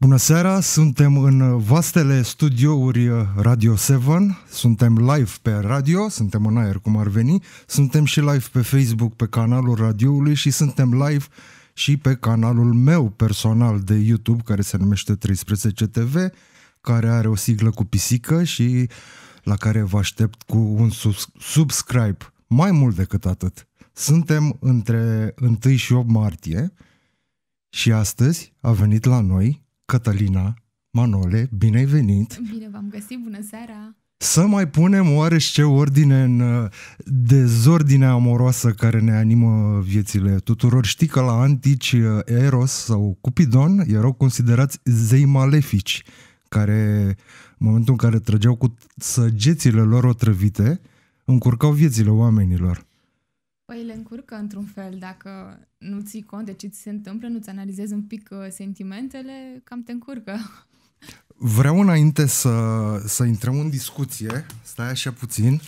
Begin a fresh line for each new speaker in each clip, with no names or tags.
Bună seara, suntem în vastele studiouri Radio 7, suntem live pe radio, suntem în aer cum ar veni, suntem și live pe Facebook pe canalul radioului și suntem live și pe canalul meu personal de YouTube care se numește 13 TV, care are o siglă cu pisică și la care vă aștept cu un subscribe. Mai mult decât atât, suntem între 1 și 8 martie și astăzi a venit la noi Cătălina Manole, bine ai venit!
Bine v-am găsit, bună seara!
Să mai punem ce ordine în uh, dezordinea amoroasă care ne animă viețile tuturor. Știi că la antici uh, Eros sau Cupidon erau considerați zei malefici, care în momentul în care trăgeau cu săgețile lor otrăvite, încurcau viețile oamenilor.
Păi le încurcă într-un fel, dacă nu ții cont de ce ți se întâmplă, nu-ți analizezi un pic uh, sentimentele, cam te
încurcă. Vreau înainte să, să intrăm în discuție, stai așa puțin.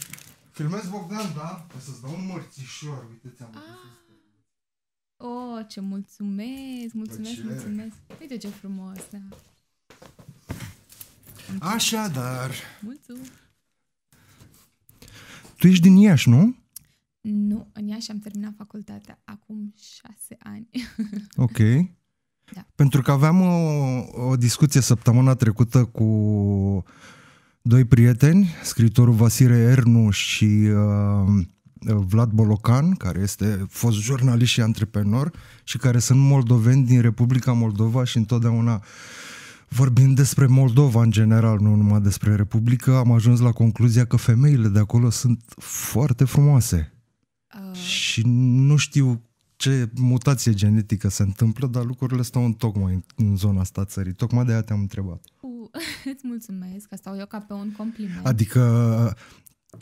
Filmez Bogdan, da? O să-ți dau un mărțișor, uite, ți-am ah.
Oh, ce mulțumesc, mulțumesc, Plăcere. mulțumesc. Uite ce frumos, da.
Așadar. Mulțumesc. Tu ești din Iași, nu?
Nu, în Iași am terminat facultatea acum șase ani.
Ok. Da. Pentru că aveam o, o discuție săptămâna trecută cu doi prieteni, scritorul Vasile Ernu și uh, Vlad Bolocan, care este fost jurnalist și antreprenor și care sunt moldoveni din Republica Moldova și întotdeauna vorbind despre Moldova în general, nu numai despre Republică, am ajuns la concluzia că femeile de acolo sunt foarte frumoase. Uh... Și nu știu ce mutație genetică se întâmplă, dar lucrurile stau în tocmai în zona asta țării. Tocmai de aia te-am întrebat.
Uh, îți mulțumesc, asta o eu ca pe un compliment.
Adică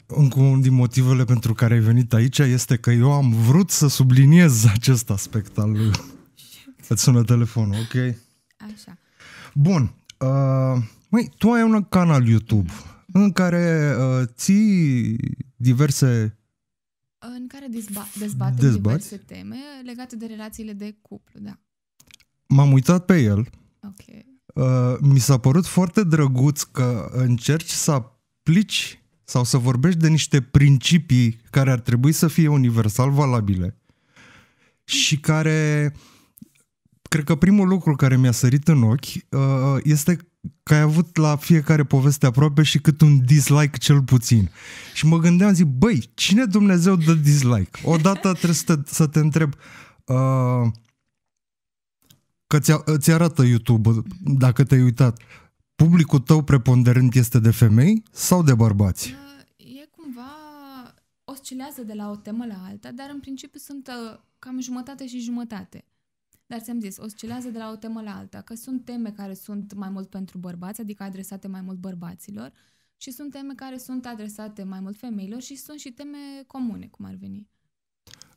încă unul din motivele pentru care ai venit aici este că eu am vrut să subliniez acest aspect al lui. Îți sună telefonul, ok? Așa. Bun. Uh, măi, tu ai un canal YouTube în care uh, ții diverse
în care dezba- dezbatem Dezbați? diverse teme legate de relațiile de cuplu, da.
M-am uitat pe el. Ok. Uh, mi s-a părut foarte drăguț că încerci să aplici sau să vorbești de niște principii care ar trebui să fie universal valabile și care cred că primul lucru care mi-a sărit în ochi uh, este că ai avut la fiecare poveste aproape și cât un dislike cel puțin. Și mă gândeam, zic, băi, cine Dumnezeu dă dislike? Odată trebuie să te, să te întreb uh, că ți, ți arată YouTube dacă te-ai uitat. Publicul tău preponderent este de femei sau de bărbați? Uh,
e cumva oscilează de la o temă la alta, dar în principiu sunt uh, cam jumătate și jumătate dar ți-am zis, oscilează de la o temă la alta, că sunt teme care sunt mai mult pentru bărbați, adică adresate mai mult bărbaților, și sunt teme care sunt adresate mai mult femeilor și sunt și teme comune, cum ar veni.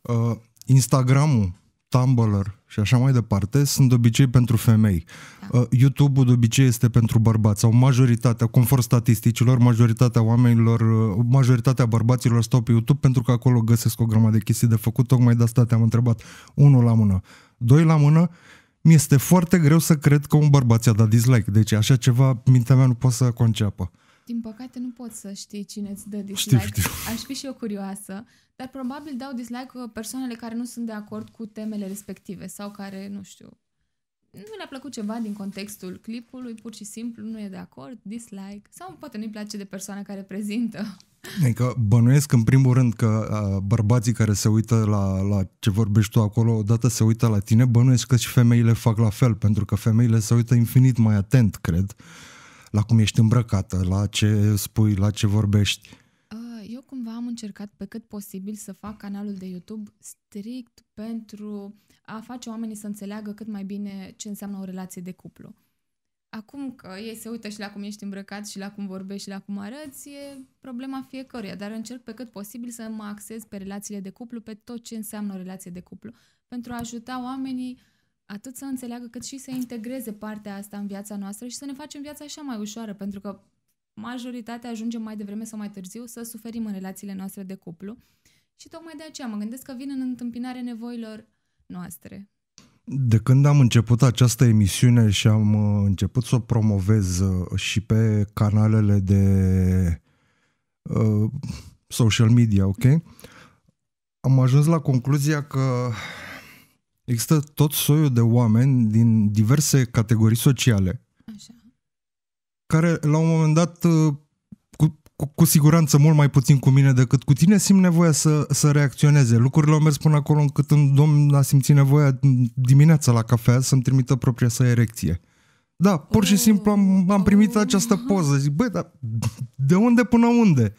Uh, Instagramul, Tumblr și așa mai departe sunt de obicei pentru femei. Da. Uh, YouTube-ul de obicei este pentru bărbați sau majoritatea, conform statisticilor, majoritatea oamenilor, uh, majoritatea bărbaților stau pe YouTube pentru că acolo găsesc o grămadă de chestii de făcut. Tocmai de asta te-am întrebat unul la mână. Doi la mână, mi este foarte greu să cred că un bărbat ți-a dat dislike. Deci așa ceva, mintea mea nu poate să conceapă.
Din păcate nu pot să știi cine îți dă dislike. Știu, știu. Aș fi și eu curioasă, dar probabil dau dislike persoanele care nu sunt de acord cu temele respective sau care, nu știu, nu le-a plăcut ceva din contextul clipului, pur și simplu nu e de acord, dislike, sau poate nu-i place de persoana care prezintă.
Adică bănuiesc în primul rând că uh, bărbații care se uită la, la ce vorbești tu acolo, odată se uită la tine, bănuiesc că și femeile fac la fel, pentru că femeile se uită infinit mai atent, cred, la cum ești îmbrăcată, la ce spui, la ce vorbești
cumva am încercat pe cât posibil să fac canalul de YouTube strict pentru a face oamenii să înțeleagă cât mai bine ce înseamnă o relație de cuplu. Acum că ei se uită și la cum ești îmbrăcat și la cum vorbești și la cum arăți, e problema fiecăruia, dar încerc pe cât posibil să mă axez pe relațiile de cuplu, pe tot ce înseamnă o relație de cuplu, pentru a ajuta oamenii atât să înțeleagă cât și să integreze partea asta în viața noastră și să ne facem viața așa mai ușoară, pentru că majoritatea ajungem mai devreme sau mai târziu să suferim în relațiile noastre de cuplu și tocmai de aceea mă gândesc că vin în întâmpinare nevoilor noastre.
De când am început această emisiune și am uh, început să o promovez uh, și pe canalele de uh, social media, ok? Am ajuns la concluzia că există tot soiul de oameni din diverse categorii sociale Așa care la un moment dat uh, cu, cu, cu siguranță mult mai puțin cu mine decât cu tine, simt nevoia să, să reacționeze. Lucrurile au mers până acolo încât un domn a simțit nevoia dimineața la cafea să-mi trimită propria sa erecție. Da, pur și simplu am, am primit această oh. poză. Zic, băi, dar de unde până unde?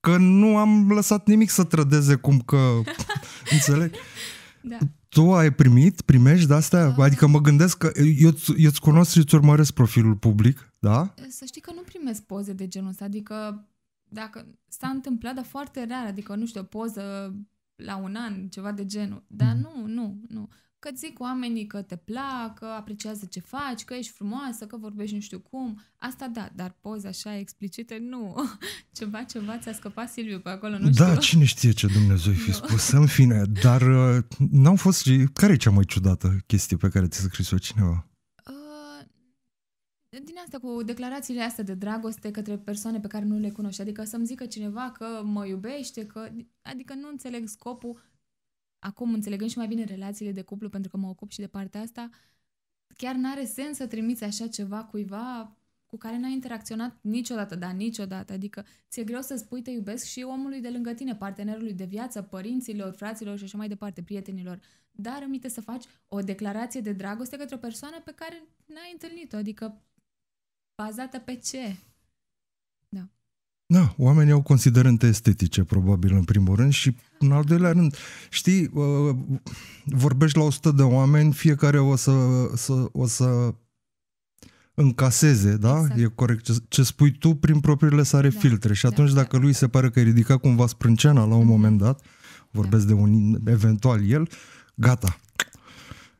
Că nu am lăsat nimic să trădeze cum că... înțeleg? Da tu ai primit, primești de astea? Da. Adică mă gândesc că eu, eu ți cunosc și îți urmăresc profilul public, da?
Să știi că nu primesc poze de genul ăsta, adică dacă s-a întâmplat, dar foarte rar, adică nu știu, o poză la un an, ceva de genul. Dar mm. nu, nu, nu că zic oamenii că te plac, că apreciază ce faci, că ești frumoasă, că vorbești nu știu cum. Asta da, dar poze așa explicite, nu. Ceva, ceva ți-a scăpat Silviu pe acolo, nu da, știu. Da, cine
știe ce Dumnezeu fi spus, în fine. Dar uh, n-au fost... Care e cea mai ciudată chestie pe care ți-a scris-o cineva? Uh,
din asta cu declarațiile astea de dragoste către persoane pe care nu le cunoști, adică să-mi zică cineva că mă iubește, că, adică nu înțeleg scopul acum înțelegând și mai bine relațiile de cuplu, pentru că mă ocup și de partea asta, chiar n-are sens să trimiți așa ceva cuiva cu care n-ai interacționat niciodată, dar niciodată. Adică ți-e greu să spui te iubesc și omului de lângă tine, partenerului de viață, părinților, fraților și așa mai departe, prietenilor. Dar îmi să faci o declarație de dragoste către o persoană pe care n-ai întâlnit-o. Adică bazată pe ce?
Da, oamenii au considerente estetice, probabil, în primul rând și, în al doilea rând, știi, uh, vorbești la 100 de oameni, fiecare o să, să, o să încaseze, da? Exact. E corect. Ce, ce spui tu prin propriile sare da, filtre și da, atunci da, dacă da. lui se pare că e ridicat cumva sprânceana la un mhm. moment dat, vorbesc da. de un eventual el, gata,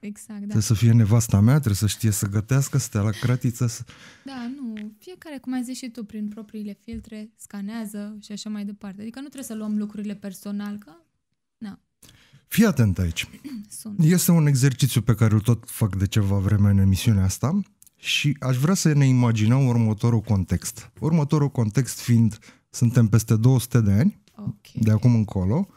Exact, da. Trebuie să
fie nevasta mea, trebuie să știe să gătească, să stea la cratiță. Să...
Da, nu. Fiecare, cum ai zis și tu, prin propriile filtre, scanează și așa mai departe. Adică nu trebuie să luăm lucrurile personal, că... Na.
Fii atent aici. Sunt. Este un exercițiu pe care îl tot fac de ceva vreme în emisiunea asta și aș vrea să ne imaginăm următorul context. Următorul context fiind, suntem peste 200 de ani, okay. de acum încolo,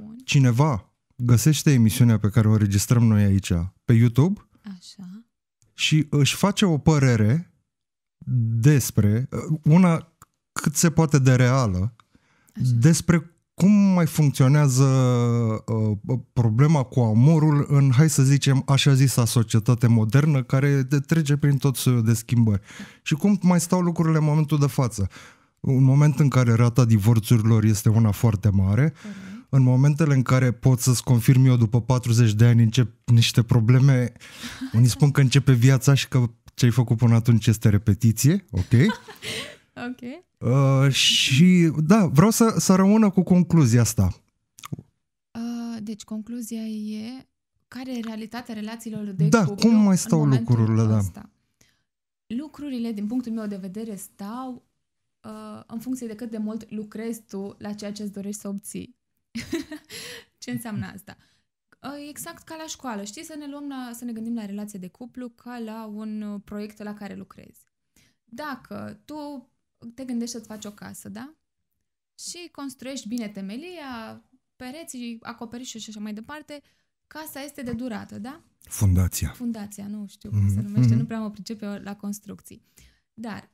Bun. cineva găsește emisiunea pe care o registrăm noi aici pe YouTube Așa. și își face o părere despre, una cât se poate de reală, Așa. despre cum mai funcționează uh, problema cu amorul în, hai să zicem, așa zisa societate modernă care trece prin tot soiul de schimbări. Și cum mai stau lucrurile în momentul de față. Un moment în care rata divorțurilor este una foarte mare. Corect în momentele în care pot să-ți confirm eu după 40 de ani încep niște probleme, unii spun că începe viața și că ce ai făcut până atunci este repetiție, ok? ok. Uh, și da, vreau să, să rămână cu concluzia asta.
Uh, deci concluzia e care e realitatea relațiilor de da, cu cum mai stau lucrurile, da. Lucrurile, din punctul meu de vedere, stau uh, în funcție de cât de mult lucrezi tu la ceea ce îți dorești să obții. Ce înseamnă asta? Ă, exact ca la școală, știi, să ne luăm la, să ne gândim la relație de cuplu ca la un uh, proiect la care lucrezi. Dacă tu te gândești să-ți faci o casă, da? Și construiești bine temelia, pereții, acoperișul și așa mai departe, casa este de durată, da?
Fundația.
Fundația, nu știu cum mm-hmm. se numește, mm-hmm. nu prea mă pricep la construcții. Dar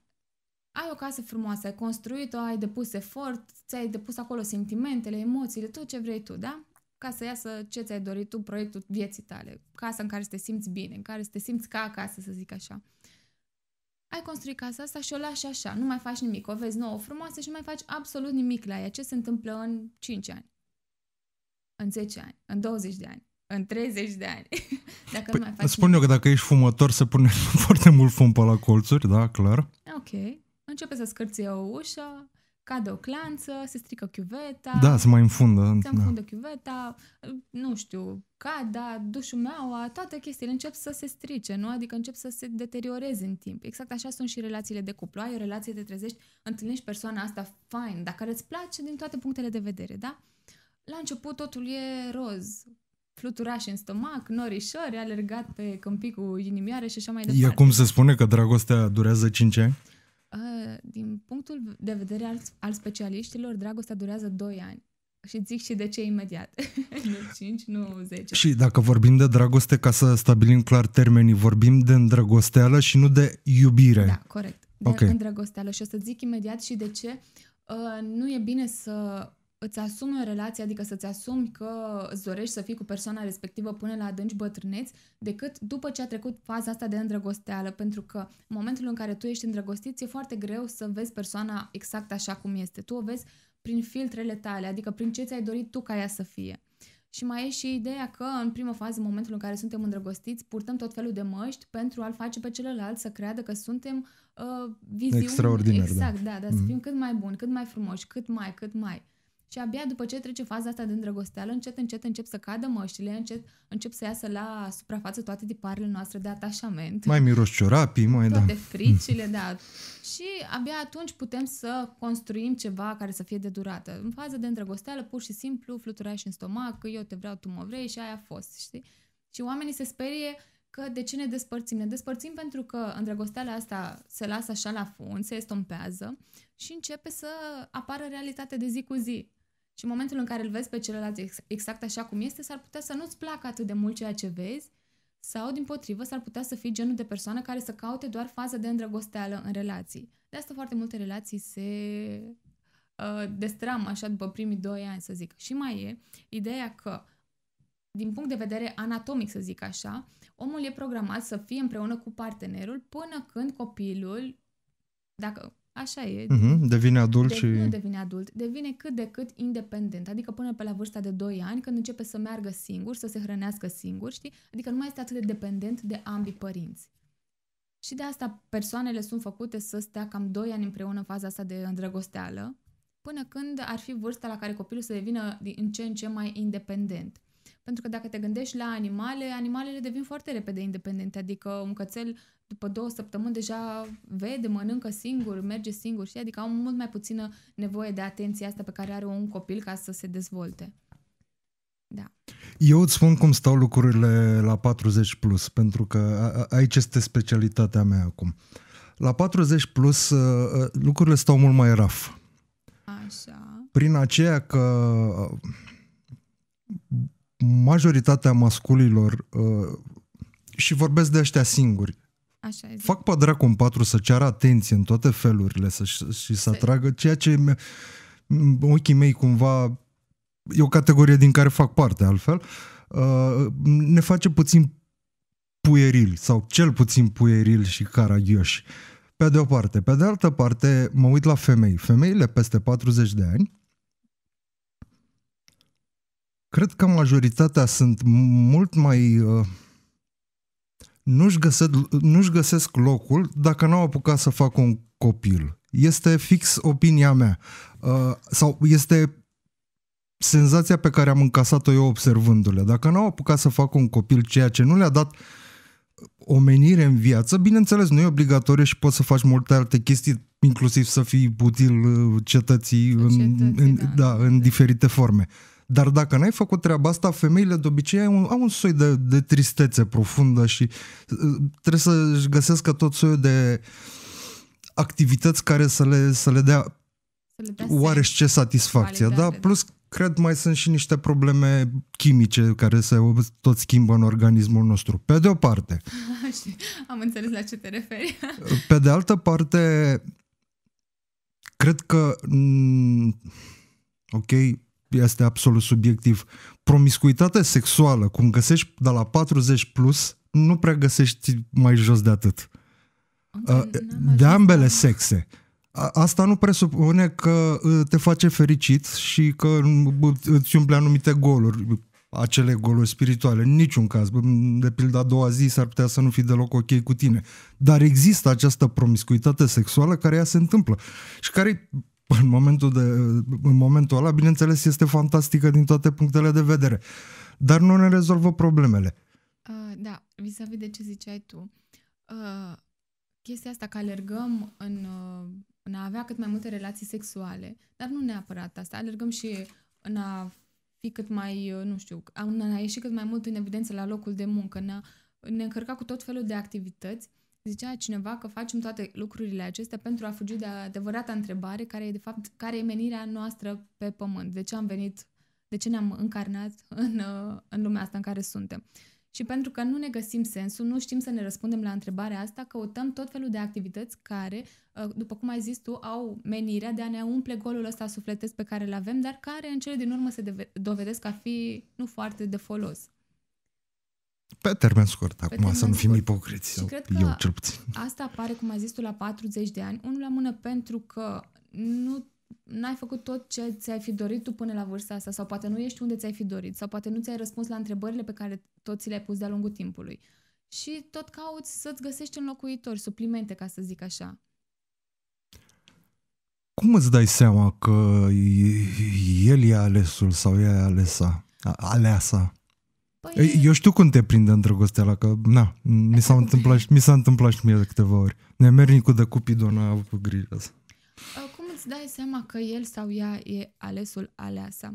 ai o casă frumoasă, ai construit-o, ai depus efort, ți-ai depus acolo sentimentele, emoțiile, tot ce vrei tu, da? Ca să iasă ce ți-ai dorit tu, proiectul vieții tale, casa în care să te simți bine, în care să te simți ca acasă, să zic așa. Ai construit casa asta și o lași așa, nu mai faci nimic, o vezi nouă, frumoasă și nu mai faci absolut nimic la ea. Ce se întâmplă în 5 ani? În 10 ani? În 20 de ani? În 30 de ani? dacă păi, nu mai faci spun nimic. eu
că dacă ești fumător se pune foarte mult fum pe la colțuri, da, clar.
Ok începe să scârție o ușă, cade o clanță, se strică chiuveta. Da, se mai înfundă. Se da. înfundă da. chiuveta, nu știu, cada, meu, toate chestiile încep să se strice, nu? Adică încep să se deterioreze în timp. Exact așa sunt și relațiile de cuplu. Ai o relație, te trezești, întâlnești persoana asta, fine, dacă care îți place din toate punctele de vedere, da? La început totul e roz, fluturaș în stomac, norișori, alergat pe câmpii cu inimioare și așa mai departe. E cum
se spune că dragostea durează 5 ani?
din punctul de vedere al, al specialiștilor, dragostea durează 2 ani. Și zic și de ce imediat. nu 5, nu 10. Și
dacă vorbim de dragoste, ca să stabilim clar termenii, vorbim de îndrăgosteală și nu de iubire. Da,
corect. De okay. îndrăgosteală. Și o să zic imediat și de ce uh, nu e bine să îți asumi o relație, adică să-ți asumi că îți dorești să fii cu persoana respectivă până la adânci bătrâneți, decât după ce a trecut faza asta de îndrăgosteală, pentru că în momentul în care tu ești îndrăgostit, e foarte greu să vezi persoana exact așa cum este. Tu o vezi prin filtrele tale, adică prin ce ți-ai dorit tu ca ea să fie. Și mai e și ideea că în prima fază, în momentul în care suntem îndrăgostiți, purtăm tot felul de măști pentru a-l face pe celălalt să creadă că suntem uh, viziuni... Extraordinar, Exact, da, da, da mm-hmm. să fim cât mai buni, cât mai frumoși, cât mai, cât mai. Și abia după ce trece faza asta de îndrăgosteală, încet, încet încep să cadă măștile, încet încep să iasă la suprafață toate tiparele noastre de atașament. Mai
miros ciorapii, mai toate da. Toate
fricile, da. Și abia atunci putem să construim ceva care să fie de durată. În faza de îndrăgosteală, pur și simplu, și în stomac, eu te vreau, tu mă vrei și aia a fost, știi? Și oamenii se sperie că de ce ne despărțim? Ne despărțim pentru că îndrăgosteala asta se lasă așa la fund, se estompează și începe să apară realitatea de zi cu zi și în momentul în care îl vezi pe celălalt exact așa cum este, s-ar putea să nu-ți placă atât de mult ceea ce vezi sau, din potrivă, s-ar putea să fii genul de persoană care să caute doar faza de îndrăgosteală în relații. De asta foarte multe relații se uh, destram așa după primii doi ani, să zic. Și mai e ideea că din punct de vedere anatomic, să zic așa, omul e programat să fie împreună cu partenerul până când copilul, dacă Așa e. Uh-huh. Devine adult de, și... Nu devine adult, devine cât de cât independent. Adică până pe la vârsta de 2 ani, când începe să meargă singur, să se hrănească singur, știi? Adică nu mai este atât de dependent de ambii părinți. Și de asta persoanele sunt făcute să stea cam 2 ani împreună în faza asta de îndrăgosteală, până când ar fi vârsta la care copilul să devină în ce în ce mai independent. Pentru că dacă te gândești la animale, animalele devin foarte repede independente, adică un cățel după două săptămâni deja vede, mănâncă singur, merge singur, și Adică au mult mai puțină nevoie de atenția asta pe care are un copil ca să se dezvolte. Da.
Eu îți spun cum stau lucrurile la 40 plus, pentru că aici este specialitatea mea acum. La 40 plus uh, uh, lucrurile stau mult mai raf.
Așa.
Prin aceea că uh, majoritatea masculilor și vorbesc de ăștia singuri, Așa e. Fac pe dracu în patru să ceară atenție în toate felurile să, și să exact. atragă ceea ce ochii mei cumva e o categorie din care fac parte altfel, uh, ne face puțin puieril sau cel puțin puieril și caragioși. Pe de o parte. Pe de altă parte, mă uit la femei. Femeile peste 40 de ani, cred că majoritatea sunt mult mai uh, nu-și găsesc, nu-și găsesc locul dacă n-au apucat să facă un copil. Este fix opinia mea. Uh, sau este senzația pe care am încasat-o eu observându-le. Dacă n-au apucat să facă un copil, ceea ce nu le-a dat omenire în viață, bineînțeles, nu e obligatorie și poți să faci multe alte chestii, inclusiv să fii util cetății, uh, cetății în, în, da. da, în diferite forme. Uh, dar dacă n-ai făcut treaba asta, femeile de obicei au un, au un soi de, de tristețe profundă și uh, trebuie să-și găsească tot soiul de activități care să le, să le dea, să le dea oareși ce satisfacție. Da, da? Plus, cred, mai sunt și niște probleme chimice care se tot schimbă în organismul nostru. Pe de o parte.
Am înțeles la ce te referi.
pe de altă parte, cred că... Mm, ok, este absolut subiectiv, promiscuitatea sexuală, cum găsești de la 40 plus, nu prea găsești mai jos de atât. De ambele sexe. Asta nu presupune că te face fericit și că îți umple anumite goluri, acele goluri spirituale. În niciun caz. De pildă, a doua zi s-ar putea să nu fi deloc ok cu tine. Dar există această promiscuitate sexuală care ea se întâmplă și care în momentul, de, în momentul ăla, bineînțeles, este fantastică din toate punctele de vedere, dar nu ne rezolvă problemele.
Uh, da, vis-a-vis de ce ziceai tu, uh, chestia asta că alergăm în, uh, în a avea cât mai multe relații sexuale, dar nu neapărat asta, alergăm și în a fi cât mai, uh, nu știu, în a ieși cât mai mult în evidență la locul de muncă, în a ne încărca cu tot felul de activități, uh, Zicea cineva că facem toate lucrurile acestea pentru a fugi de adevărata întrebare care e, de fapt, care e menirea noastră pe pământ. De ce am venit, de ce ne-am încarnat în, uh, în lumea asta în care suntem. Și pentru că nu ne găsim sensul, nu știm să ne răspundem la întrebarea asta, căutăm tot felul de activități care, uh, după cum ai zis tu, au menirea de a ne umple golul ăsta sufletesc pe care îl avem, dar care în cele din urmă se dovedesc a fi nu foarte de folos.
Pe termen scurt, acum, termen să nu fim ipocriți. eu, cred că eu, cel puțin.
asta apare, cum ai zis tu, la 40 de ani. Unul la mână pentru că nu n-ai făcut tot ce ți-ai fi dorit tu până la vârsta asta sau poate nu ești unde ți-ai fi dorit sau poate nu ți-ai răspuns la întrebările pe care tot ți le-ai pus de-a lungul timpului. Și tot cauți să-ți găsești înlocuitori, suplimente, ca să zic așa.
Cum îți dai seama că el e alesul sau ea e alesa? Aleasa? Păi... Eu știu cum te prinde îndrăgostea la că, na, mi s-a întâmplat, mi s-a întâmplat și mie de câteva ori. ne cu de Cupidon a avut grijă ă,
Cum îți dai seama că el sau ea e alesul aleasa?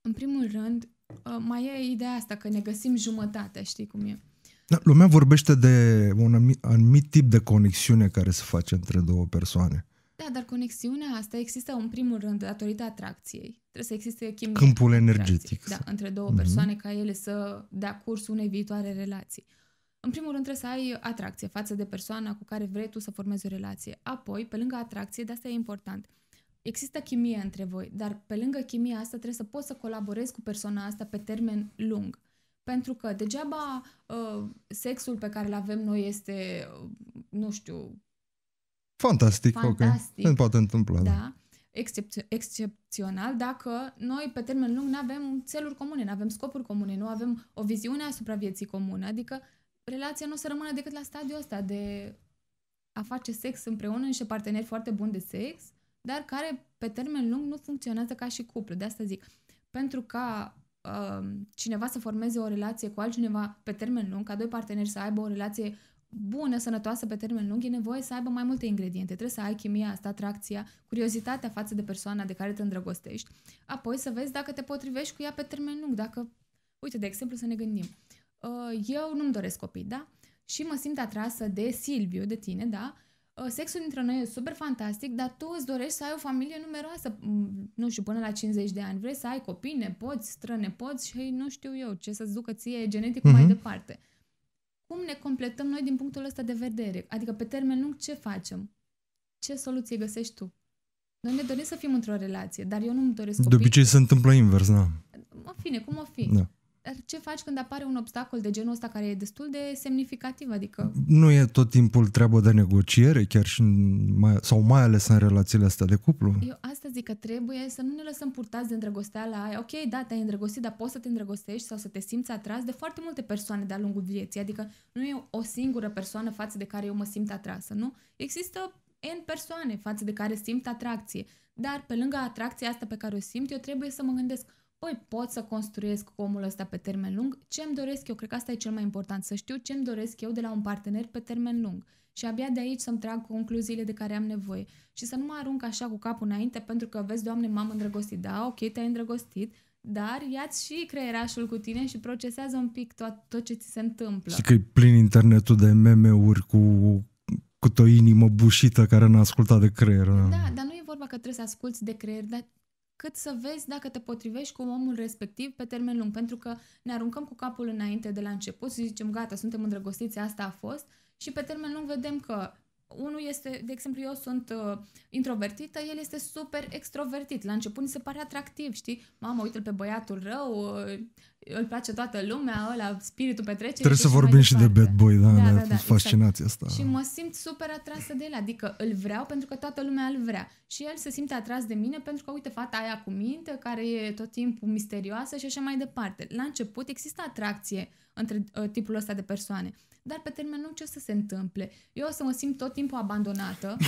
În primul rând, ă, mai e ideea asta că ne găsim jumătate, știi cum e.
Da, lumea vorbește de un anumit tip de conexiune care se face între două persoane.
Da, dar conexiunea asta există în primul rând datorită atracției. Trebuie să existe chimie. Câmpul
energetic. Da,
între două mm-hmm. persoane ca ele să dea curs unei viitoare relații. În primul rând trebuie să ai atracție față de persoana cu care vrei tu să formezi o relație. Apoi, pe lângă atracție, de asta e important, există chimie între voi, dar pe lângă chimia asta trebuie să poți să colaborezi cu persoana asta pe termen lung. Pentru că degeaba uh, sexul pe care îl avem noi este, uh, nu știu,
Fantastic, Fantastic. ok. Nu poate întâmpla. Da. da.
excepțional dacă noi pe termen lung nu avem țeluri comune, nu avem scopuri comune, nu avem o viziune asupra vieții comune. Adică relația nu o să rămână decât la stadiul ăsta de a face sex împreună, niște parteneri foarte buni de sex, dar care pe termen lung nu funcționează ca și cuplu. De asta zic, pentru ca uh, cineva să formeze o relație cu altcineva pe termen lung, ca doi parteneri să aibă o relație bună, sănătoasă pe termen lung, e nevoie să aibă mai multe ingrediente. Trebuie să ai chimia asta, atracția, curiozitatea față de persoana de care te îndrăgostești, apoi să vezi dacă te potrivești cu ea pe termen lung, dacă, uite, de exemplu, să ne gândim. Uh, eu nu-mi doresc copii, da? Și mă simt atrasă de Silviu, de tine, da? Uh, sexul dintre noi e super fantastic, dar tu îți dorești să ai o familie numeroasă, mm, nu știu, până la 50 de ani. Vrei să ai copii, nepoți, strănepoți și, nu știu eu, ce să-ți ducă ție genetic mm-hmm. mai mhm. departe cum ne completăm noi din punctul ăsta de vedere? Adică pe termen lung ce facem? Ce soluție găsești tu? Noi ne dorim să fim într-o relație, dar eu nu-mi doresc copii. De obicei se
întâmplă invers, da.
O fine, cum o fi. Da. Dar ce faci când apare un obstacol de genul ăsta care e destul de semnificativ? Adică...
Nu e tot timpul treabă de negociere, chiar și mai, sau mai ales în relațiile astea de cuplu.
Eu asta zic că trebuie să nu ne lăsăm purtați de la aia. Ok, da, te-ai îndrăgostit, dar poți să te îndrăgostești sau să te simți atras de foarte multe persoane de-a lungul vieții. Adică nu e o singură persoană față de care eu mă simt atrasă, nu? Există N persoane față de care simt atracție. Dar pe lângă atracția asta pe care o simt, eu trebuie să mă gândesc, Păi pot să construiesc omul ăsta pe termen lung? Ce îmi doresc eu? Cred că asta e cel mai important, să știu ce îmi doresc eu de la un partener pe termen lung. Și abia de aici să-mi trag concluziile de care am nevoie. Și să nu mă arunc așa cu capul înainte, pentru că vezi, Doamne, m-am îndrăgostit. Da, ok, te-ai îndrăgostit, dar ia-ți și creierașul cu tine și procesează un pic tot, tot ce ți se întâmplă. Și că e
plin internetul de meme-uri cu, cu o inimă bușită care n-a ascultat de creier. Da. da,
dar nu e vorba că trebuie să asculți de creier, dar cât să vezi dacă te potrivești cu omul respectiv pe termen lung. Pentru că ne aruncăm cu capul înainte de la început și zicem, gata, suntem îndrăgostiți, asta a fost. Și pe termen lung vedem că unul este, de exemplu, eu sunt uh, introvertită, el este super extrovertit. La început ni se pare atractiv, știi? Mamă, uite-l pe băiatul rău, uh, îl place toată lumea, ăla, spiritul petrecerii. Trebuie să vorbim și de bad
boy, da, da, da, da, da fascinația exact. asta. Și
mă simt super atrasă de el, adică îl vreau pentru că toată lumea îl vrea. Și el se simte atras de mine pentru că, uite, fata aia cu minte, care e tot timpul misterioasă și așa mai departe. La început există atracție între uh, tipul ăsta de persoane, dar pe termen lung ce o să se întâmple? Eu o să mă simt tot timpul abandonată,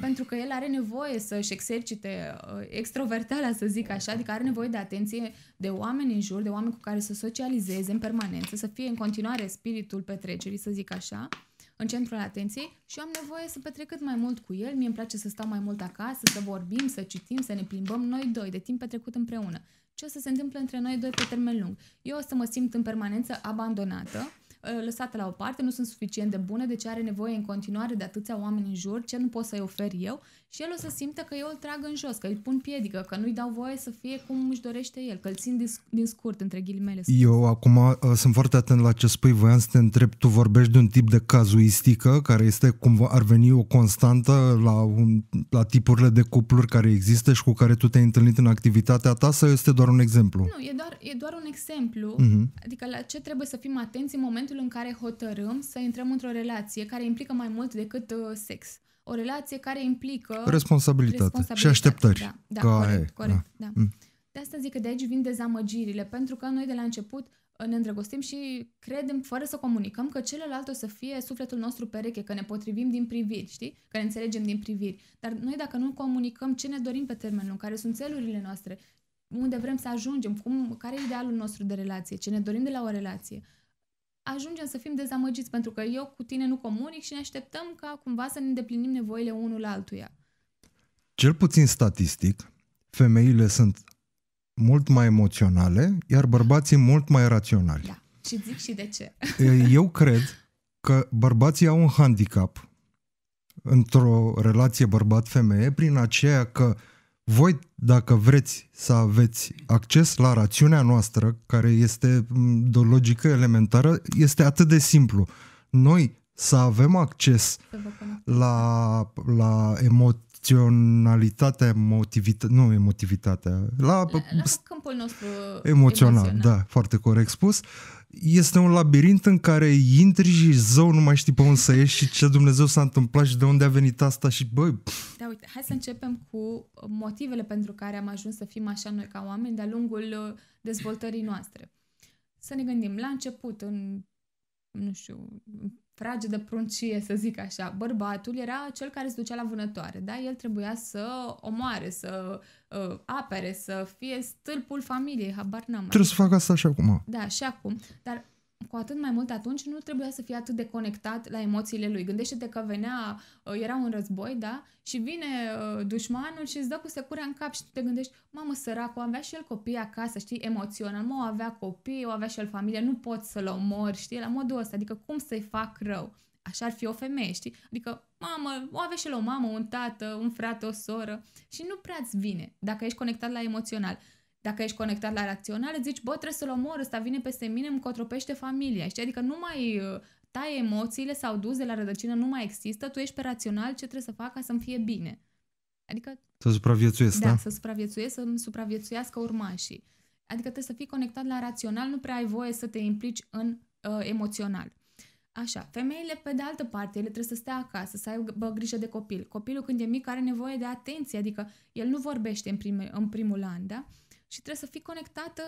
pentru că el are nevoie să-și exercite uh, extrovertarea, să zic așa, adică are nevoie de atenție de oameni în jur, de oameni cu care să socializeze în permanență, să fie în continuare spiritul petrecerii, să zic așa, în centrul atenției și eu am nevoie să petrec cât mai mult cu el, mie îmi place să stau mai mult acasă, să vorbim, să citim, să ne plimbăm noi doi, de timp petrecut împreună. Ce o să se întâmple între noi doi pe termen lung? Eu o să mă simt în permanență abandonată, Uh, lăsate la o parte, nu sunt suficient de bune, deci are nevoie în continuare de atâția oameni în jur, ce nu pot să-i ofer eu și el o să simtă că eu îl trag în jos, că îl pun piedică, că nu-i dau voie să fie cum își dorește el, că îl țin din, scurt, între ghilimele. Scurt.
Eu acum uh, sunt foarte atent la ce spui, voiam să te întreb, tu vorbești de un tip de cazuistică care este cum ar veni o constantă la, un, la tipurile de cupluri care există și cu care tu te-ai întâlnit în activitatea ta sau este doar un exemplu?
Nu, e doar, e doar un exemplu, uh-huh. adică la ce trebuie să fim atenți în momentul în care hotărâm să intrăm într-o relație care implică mai mult decât uh, sex o relație care implică responsabilitate, responsabilitate. și așteptări. Da, da ca corect, aia, corect. Da. Da. Mm. De asta zic că de aici vin dezamăgirile, pentru că noi de la început uh, ne îndrăgostim și credem, fără să comunicăm, că celălalt o să fie sufletul nostru pereche, că ne potrivim din priviri, știi? Că ne înțelegem din priviri. Dar noi dacă nu comunicăm ce ne dorim pe termen lung, care sunt țelurile noastre, unde vrem să ajungem, cum, care e idealul nostru de relație, ce ne dorim de la o relație, ajungem să fim dezamăgiți pentru că eu cu tine nu comunic și ne așteptăm ca cumva să ne îndeplinim nevoile unul altuia.
Cel puțin statistic, femeile sunt mult mai emoționale, iar bărbații mult mai raționali. Da.
Și zic și de ce.
Eu cred că bărbații au un handicap într-o relație bărbat-femeie prin aceea că uh, voi, dacă vreți să aveți acces la rațiunea noastră, care este mm, de logică elementară, este atât de simplu. Noi să avem acces la, la emoționalitatea, emotivitatea, nu emotivitatea, la, la, la câmpul nostru emoțional, emoțional, da, foarte corect spus, uh, este un labirint în care intri și zău nu mai știi pe unde să ieși și ce Dumnezeu s-a întâmplat și de unde a venit asta și băi...
Da, uite, hai să începem cu motivele pentru care am ajuns să fim așa noi ca oameni de-a lungul uh, dezvoltării noastre. Să ne gândim, la început, în, nu știu, de pruncie, să zic așa, bărbatul era cel care se ducea la vânătoare, da? El trebuia să omoare, să uh, apere, să fie stâlpul familiei, habar n-am. Trebuie să fac
asta și acum.
Da, și acum. Dar cu atât mai mult atunci nu trebuia să fie atât de conectat la emoțiile lui. Gândește-te că venea, uh, era un război, da? Și vine uh, dușmanul și îți dă cu securea în cap și te gândești, mamă, săracu, avea și el copii acasă, știi, emoțional, mă, avea copii, o avea și el familie, nu pot să-l omor, știi, la modul ăsta, adică cum să-i fac rău? Așa ar fi o femeie, știi? Adică, mamă, o avea și el o mamă, un tată, un frate, o soră și nu prea-ți vine dacă ești conectat la emoțional dacă ești conectat la rațional, îți zici, bă, trebuie să-l omor, ăsta vine peste mine, îmi cotropește familia, știi? Adică nu mai uh, tai emoțiile sau duze la rădăcină, nu mai există, tu ești pe rațional, ce trebuie să fac ca să-mi fie bine. Adică...
Să supraviețuiesc, da? Da, să
supraviețuiesc, să supraviețuiască urmașii. Adică trebuie să fii conectat la rațional, nu prea ai voie să te implici în uh, emoțional. Așa, femeile, pe de altă parte, ele trebuie să stea acasă, să aibă grijă de copil. Copilul, când e mic, are nevoie de atenție, adică el nu vorbește în, prime, în primul an, da? și trebuie să fii conectată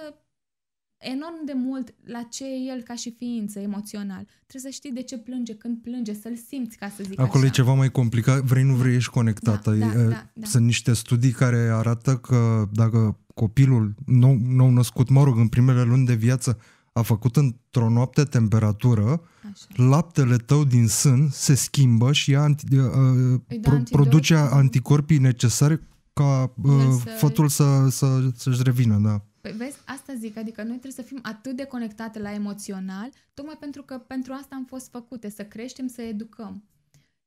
enorm de mult la ce e el ca și ființă emoțional. Trebuie să știi de ce plânge, când plânge, să-l simți, ca să zic Acolo așa. e ceva
mai complicat, vrei, nu vrei, ești conectată. Da, da, da, da. Sunt niște studii care arată că dacă copilul nou, nou născut, mă rog, în primele luni de viață, a făcut într-o noapte temperatură, Așa. laptele tău din sân se schimbă și ia anti, uh, pro, produce anticorpii necesare ca uh, să... fătul să, să, să-și revină, da.
Păi vezi, asta zic, adică noi trebuie să fim atât de conectate la emoțional, tocmai pentru că pentru asta am fost făcute, să creștem, să educăm.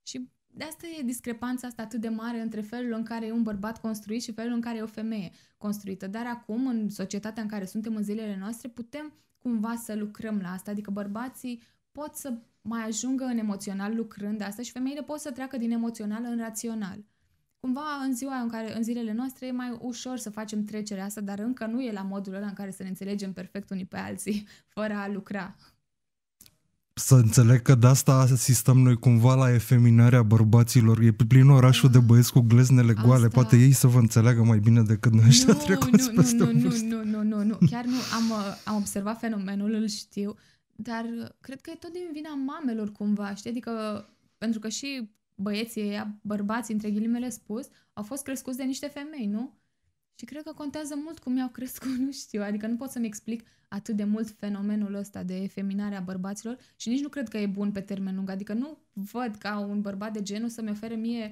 Și de asta e discrepanța asta atât de mare între felul în care e un bărbat construit și felul în care e o femeie construită. Dar acum, în societatea în care suntem în zilele noastre, putem cumva să lucrăm la asta. Adică bărbații pot să mai ajungă în emoțional lucrând asta și femeile pot să treacă din emoțional în rațional cumva în ziua în care, în zilele noastre, e mai ușor să facem trecerea asta, dar încă nu e la modul ăla în care să ne înțelegem perfect unii pe alții, fără a lucra.
Să înțeleg că de asta asistăm noi cumva la efeminarea bărbaților. E plin orașul de da. băieți cu gleznele goale. Asta... Poate ei să vă înțeleagă mai bine decât noi ăștia trecuți nu, peste nu, nu, nu,
nu, nu, nu, chiar nu. Am, uh, am observat fenomenul, îl știu, dar uh, cred că e tot din vina mamelor cumva, știi? Adică pentru că și băieții ăia, bărbați, între ghilimele spus, au fost crescuți de niște femei, nu? Și cred că contează mult cum i-au crescut, nu știu, adică nu pot să-mi explic atât de mult fenomenul ăsta de efeminare a bărbaților și nici nu cred că e bun pe termen lung, adică nu văd ca un bărbat de genul să-mi ofere mie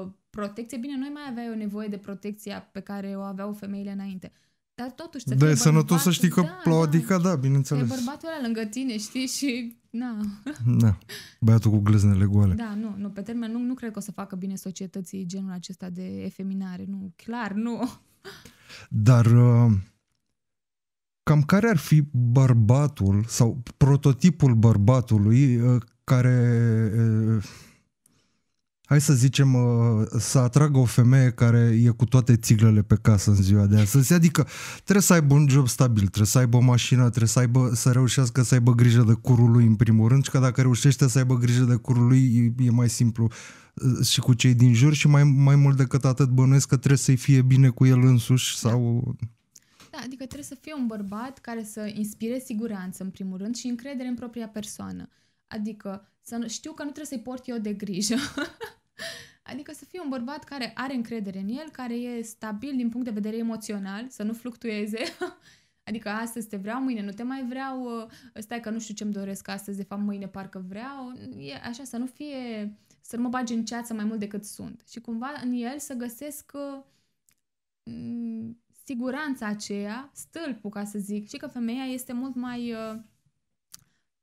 uh, protecție. Bine, noi mai aveai o nevoie de protecția pe care o aveau femeile înainte, dar totuși să Da, e sănătos să știi că da, plouă,
da, adică da, bineînțeles. E
bărbatul ăla lângă tine, știi, și na.
Da, băiatul cu gleznele goale. Da,
nu, nu, pe termen lung nu cred că o să facă bine societății genul acesta de efeminare, nu, clar, nu.
Dar uh, cam care ar fi bărbatul sau prototipul bărbatului uh, care uh, hai să zicem, uh, să atragă o femeie care e cu toate țiglele pe casă în ziua de astăzi. Adică trebuie să aibă un job stabil, trebuie să aibă o mașină, trebuie să, aibă, să reușească să aibă grijă de curul lui în primul rând și că dacă reușește să aibă grijă de curul lui e, mai simplu uh, și cu cei din jur și mai, mai mult decât atât bănuiesc că trebuie să-i fie bine cu el însuși sau...
Da, adică trebuie să fie un bărbat care să inspire siguranță în primul rând și încredere în propria persoană. Adică să știu că nu trebuie să-i port eu de grijă. Adică să fie un bărbat care are încredere în el, care e stabil din punct de vedere emoțional, să nu fluctueze. Adică astăzi te vreau, mâine nu te mai vreau, ă, stai că nu știu ce-mi doresc astăzi, de fapt mâine parcă vreau. E așa, să nu fie, să nu mă bagi în ceață mai mult decât sunt. Și cumva în el să găsesc ă, siguranța aceea, stâlpul, ca să zic, și că femeia este mult mai...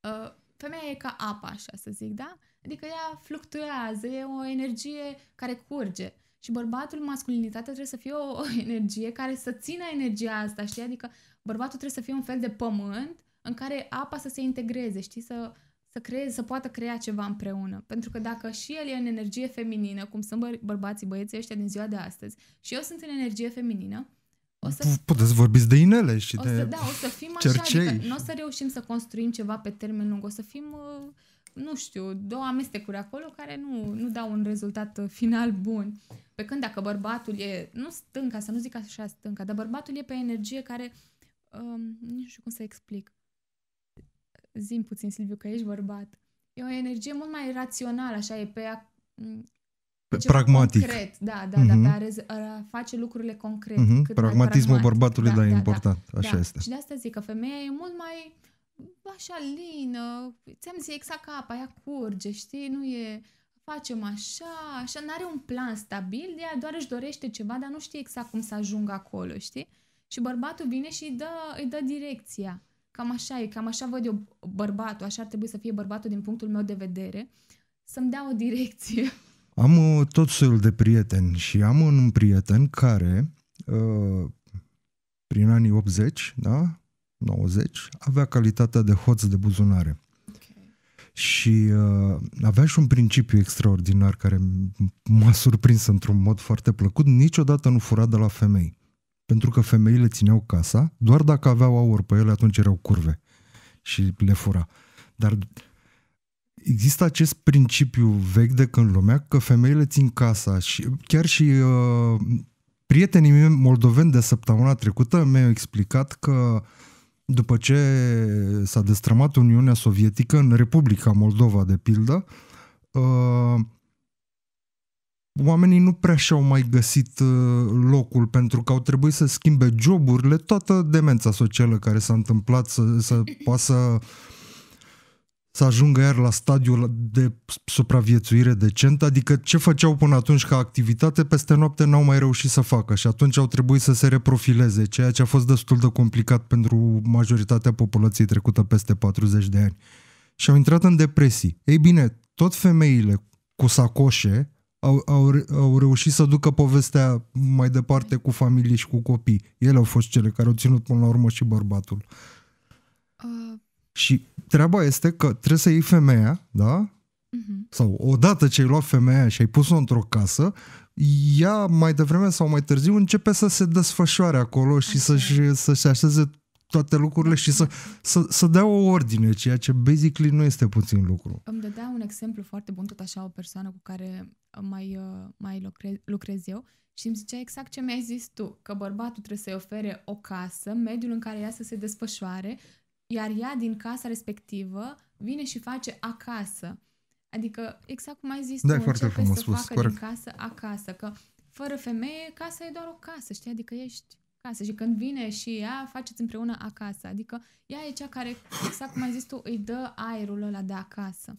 Ă, femeia e ca apa, așa să zic, da? Adică ea fluctuează, e o energie care curge. Și bărbatul, masculinitatea trebuie să fie o, o energie care să țină energia asta, știi? Adică bărbatul trebuie să fie un fel de pământ în care apa să se integreze, știi? Să, să creeze, să poată crea ceva împreună. Pentru că dacă și el e în energie feminină, cum sunt bărbații, băieții ăștia din ziua de astăzi, și eu sunt în energie feminină,
o să... Puteți vorbiți de inele și o de Da, o
să fim așa, adică cercei. adică nu o să reușim să construim ceva pe termen lung, o să fim... Uh, nu știu, două amestecuri acolo care nu, nu dau un rezultat uh, final bun. Pe când dacă bărbatul e, nu stânca, să nu zic așa stânca, dar bărbatul e pe energie care, um, nu știu cum să explic, zim puțin, Silviu, că ești bărbat. E o energie mult mai rațională, așa, e pe... A,
pe pragmatic. Concret,
da, da, uh-huh. da, pe mhm. a, a face lucrurile concret. Uh-huh. Cât Pragmatismul pragmatic. bărbatului, da, da, e da, da. important, da, așa da. este. Și de asta zic că femeia e mult mai așa lină, ți-am zis exact ca apa, ea curge, știi, nu e facem așa, așa, n-are un plan stabil, ea doar își dorește ceva, dar nu știe exact cum să ajungă acolo, știi? Și bărbatul vine și îi dă, îi dă direcția. Cam așa e, cam așa văd eu bărbatul, așa ar trebui să fie bărbatul din punctul meu de vedere, să-mi dea o direcție.
Am uh, tot soiul de prieteni și am un prieten care, uh, prin anii 80, da, 90, avea calitatea de hoț de buzunare. Și uh, avea și un principiu extraordinar care m-a surprins într-un mod foarte plăcut. Niciodată nu fura de la femei. Pentru că femeile țineau casa, doar dacă aveau aur pe ele, atunci erau curve și le fura. Dar există acest principiu vechi de când lumea că femeile țin casa și chiar și uh, prietenii mei moldoveni de săptămâna trecută mi-au explicat că uh, după ce s-a destrămat Uniunea Sovietică în Republica Moldova, de pildă, uh, oamenii nu prea și-au mai găsit uh, locul pentru că au trebuit să schimbe joburile, toată demența socială care s-a întâmplat, să, să poată să să ajungă iar la stadiul de supraviețuire decent, adică ce făceau până atunci ca activitate, peste noapte n-au mai reușit să facă și atunci au trebuit să se reprofileze, ceea ce a fost destul de complicat pentru majoritatea populației trecută peste 40 de ani. Și au intrat în depresii. Ei bine, tot femeile cu sacoșe au, au, au reușit să ducă povestea mai departe cu familie și cu copii. Ele au fost cele care au ținut până la urmă și bărbatul. Uh și treaba este că trebuie să iei femeia, da? Uh-huh. Sau odată ce ai luat femeia și ai pus-o într-o casă, ea mai devreme sau mai târziu începe să se desfășoare acolo și okay. să-și, să-și așeze toate lucrurile și să, să, să dea o ordine, ceea ce basically nu este puțin lucru.
Îmi dădea un exemplu foarte bun, tot așa o persoană cu care uh, mai, uh, mai lucrez, lucrez eu și îmi zicea exact ce mi-ai zis tu, că bărbatul trebuie să-i ofere o casă, mediul în care ea să se desfășoare, iar ea din casa respectivă vine și face acasă. Adică, exact cum ai zis, da, tu, foarte frumos să spus, facă corect. din casă acasă, că fără femeie, casa e doar o casă, știi? Adică ești casă și când vine și ea, faceți împreună acasă. Adică ea e cea care, exact cum ai zis tu, îi dă aerul ăla de acasă.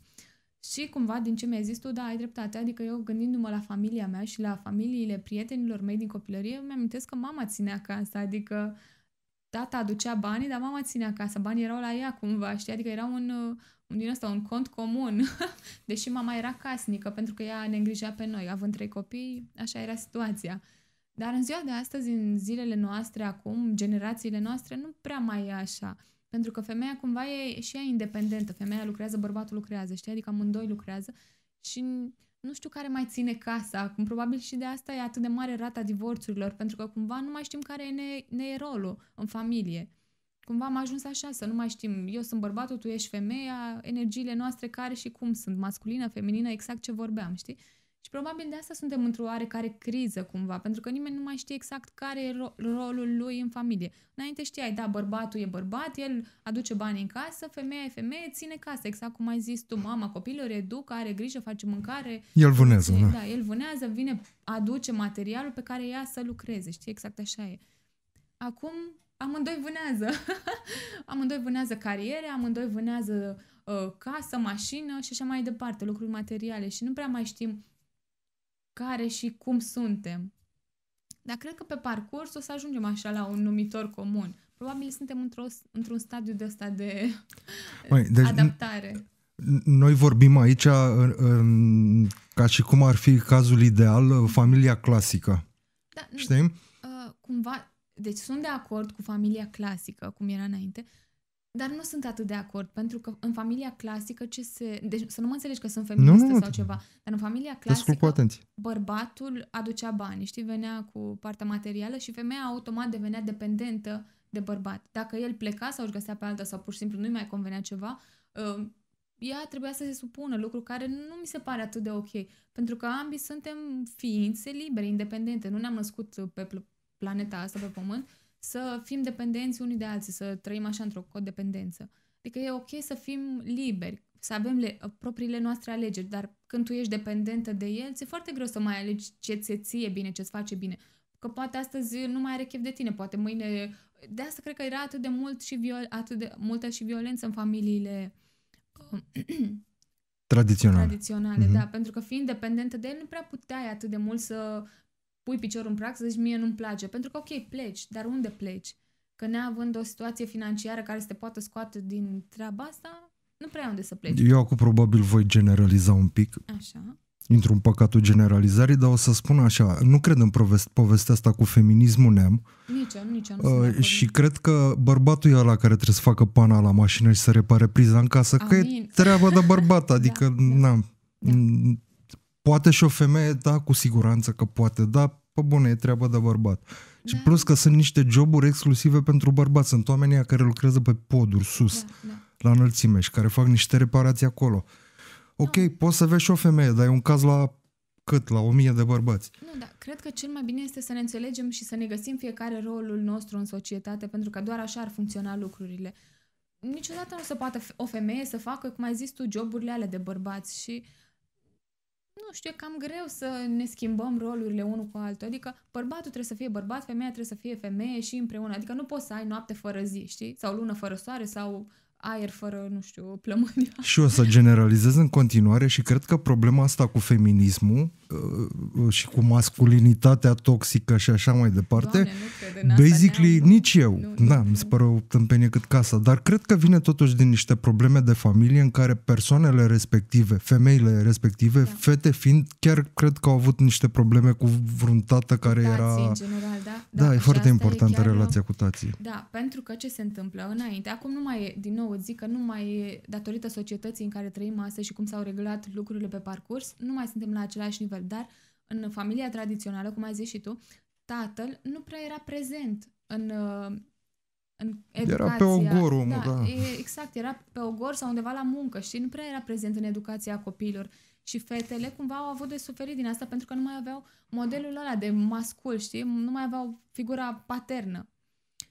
Și cumva, din ce mi-ai zis tu, da, ai dreptate. Adică eu, gândindu-mă la familia mea și la familiile prietenilor mei din copilărie, mi amintesc că mama ținea acasă adică tata aducea banii, dar mama ținea acasă. Banii erau la ea cumva, știi? Adică era un, uh, un din ăsta, un cont comun. Deși mama era casnică, pentru că ea ne îngrija pe noi. Având trei copii, așa era situația. Dar în ziua de astăzi, în zilele noastre acum, generațiile noastre, nu prea mai e așa. Pentru că femeia cumva e și ea independentă. Femeia lucrează, bărbatul lucrează, știi? Adică amândoi lucrează. Și nu știu care mai ține casa acum, probabil și de asta e atât de mare rata divorțurilor, pentru că cumva nu mai știm care e ne, ne e rolul în familie. Cumva am ajuns așa, să nu mai știm, eu sunt bărbatul, tu ești femeia, energiile noastre care și cum sunt, masculină, feminină, exact ce vorbeam, știi? Și probabil de asta suntem într-o oarecare criză cumva, pentru că nimeni nu mai știe exact care e ro- rolul lui în familie. Înainte știai, da, bărbatul e bărbat, el aduce bani în casă, femeia e femeie, ține casă, exact cum ai zis tu, mama copilor reduc, are grijă, face mâncare.
El vânează, da. da.
El vânează, vine, aduce materialul pe care ea să lucreze, știi, exact așa e. Acum amândoi vânează. amândoi vânează cariere, amândoi vânează uh, casă, mașină și așa mai departe, lucruri materiale și nu prea mai știm care și cum suntem. Dar cred că pe parcurs o să ajungem așa la un numitor comun. Probabil suntem într-o, într-un stadiu de ăsta de
Măi, deci
adaptare.
Noi vorbim aici în, ca și cum ar fi cazul ideal uh, familia clasică. Da, Știm?
Uh, cumva, deci sunt de acord cu familia clasică, cum era înainte, dar nu sunt atât de acord, pentru că în familia clasică ce se... Deci să nu mă înțelegi că sunt feministă nu, nu, sau ceva, dar în familia clasică bărbatul aducea bani, știi, venea cu partea materială și femeia automat devenea dependentă de bărbat. Dacă el pleca sau își găsea pe alta sau pur și simplu nu-i mai convenea ceva, um, ea trebuia să se supună, lucru care nu mi se pare atât de ok, pentru că ambii suntem ființe libere, independente, nu ne-am născut pe planeta asta, pe pământ, să fim dependenți unii de alții, să trăim așa într-o codependență. Adică e ok să fim liberi, să avem le, propriile noastre alegeri, dar când tu ești dependentă de el, ți-e foarte greu să mai alegi ce ți ție bine, ce-ți face bine. Că poate astăzi nu mai are chef de tine, poate mâine... De asta cred că era atât de, mult și viol, atât de multă și violență în familiile
tradiționale. Tradiționale, mm-hmm. da,
pentru că fiind dependentă de el nu prea puteai atât de mult să pui piciorul în prag să zici mie nu-mi place. Pentru că, ok, pleci, dar unde pleci? Că neavând o situație financiară care să te poată scoate din treaba asta, nu prea unde să pleci. Eu
acum probabil voi generaliza un pic. Așa. Intru în păcatul generalizării, dar o să spun așa, nu cred în povest, povestea asta cu feminismul neam. Nici eu, nici eu nu uh, Și cred că bărbatul e ăla care trebuie să facă pana la mașină și să repare priza în casă, Amin. că e treaba de bărbat, da, adică da, n-am. da. Poate și o femeie, da, cu siguranță că poate, da, pe bune, e treaba de bărbat. Da. Și plus că sunt niște joburi exclusive pentru bărbați. Sunt oamenii care lucrează pe poduri sus, da, da. la înălțime și care fac niște reparații acolo. Ok, da. poți să vezi și o femeie, dar e un caz la cât? La o mie de bărbați.
Nu, da, cred că cel mai bine este să ne înțelegem și să ne găsim fiecare rolul nostru în societate, pentru că doar așa ar funcționa lucrurile. Niciodată nu se poate o femeie să facă, cum ai zis tu, joburile alea de bărbați și uh, nu știu, e cam greu să ne schimbăm rolurile unul cu altul. Adică bărbatul trebuie să fie bărbat, femeia trebuie să fie femeie și împreună. Adică nu poți să ai noapte fără zi, știi? Sau lună fără soare sau aer fără, nu știu,
plămâni. Și o să generalizez în continuare și cred că problema asta cu feminismul uh, uh, și cu masculinitatea toxică și așa mai departe, Doamne, nu basically asta, nici eu, nu, da, nu. mi se pare o tâmpenie cât casa, dar cred că vine totuși din niște probleme de familie în care persoanele respective, femeile respective, da. fete fiind, chiar cred că au avut niște probleme cu vreun tată care tații, era... în general, da. Da, da e foarte importantă relația cu tații.
Da, pentru că ce se întâmplă înainte, acum nu mai e, din nou, auzi că nu mai datorită societății în care trăim astăzi și cum s-au reglat lucrurile pe parcurs, nu mai suntem la același nivel, dar în familia tradițională, cum ai zis și tu, tatăl nu prea era prezent în, în educația. Era pe ogor omul, da, da. Exact, era pe ogor sau undeva la muncă, și Nu prea era prezent în educația copiilor. Și fetele cumva au avut de suferit din asta pentru că nu mai aveau modelul ăla de mascul, știi? Nu mai aveau figura paternă.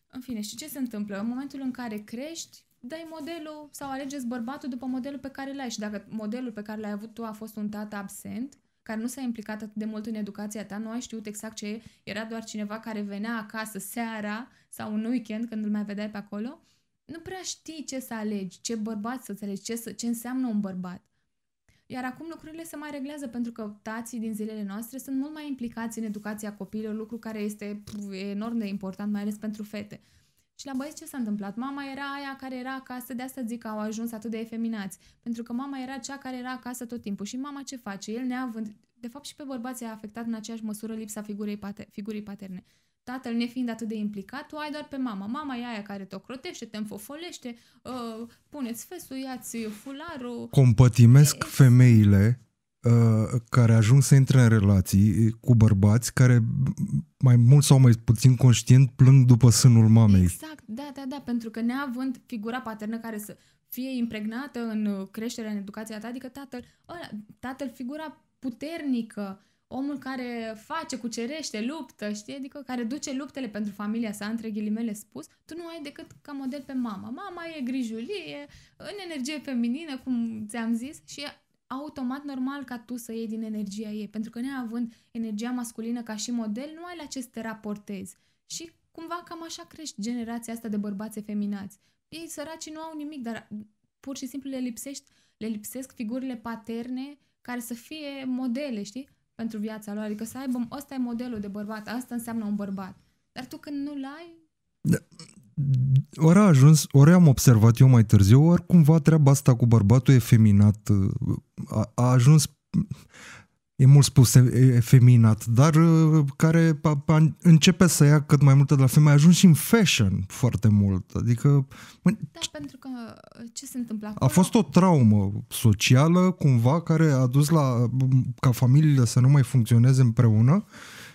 În fine, și ce se întâmplă? În momentul în care crești, dai modelul sau alegeți bărbatul după modelul pe care l-ai și dacă modelul pe care l-ai avut tu a fost un tată absent, care nu s-a implicat atât de mult în educația ta, nu ai știut exact ce e, era doar cineva care venea acasă seara sau un weekend când îl mai vedeai pe acolo, nu prea știi ce să alegi, ce bărbat să alegi, ce, să, ce înseamnă un bărbat. Iar acum lucrurile se mai reglează pentru că tații din zilele noastre sunt mult mai implicați în educația copiilor, lucru care este enorm de important, mai ales pentru fete. Și la băieți ce s-a întâmplat? Mama era aia care era acasă, de asta zic că au ajuns atât de efeminați. Pentru că mama era cea care era acasă tot timpul. Și mama ce face? El neavând... De fapt și pe bărbați a afectat în aceeași măsură lipsa figurii, pater... figurii paterne. Tatăl nefiind atât de implicat, tu ai doar pe mama. Mama e aia care te ocrotește, te înfofolește, uh, puneți fesul, iați
fularul. Compătimesc e, femeile Uh, care ajung să intre în relații cu bărbați care mai mult sau mai puțin conștient plâng după sânul mamei. Exact,
da, da, da, pentru că neavând figura paternă care să fie impregnată în creșterea, în educația ta, adică tatăl, ăla, tatăl figura puternică, omul care face, cucerește, luptă, știi? Adică care duce luptele pentru familia sa, între ghilimele spus, tu nu ai decât ca model pe mama. Mama e grijulie, în energie feminină, cum ți-am zis, și automat normal ca tu să iei din energia ei, pentru că neavând energia masculină ca și model, nu ai la ce să te raportezi. Și cumva cam așa crești generația asta de bărbați efeminați. Ei săraci nu au nimic, dar pur și simplu le, lipsești, le lipsesc figurile paterne care să fie modele, știi? Pentru viața lor, adică să aibă, ăsta e modelul de bărbat, asta înseamnă un bărbat. Dar tu când nu-l ai...
Da ori a ajuns, ori am observat eu mai târziu, ori cumva treaba asta cu bărbatul efeminat uh, a, a ajuns e mult spus efeminat, dar uh, care a, a, începe să ia cât mai multe de la femeie, a ajuns și în fashion foarte mult. Adică... Da,
ce, pentru că uh, ce se întâmplă acolo? A fost
o traumă socială, cumva, care a dus la ca familiile să nu mai funcționeze împreună uh,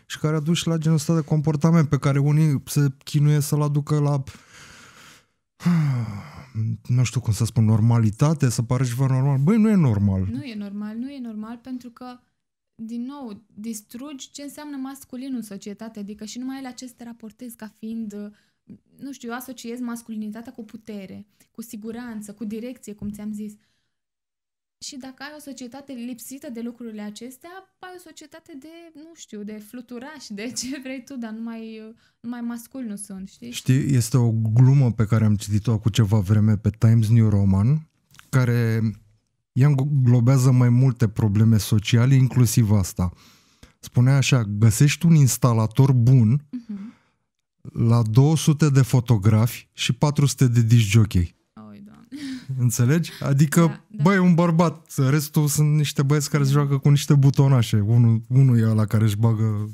și care a dus la genul ăsta de comportament pe care unii se chinuie să-l aducă la nu știu cum să spun, normalitate, să pare ceva normal. Băi, nu e normal. Nu
e normal, nu e normal pentru că din nou, distrugi ce înseamnă masculin în societate, adică și numai la ce te raportezi ca fiind, nu știu, eu asociez masculinitatea cu putere, cu siguranță, cu direcție, cum ți-am zis. Și dacă ai o societate lipsită de lucrurile acestea, ai o societate de, nu știu, de fluturași, de ce vrei tu, dar numai, numai masculi nu sunt, știi?
Știi, este o glumă pe care am citit-o cu ceva vreme pe Times New Roman, care ea înglobează mai multe probleme sociale, inclusiv asta. Spunea așa, găsești un instalator bun uh-huh. la 200 de fotografi și 400 de disjockey înțelegi? Adică, da, da. băi, un bărbat, restul sunt niște băieți care se da. joacă cu niște butonașe. Unul, unul e la care își bagă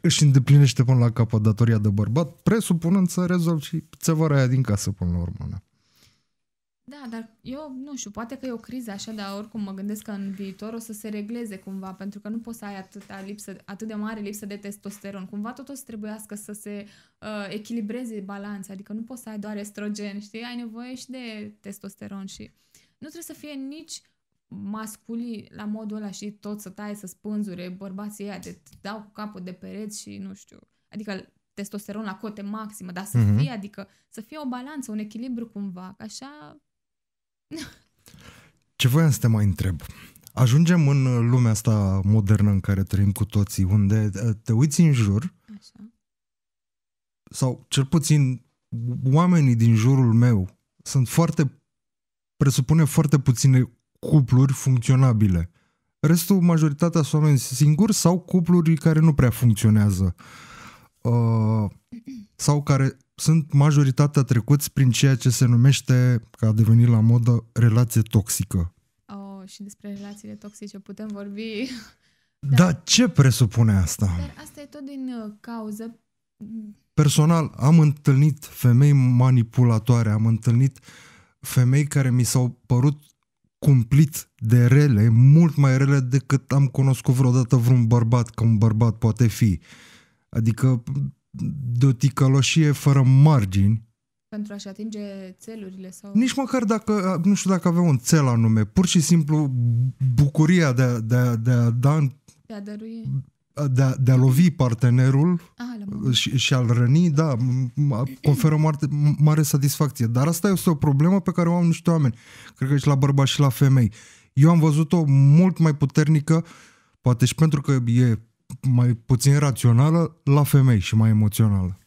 își îndeplinește până la capăt datoria de bărbat, presupunând să rezolvi și țevăra aia din casă până la urmă. Da.
Da, dar eu nu știu, poate că e o criză așa, dar oricum mă gândesc că în viitor o să se regleze cumva, pentru că nu poți să ai atâta lipsă, atât de mare lipsă de testosteron. Cumva tot o să trebuiască să se uh, echilibreze balanța, adică nu poți să ai doar estrogen, știi? Ai nevoie și de testosteron și nu trebuie să fie nici masculi la modul ăla și tot să taie, să spânzure, bărbații ăia te dau cu capul de pereți și nu știu. Adică testosteron la cote maximă, dar să mm-hmm. fie, adică să fie o balanță, un echilibru cumva, așa
ce voiam să te mai întreb? Ajungem în lumea asta modernă în care trăim cu toții, unde uh, te uiți în jur, Așa. sau cel puțin oamenii din jurul meu sunt foarte, presupune foarte puține cupluri funcționabile. Restul, majoritatea sunt oameni singuri sau cupluri care nu prea funcționează. Uh, sau care sunt majoritatea trecuți prin ceea ce se numește, ca a devenit la modă, relație toxică.
Oh, și despre relațiile toxice putem vorbi.
Dar, Dar ce presupune asta? Dar
asta e tot din uh, cauză.
Personal, am întâlnit femei manipulatoare, am întâlnit femei care mi s-au părut cumplit de rele, mult mai rele decât am cunoscut vreodată vreun bărbat, că un bărbat poate fi. Adică de o ticăloșie fără margini.
Pentru a-și atinge țelurile sau... Nici măcar
dacă, nu știu dacă avea un țel anume, pur și simplu bucuria de a, de a, de a da... În, de a dărui. De a, de a lovi partenerul ah, și, și a-l răni, da, conferă mare, mare satisfacție. Dar asta este o problemă pe care o au niște oameni. Cred că și la bărbați și la femei. Eu am văzut-o mult mai puternică, poate și pentru că e mai puțin rațională la femei și mai emoțională?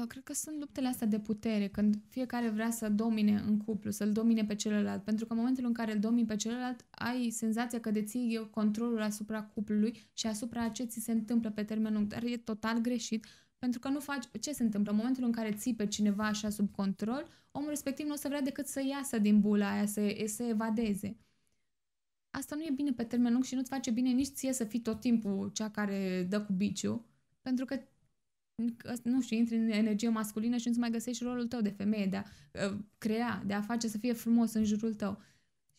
Uh, cred că sunt luptele astea de putere, când fiecare vrea să domine în cuplu, să-l domine pe celălalt, pentru că în momentul în care îl domini pe celălalt, ai senzația că deții eu controlul asupra cuplului și asupra ce ți se întâmplă pe termen lung, dar e total greșit, pentru că nu faci... Ce se întâmplă? În momentul în care ții pe cineva așa sub control, omul respectiv nu o să vrea decât să iasă din bula aia, să, să evadeze asta nu e bine pe termen lung și nu-ți face bine nici ție să fii tot timpul cea care dă cu biciu, pentru că nu știu, intri în energie masculină și nu-ți mai găsești rolul tău de femeie, de a ă, crea, de a face să fie frumos în jurul tău.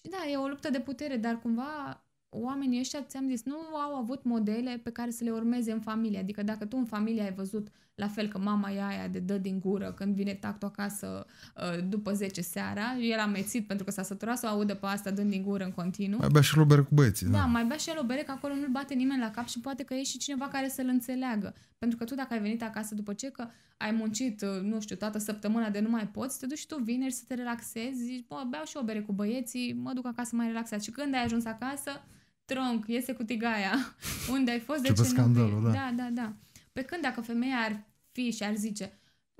Și da, e o luptă de putere, dar cumva oamenii ăștia, ți-am zis, nu au avut modele pe care să le urmeze în familie. Adică dacă tu în familie ai văzut la fel că mama e aia de dă din gură când vine tactul acasă uh, după 10 seara, el amețit pentru că s-a săturat să o audă pe asta dând din gură în continuu. Mai bea și
el o bere cu băieții. Da, da mai
bea și el o bere că acolo nu-l bate nimeni la cap și poate că e și cineva care să-l înțeleagă. Pentru că tu dacă ai venit acasă după ce că ai muncit, uh, nu știu, toată săptămâna de nu mai poți, te duci și tu vineri să te relaxezi, zici, bă, beau și o bere cu băieții, mă duc acasă mai relaxat. Și când ai ajuns acasă, tronc, iese cu tigaia. Unde ai fost, de ce, ce nu scandalul, da. da, da, da. Pe când dacă femeia ar fi și ar zice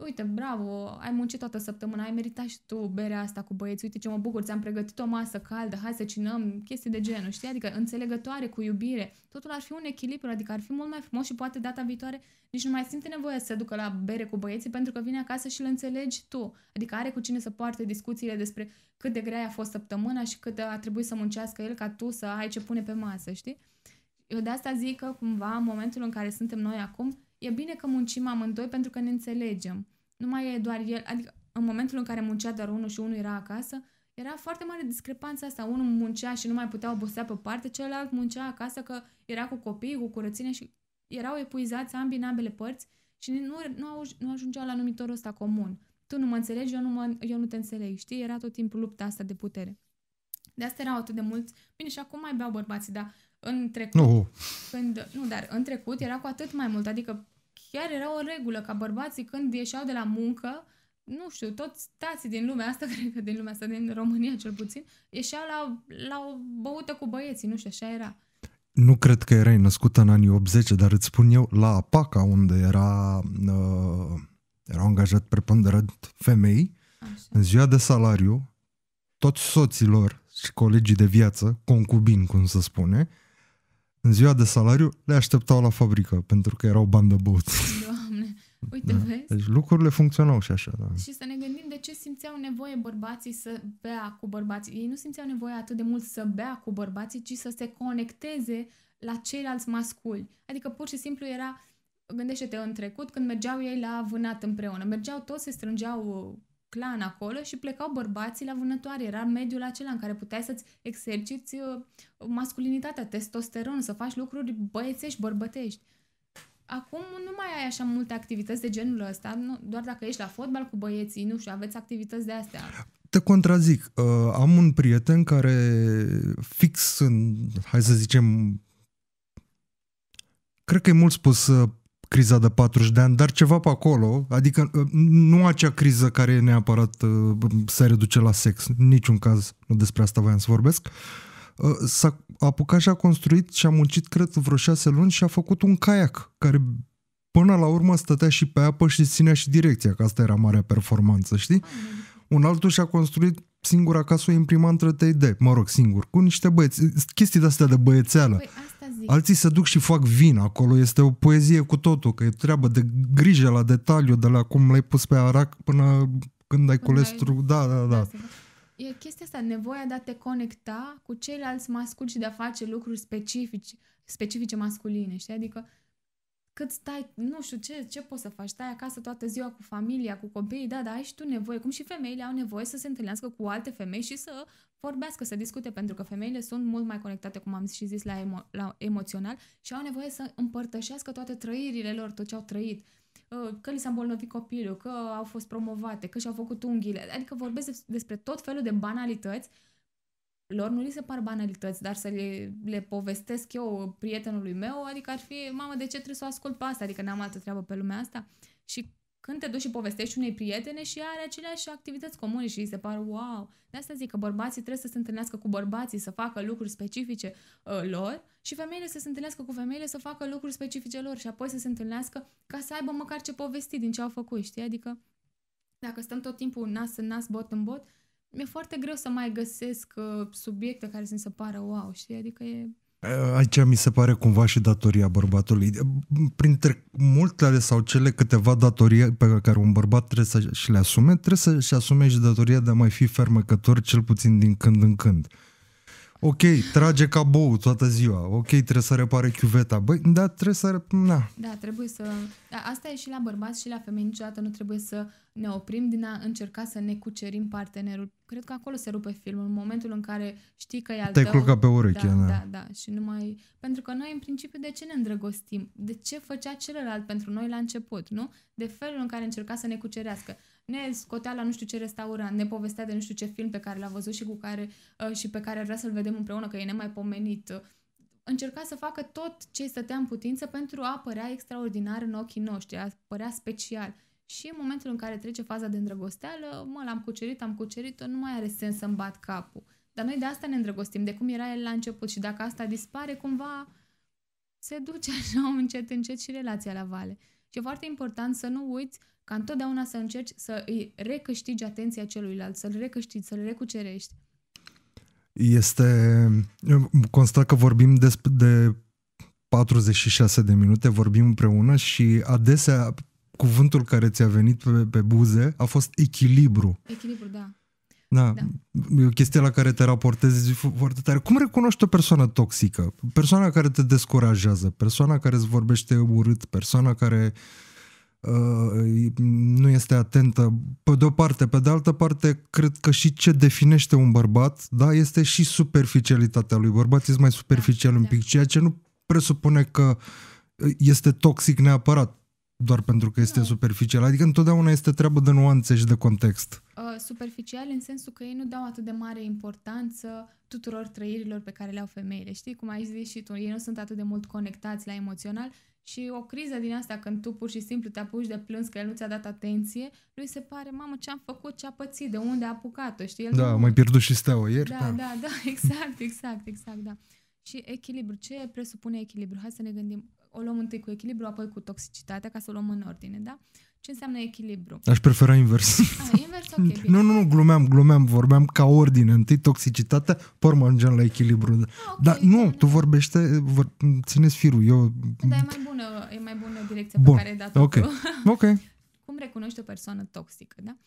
uite, bravo, ai muncit toată săptămâna, ai meritat și tu berea asta cu băieți, uite ce mă bucur, ți-am pregătit o masă caldă, hai să cinăm, chestii de genul, știi? Adică înțelegătoare, cu iubire, totul ar fi un echilibru, adică ar fi mult mai frumos și poate data viitoare nici nu mai simte nevoie să se ducă la bere cu băieții pentru că vine acasă și le înțelegi tu. Adică are cu cine să poarte discuțiile despre cât de grea a fost săptămâna și cât a trebuit să muncească el ca tu să ai ce pune pe masă, știi? Eu de asta zic că cumva în momentul în care suntem noi acum, e bine că muncim amândoi pentru că ne înțelegem. Nu mai e doar el, adică în momentul în care muncea doar unul și unul era acasă, era foarte mare discrepanța asta. Unul muncea și nu mai putea obosea pe parte, celălalt muncea acasă că era cu copii, cu curățenie și erau epuizați ambii în ambele părți și nu, nu, nu ajungeau la numitorul ăsta comun. Tu nu mă înțelegi, eu nu, mă, eu nu te înțeleg, știi? Era tot timpul lupta asta de putere. De asta erau atât de mulți. Bine, și acum mai beau bărbații, dar în trecut, Nu. când, nu, dar în trecut era cu atât mai mult, adică chiar era o regulă ca bărbații când ieșeau de la muncă, nu știu, toți tații din lumea asta, cred că din lumea asta, din România cel puțin, ieșeau la, la o băută cu băieții, nu știu, așa era.
Nu cred că erai născută în anii 80, dar îți spun eu, la APACA, unde era, uh, erau angajat preponderent femei, Așa. în ziua de salariu, toți soților și colegii de viață, concubini, cum se spune, în ziua de salariu le așteptau la fabrică, pentru că erau bandă băut.
Doamne, uite, da. vezi?
Deci lucrurile funcționau și așa. Da.
Și să ne gândim de ce simțeau nevoie bărbații să bea cu bărbații. Ei nu simțeau nevoie atât de mult să bea cu bărbații, ci să se conecteze la ceilalți masculi. Adică pur și simplu era, gândește-te în trecut, când mergeau ei la vânat împreună. Mergeau toți, se strângeau clan acolo și plecau bărbații la vânătoare. Era mediul acela în care puteai să-ți exerciți uh, masculinitatea, testosteron, să faci lucruri băiețești, bărbătești. Acum nu mai ai așa multe activități de genul ăsta, nu, doar dacă ești la fotbal cu băieții, nu știu, aveți activități de astea.
Te contrazic. Uh, am un prieten care fix în, hai să zicem, cred că e mult spus, uh, criza de 40 de ani, dar ceva pe acolo, adică uh, nu acea criză care e neapărat uh, se reduce la sex, în niciun caz, nu despre asta voiam să vorbesc, uh, s-a apucat și a construit și a muncit, cred, vreo șase luni și a făcut un caiac care până la urmă stătea și pe apă și ținea și direcția, că asta era marea performanță, știi? Un altul și-a construit singura acasă o imprimantă 3D, mă rog, singur, cu niște băieți, chestii de-astea de băiețeală. Păi, Alții se duc și fac vin acolo, este o poezie cu totul, că e treabă de grijă la detaliu, de la cum l-ai pus pe arac până când ai colestru. Ai... Da, da, da. da
e chestia asta, nevoia de a te conecta cu ceilalți masculi și de a face lucruri specifice, specifice masculine, știi? Adică cât stai, nu știu ce, ce poți să faci, stai acasă toată ziua cu familia, cu copiii, da, dar ai și tu nevoie, cum și femeile au nevoie să se întâlnească cu alte femei și să vorbească, să discute, pentru că femeile sunt mult mai conectate, cum am și zis, la, emo- la emoțional și au nevoie să împărtășească toate trăirile lor, tot ce au trăit. Uh, că li s-a îmbolnăvit copilul, că au fost promovate, că și-au făcut unghiile. Adică vorbesc despre tot felul de banalități. Lor nu li se par banalități, dar să le, le povestesc eu prietenului meu, adică ar fi, mamă, de ce trebuie să o ascult pe asta? Adică n-am altă treabă pe lumea asta. Și când te duci și povestești unei prietene și are aceleași activități comune și îi se par wow. De asta zic că bărbații trebuie să se întâlnească cu bărbații, să facă lucruri specifice uh, lor și femeile să se întâlnească cu femeile să facă lucruri specifice lor și apoi să se întâlnească ca să aibă măcar ce povesti din ce au făcut, știi? Adică dacă stăm tot timpul nas în nas, bot în bot, mi-e foarte greu să mai găsesc uh, subiecte care să mi se pară wow, știi? Adică e
Aici mi se pare cumva și datoria bărbatului. Printre multele sau cele câteva datorii pe care un bărbat trebuie să și le asume, trebuie să-și asume și datoria de a mai fi fermecător cel puțin din când în când. Uh, Ok, trage ca bou toată ziua. Ok, trebuie să repare chiuveta. Băi, da, trebuie să... Na.
Da, trebuie să... Da, asta e și la bărbați și la femei. Niciodată nu trebuie să ne oprim din a încerca să ne cucerim partenerul. Cred că acolo se rupe filmul. În momentul în care știi că e al te tău... Te-ai pe ureche, da, da. Da, da. Și numai... Pentru că noi, în principiu, de ce ne îndrăgostim? De ce făcea celălalt pentru noi la început, nu? De felul în care încerca să ne cucerească ne scotea la nu știu ce restaurant, ne povestea de nu știu ce film pe care l-a văzut și cu care uh, și pe care ar vrea să-l vedem împreună, că e nemaipomenit. Uh. Încerca să facă tot ce stătea în putință pentru a părea extraordinar în ochii noștri, a părea special. Și în momentul în care trece faza de îndrăgosteală, mă, l-am cucerit, am cucerit-o, nu mai are sens să-mi bat capul. Dar noi de asta ne îndrăgostim, de cum era el la început și dacă asta dispare, cumva se duce așa încet, încet și relația la vale. Și e foarte important să nu uiți ca întotdeauna să încerci să îi recâștigi atenția celuilalt, să-l recâștigi, să-l recucerești.
Este... Constat că vorbim despre de 46 de minute, vorbim împreună și adesea cuvântul care ți-a venit pe, pe buze a fost echilibru. Echilibru, da. Da, da. E o chestie la care te raportezi foarte tare. Cum recunoști o persoană toxică? Persoana care te descurajează, persoana care îți vorbește urât, persoana care uh, Uh, nu este atentă pe de o parte, pe de altă parte cred că și ce definește un bărbat da, este și superficialitatea lui bărbat sunt mai superficial da, un da. pic, ceea ce nu presupune că uh, este toxic neapărat doar pentru că este da. superficial, adică întotdeauna este treabă de nuanțe și de context
uh, superficial în sensul că ei nu dau atât de mare importanță tuturor trăirilor pe care le au femeile. Știi, cum ai zis și tu, ei nu sunt atât de mult conectați la emoțional și o criză din asta, când tu pur și simplu te apuci de plâns că el nu ți-a dat atenție, lui se pare, mamă, ce-am făcut, ce-a pățit, de unde a apucat-o, știi? El da, nu... mai
pierdut și steaua ieri. Da, da, da,
da, exact, exact, exact, da. Și echilibru, ce presupune echilibru? Hai să ne gândim, o luăm întâi cu echilibru, apoi cu toxicitatea, ca să o luăm în ordine, da? Uh, ce înseamnă echilibru.
Aș prefera invers. A, ah, invers, Okay, Nu, nu, nu, glumeam, glumeam, vorbeam ca ordine. Întâi toxicitatea, păr urmă la echilibru. Ah, okay, Dar nu, bine. tu vorbește, vor, țineți firul. Eu... Păi, dar
e mai bună, e mai bună direcția Bun. pe care ai dat-o okay. ok. Cum recunoști o persoană toxică, da?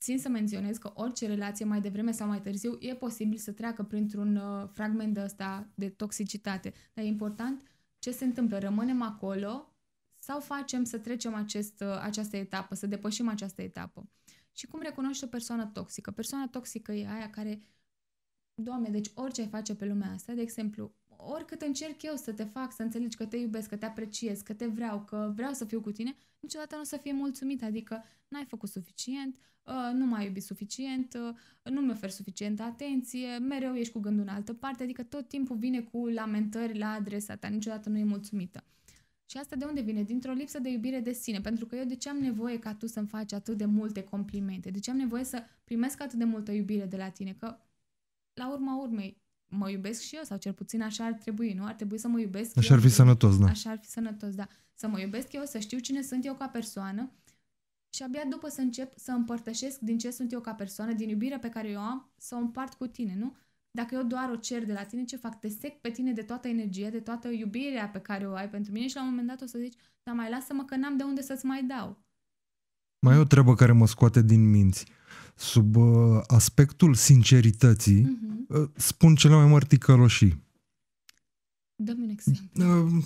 Țin să menționez că orice relație, mai devreme sau mai târziu, e posibil să treacă printr-un uh, fragment de ăsta de toxicitate. Dar e important ce se întâmplă. Rămânem acolo sau facem să trecem acest, uh, această etapă, să depășim această etapă. Și cum recunoști o persoană toxică? Persoana toxică e aia care, Doamne, deci orice ai face pe lumea asta, de exemplu, oricât încerc eu să te fac să înțelegi că te iubesc, că te apreciez, că te vreau, că vreau să fiu cu tine, niciodată nu o să fie mulțumit, adică n-ai făcut suficient, uh, nu m-ai iubit suficient, uh, nu mi oferi suficientă atenție, mereu ești cu gândul în altă parte, adică tot timpul vine cu lamentări la adresa ta, niciodată nu e mulțumită. Și asta de unde vine? Dintr-o lipsă de iubire de sine. Pentru că eu de ce am nevoie ca tu să-mi faci atât de multe complimente? De ce am nevoie să primesc atât de multă iubire de la tine? Că, la urma urmei, mă iubesc și eu, sau cel puțin așa ar trebui, nu? Ar trebui să mă iubesc Așa ar fi sănătos, da. Așa ar fi sănătos, da. Să mă iubesc eu, să știu cine sunt eu ca persoană și abia după să încep să împărtășesc din ce sunt eu ca persoană, din iubirea pe care eu am, să o împart cu tine, nu? Dacă eu doar o cer de la tine, ce fac? Te sec pe tine de toată energia, de toată iubirea pe care o ai pentru mine și la un moment dat o să zici, dar mai lasă-mă că n-am de unde să-ți mai dau.
Mai e o treabă care mă scoate din minți. Sub uh, aspectul sincerității, uh-huh. uh, spun cele mai mari ticăloșii. Dă-mi un exemplu. Uh,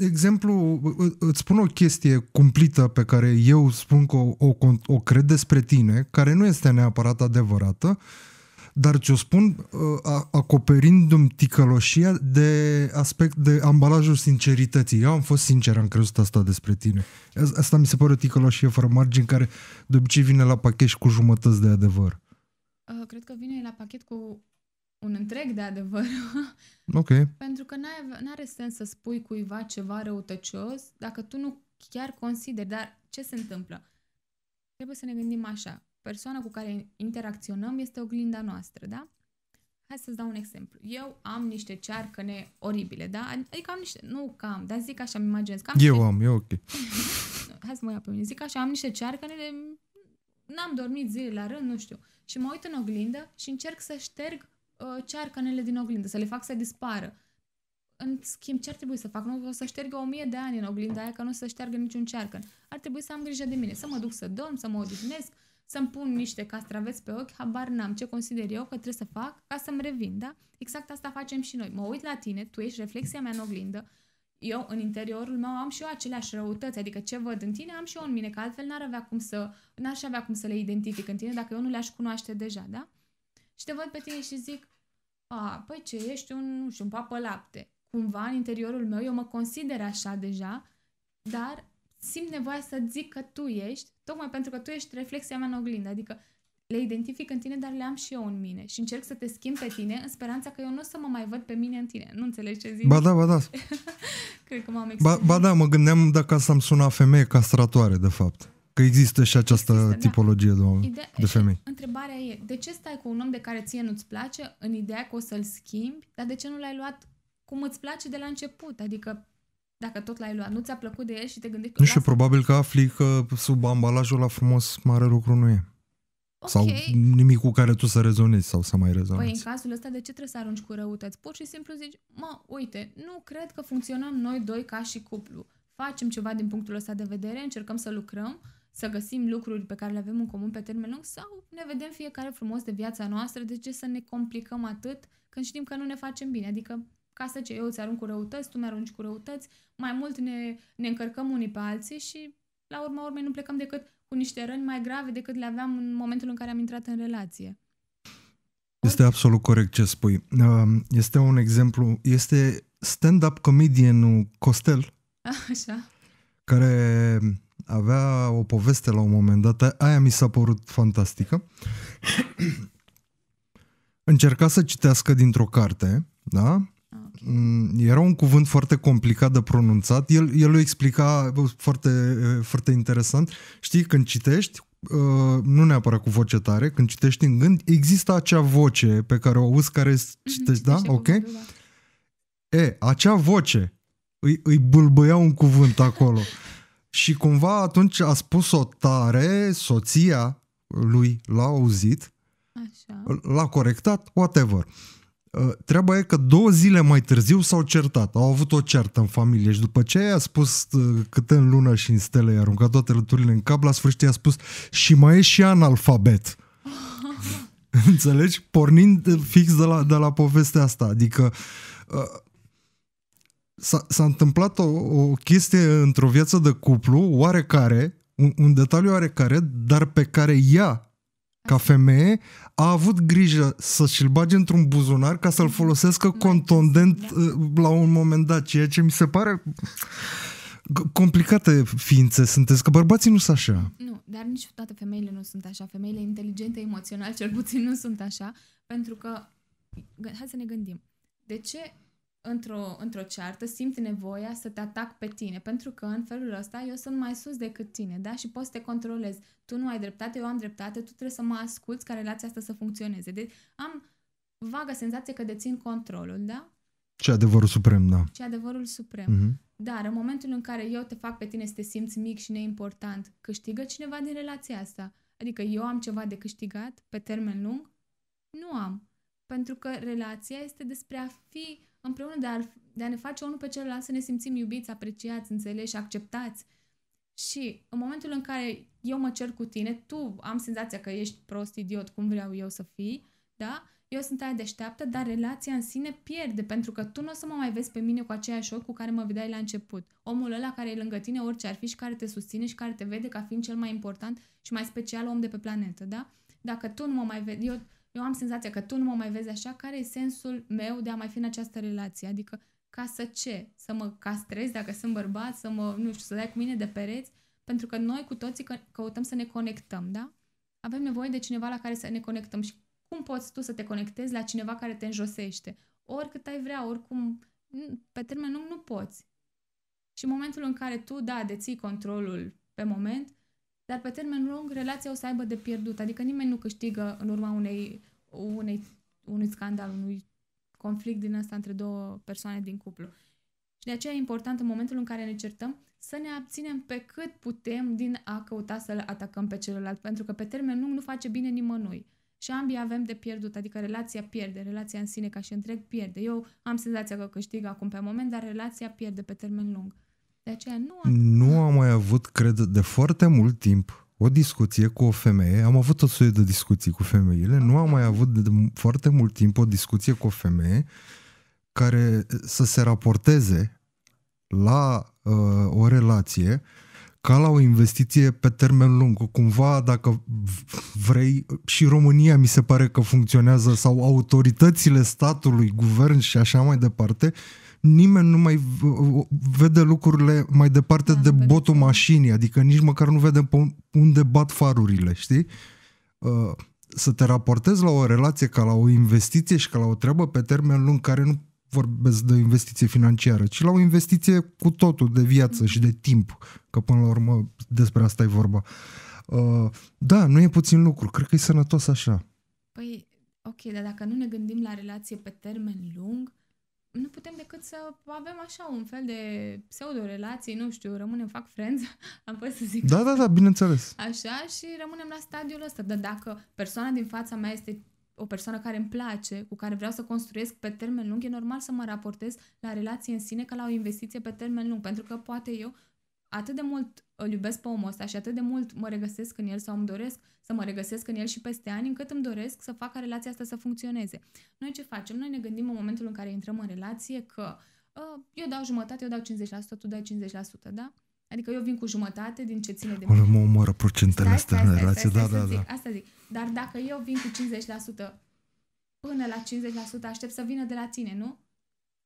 exemplu, uh, îți spun o chestie cumplită pe care eu spun că o, o, o cred despre tine, care nu este neapărat adevărată, uh, dar ți-o spun uh, acoperindu-mi ticăloșia de aspect de ambalajul sincerității. Eu am fost sincer, am crezut asta despre tine. Asta mi se pare o ticăloșie fără margini care de obicei vine la pachet cu jumătăți de adevăr.
Uh, cred că vine la pachet cu un întreg de adevăr. Ok. Pentru că n-are sens să spui cuiva ceva răutăcios dacă tu nu chiar consideri. Dar ce se întâmplă? Trebuie să ne gândim așa persoana cu care interacționăm este oglinda noastră, da? Hai să-ți dau un exemplu. Eu am niște cearcăne oribile, da? Adică am niște... Nu cam, dar zic așa, îmi imaginez. Că am eu niște... am, eu ok. Hai să mă ia pe mine. Zic așa, am niște cearcăne de... N-am dormit zile la rând, nu știu. Și mă uit în oglindă și încerc să șterg uh, cearcănele din oglindă, să le fac să dispară. În schimb, ce ar trebui să fac? Nu o să șterg o mie de ani în oglinda aia, că nu o să șteargă niciun cearcăn. Ar trebui să am grijă de mine, să mă duc să dorm, să mă odihnesc, să-mi pun niște castraveți pe ochi, habar n-am ce consider eu că trebuie să fac ca să-mi revin, da? Exact asta facem și noi. Mă uit la tine, tu ești reflexia mea în oglindă, eu în interiorul meu am și eu aceleași răutăți, adică ce văd în tine am și eu în mine, că altfel n-ar avea cum să, n-aș avea cum să le identific în tine dacă eu nu le-aș cunoaște deja, da? Și te văd pe tine și zic, a, păi ce, ești un, nu știu, un papă lapte. Cumva în interiorul meu eu mă consider așa deja, dar simt nevoia să zic că tu ești Tocmai pentru că tu ești reflexia mea în oglindă, adică le identific în tine, dar le am și eu în mine și încerc să te schimb pe tine în speranța că eu nu o să mă mai văd pe mine în tine. Nu înțelegi ce zic? Ba da, ba da. Cred că m-am Ba, ba
da, mă gândeam dacă s-am sunat femeie castratoare, de fapt. Că există și această există, da. tipologie da. de, Ide- de femei.
Întrebarea e, de ce stai cu un om de care ție nu-ți place în ideea că o să-l schimbi, dar de ce nu l-ai luat cum îți place de la început? Adică dacă tot l-ai luat, nu ți-a plăcut de el și te gândești că... Nu
știu, probabil că afli că sub ambalajul la frumos mare lucru nu e. Okay. Sau nimic cu care tu să rezonezi sau să mai rezonezi. Păi
în cazul ăsta de ce trebuie să arunci cu răutăți? Pur și simplu zici, mă, uite, nu cred că funcționăm noi doi ca și cuplu. Facem ceva din punctul ăsta de vedere, încercăm să lucrăm, să găsim lucruri pe care le avem în comun pe termen lung sau ne vedem fiecare frumos de viața noastră, de ce să ne complicăm atât când știm că nu ne facem bine? Adică ca să ce, eu îți arunc cu răutăți, tu mi-arunci cu răutăți, mai mult ne, ne încărcăm unii pe alții și la urma urmei nu plecăm decât cu niște răni mai grave decât le aveam în momentul în care am intrat în relație.
Este absolut corect ce spui. Um, este un exemplu, este stand-up comedianul Costel,
Așa.
care avea o poveste la un moment dat, aia mi s-a părut fantastică. Încerca să citească dintr-o carte, da? Mm, era un cuvânt foarte complicat de pronunțat, el, el o explica foarte, foarte interesant. Știi, când citești, uh, nu neapărat cu voce tare, când citești în gând, există acea voce pe care o auzi care mhm, citești, da? Ok? Da. E, acea voce îi, îi bâlbâia un cuvânt acolo. Și cumva atunci a spus-o tare, soția lui l-a auzit, Așa. l-a corectat, whatever. Uh, Uh, treaba e că două zile mai târziu s-au certat, au avut o certă în familie și după ce a spus uh, câte în lună și în stele, i-a aruncat toate lăturile în cap, la sfârșit i-a spus și mai e și analfabet. Înțelegi? Pornind uh, fix de la, de la povestea asta. Adică s-a, s-a întâmplat o, o chestie într-o viață de cuplu oarecare, un, un detaliu oarecare, dar pe care ea ca femeie, a avut grijă să și-l bage într-un buzunar ca să-l folosească contondent uh, la un moment dat, ceea ce mi se pare complicate ființe sunteți, că bărbații nu sunt așa.
Nu, dar nici toate femeile nu sunt așa. Femeile inteligente, emoțional, cel puțin nu sunt așa, pentru că, hai să ne gândim, de ce într-o, într-o ceartă, simți nevoia să te atac pe tine, pentru că în felul ăsta eu sunt mai sus decât tine, da? Și poți să te controlezi. Tu nu ai dreptate, eu am dreptate, tu trebuie să mă asculți ca relația asta să funcționeze. Deci am vaga senzație că dețin controlul, da?
Ce adevărul suprem, da.
Ce adevărul suprem. Mm-hmm. Dar în momentul în care eu te fac pe tine să te simți mic și neimportant, câștigă cineva din relația asta. Adică eu am ceva de câștigat pe termen lung? Nu am. Pentru că relația este despre a fi împreună de a, de a ne face unul pe celălalt să ne simțim iubiți, apreciați, înțeleși, acceptați. Și în momentul în care eu mă cer cu tine, tu am senzația că ești prost, idiot, cum vreau eu să fii, da? Eu sunt aia deșteaptă, dar relația în sine pierde, pentru că tu nu o să mă mai vezi pe mine cu aceeași ochi cu care mă vedeai la început. Omul ăla care e lângă tine, orice ar fi și care te susține și care te vede ca fiind cel mai important și mai special om de pe planetă, da? Dacă tu nu mă mai vezi, eu eu am senzația că tu nu mă mai vezi așa, care e sensul meu de a mai fi în această relație? Adică ca să ce? Să mă castrez dacă sunt bărbat, să mă, nu știu, să dai cu mine de pereți? Pentru că noi cu toții căutăm să ne conectăm, da? Avem nevoie de cineva la care să ne conectăm și cum poți tu să te conectezi la cineva care te înjosește? Oricât ai vrea, oricum, pe termen lung nu poți. Și în momentul în care tu, da, deții controlul pe moment, dar pe termen lung relația o să aibă de pierdut. Adică nimeni nu câștigă în urma unei, unei, unui scandal, unui conflict din asta între două persoane din cuplu. Și de aceea e important în momentul în care ne certăm să ne abținem pe cât putem din a căuta să-l atacăm pe celălalt, pentru că pe termen lung nu face bine nimănui. Și ambii avem de pierdut, adică relația pierde, relația în sine ca și întreg pierde. Eu am senzația că câștig acum pe moment, dar relația pierde pe termen lung. De aceea nu
am... Nu am mai avut, cred, de foarte mult timp o discuție cu o femeie. Am avut o suie de discuții cu femeile. Okay. Nu am mai avut de foarte mult timp o discuție cu o femeie care eh, să se raporteze la uh, o relație ca la o investiție pe termen lung. Cumva, dacă vrei, și România mi se pare că funcționează, sau autoritățile statului, guvern și așa mai departe, uh, nimeni nu mai vede lucrurile mai departe da, de botul mașinii, adică nici măcar nu vedem pe unde bat farurile, știi? Uh, să te raportezi la o relație ca la o investiție și ca la o treabă pe termen lung care nu vorbesc de investiție financiară, ci la o investiție cu totul de viață și de timp, că până la urmă despre asta e vorba. Uh, da, nu e puțin lucru, cred că e sănătos așa.
Păi, ok, dar dacă nu ne gândim la relație pe termen lung, nu putem decât să avem așa un fel de pseudo-relații, nu știu, rămânem fac friends, am fost să zic. Da, da, da,
bineînțeles.
Așa și rămânem la stadiul ăsta. Dar dacă persoana din fața mea este o persoană care îmi place, cu care vreau să construiesc pe termen lung, e normal să mă raportez la relație în sine ca la o investiție pe termen lung, pentru că poate eu atât de mult îl iubesc pe omul ăsta și atât de mult mă regăsesc în el sau îmi doresc să mă regăsesc în el și peste ani, încât îmi doresc să fac ca relația asta să funcționeze. Noi ce facem? Noi ne gândim în momentul în care intrăm în relație că uh, eu dau jumătate, eu dau 50%, tu dai 50%, da? Adică eu vin cu jumătate din ce ține de mine. Mă
omoră procentele astea în relație, da, da, da.
Asta zic. Dar dacă eu vin cu 50% până la 50%, aștept să vină de la tine, nu?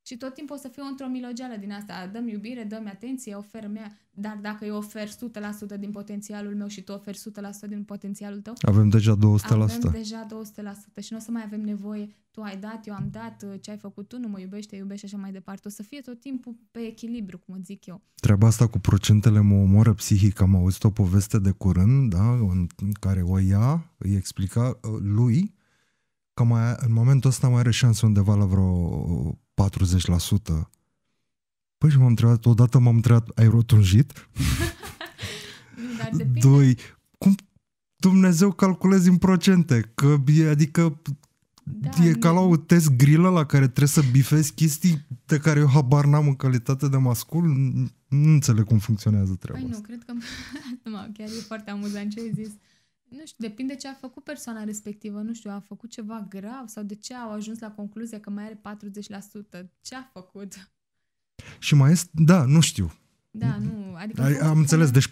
Și tot timpul o să fiu într-o milogeală din asta, dăm iubire, dăm atenție, ofer mea, dar dacă eu ofer 100% din potențialul meu și tu oferi 100% din potențialul tău, avem deja 200%. Avem deja 200% și nu o să mai avem nevoie, tu ai dat, eu am dat, uh, ce ai făcut tu, nu mă iubește, iubește și așa mai departe. O să fie tot timpul pe echilibru, cum zic eu.
Treaba asta cu procentele mă omoră psihic. Am auzit o poveste de curând, da, în care o ia, îi explica uh, lui că mai, în momentul ăsta mai are șanse undeva la vreo 40%. Păi și m-am întrebat, odată m-am întrebat, ai rotunjit? Doi, cum Dumnezeu calculezi în procente? Că e, adică da, e ca la un test grilă la care trebuie să bifezi chestii de care eu habar n-am în calitate de mascul. Nu înțeleg cum funcționează treaba Păi nu,
cred că... chiar e foarte amuzant ce ai zis nu știu, depinde ce a făcut persoana respectivă, nu știu, a făcut ceva grav sau de ce au ajuns la concluzia că mai are 40%, ce a făcut?
Și mai este, da, nu știu.
Da, nu, adică... Ai, am înțeles,
deci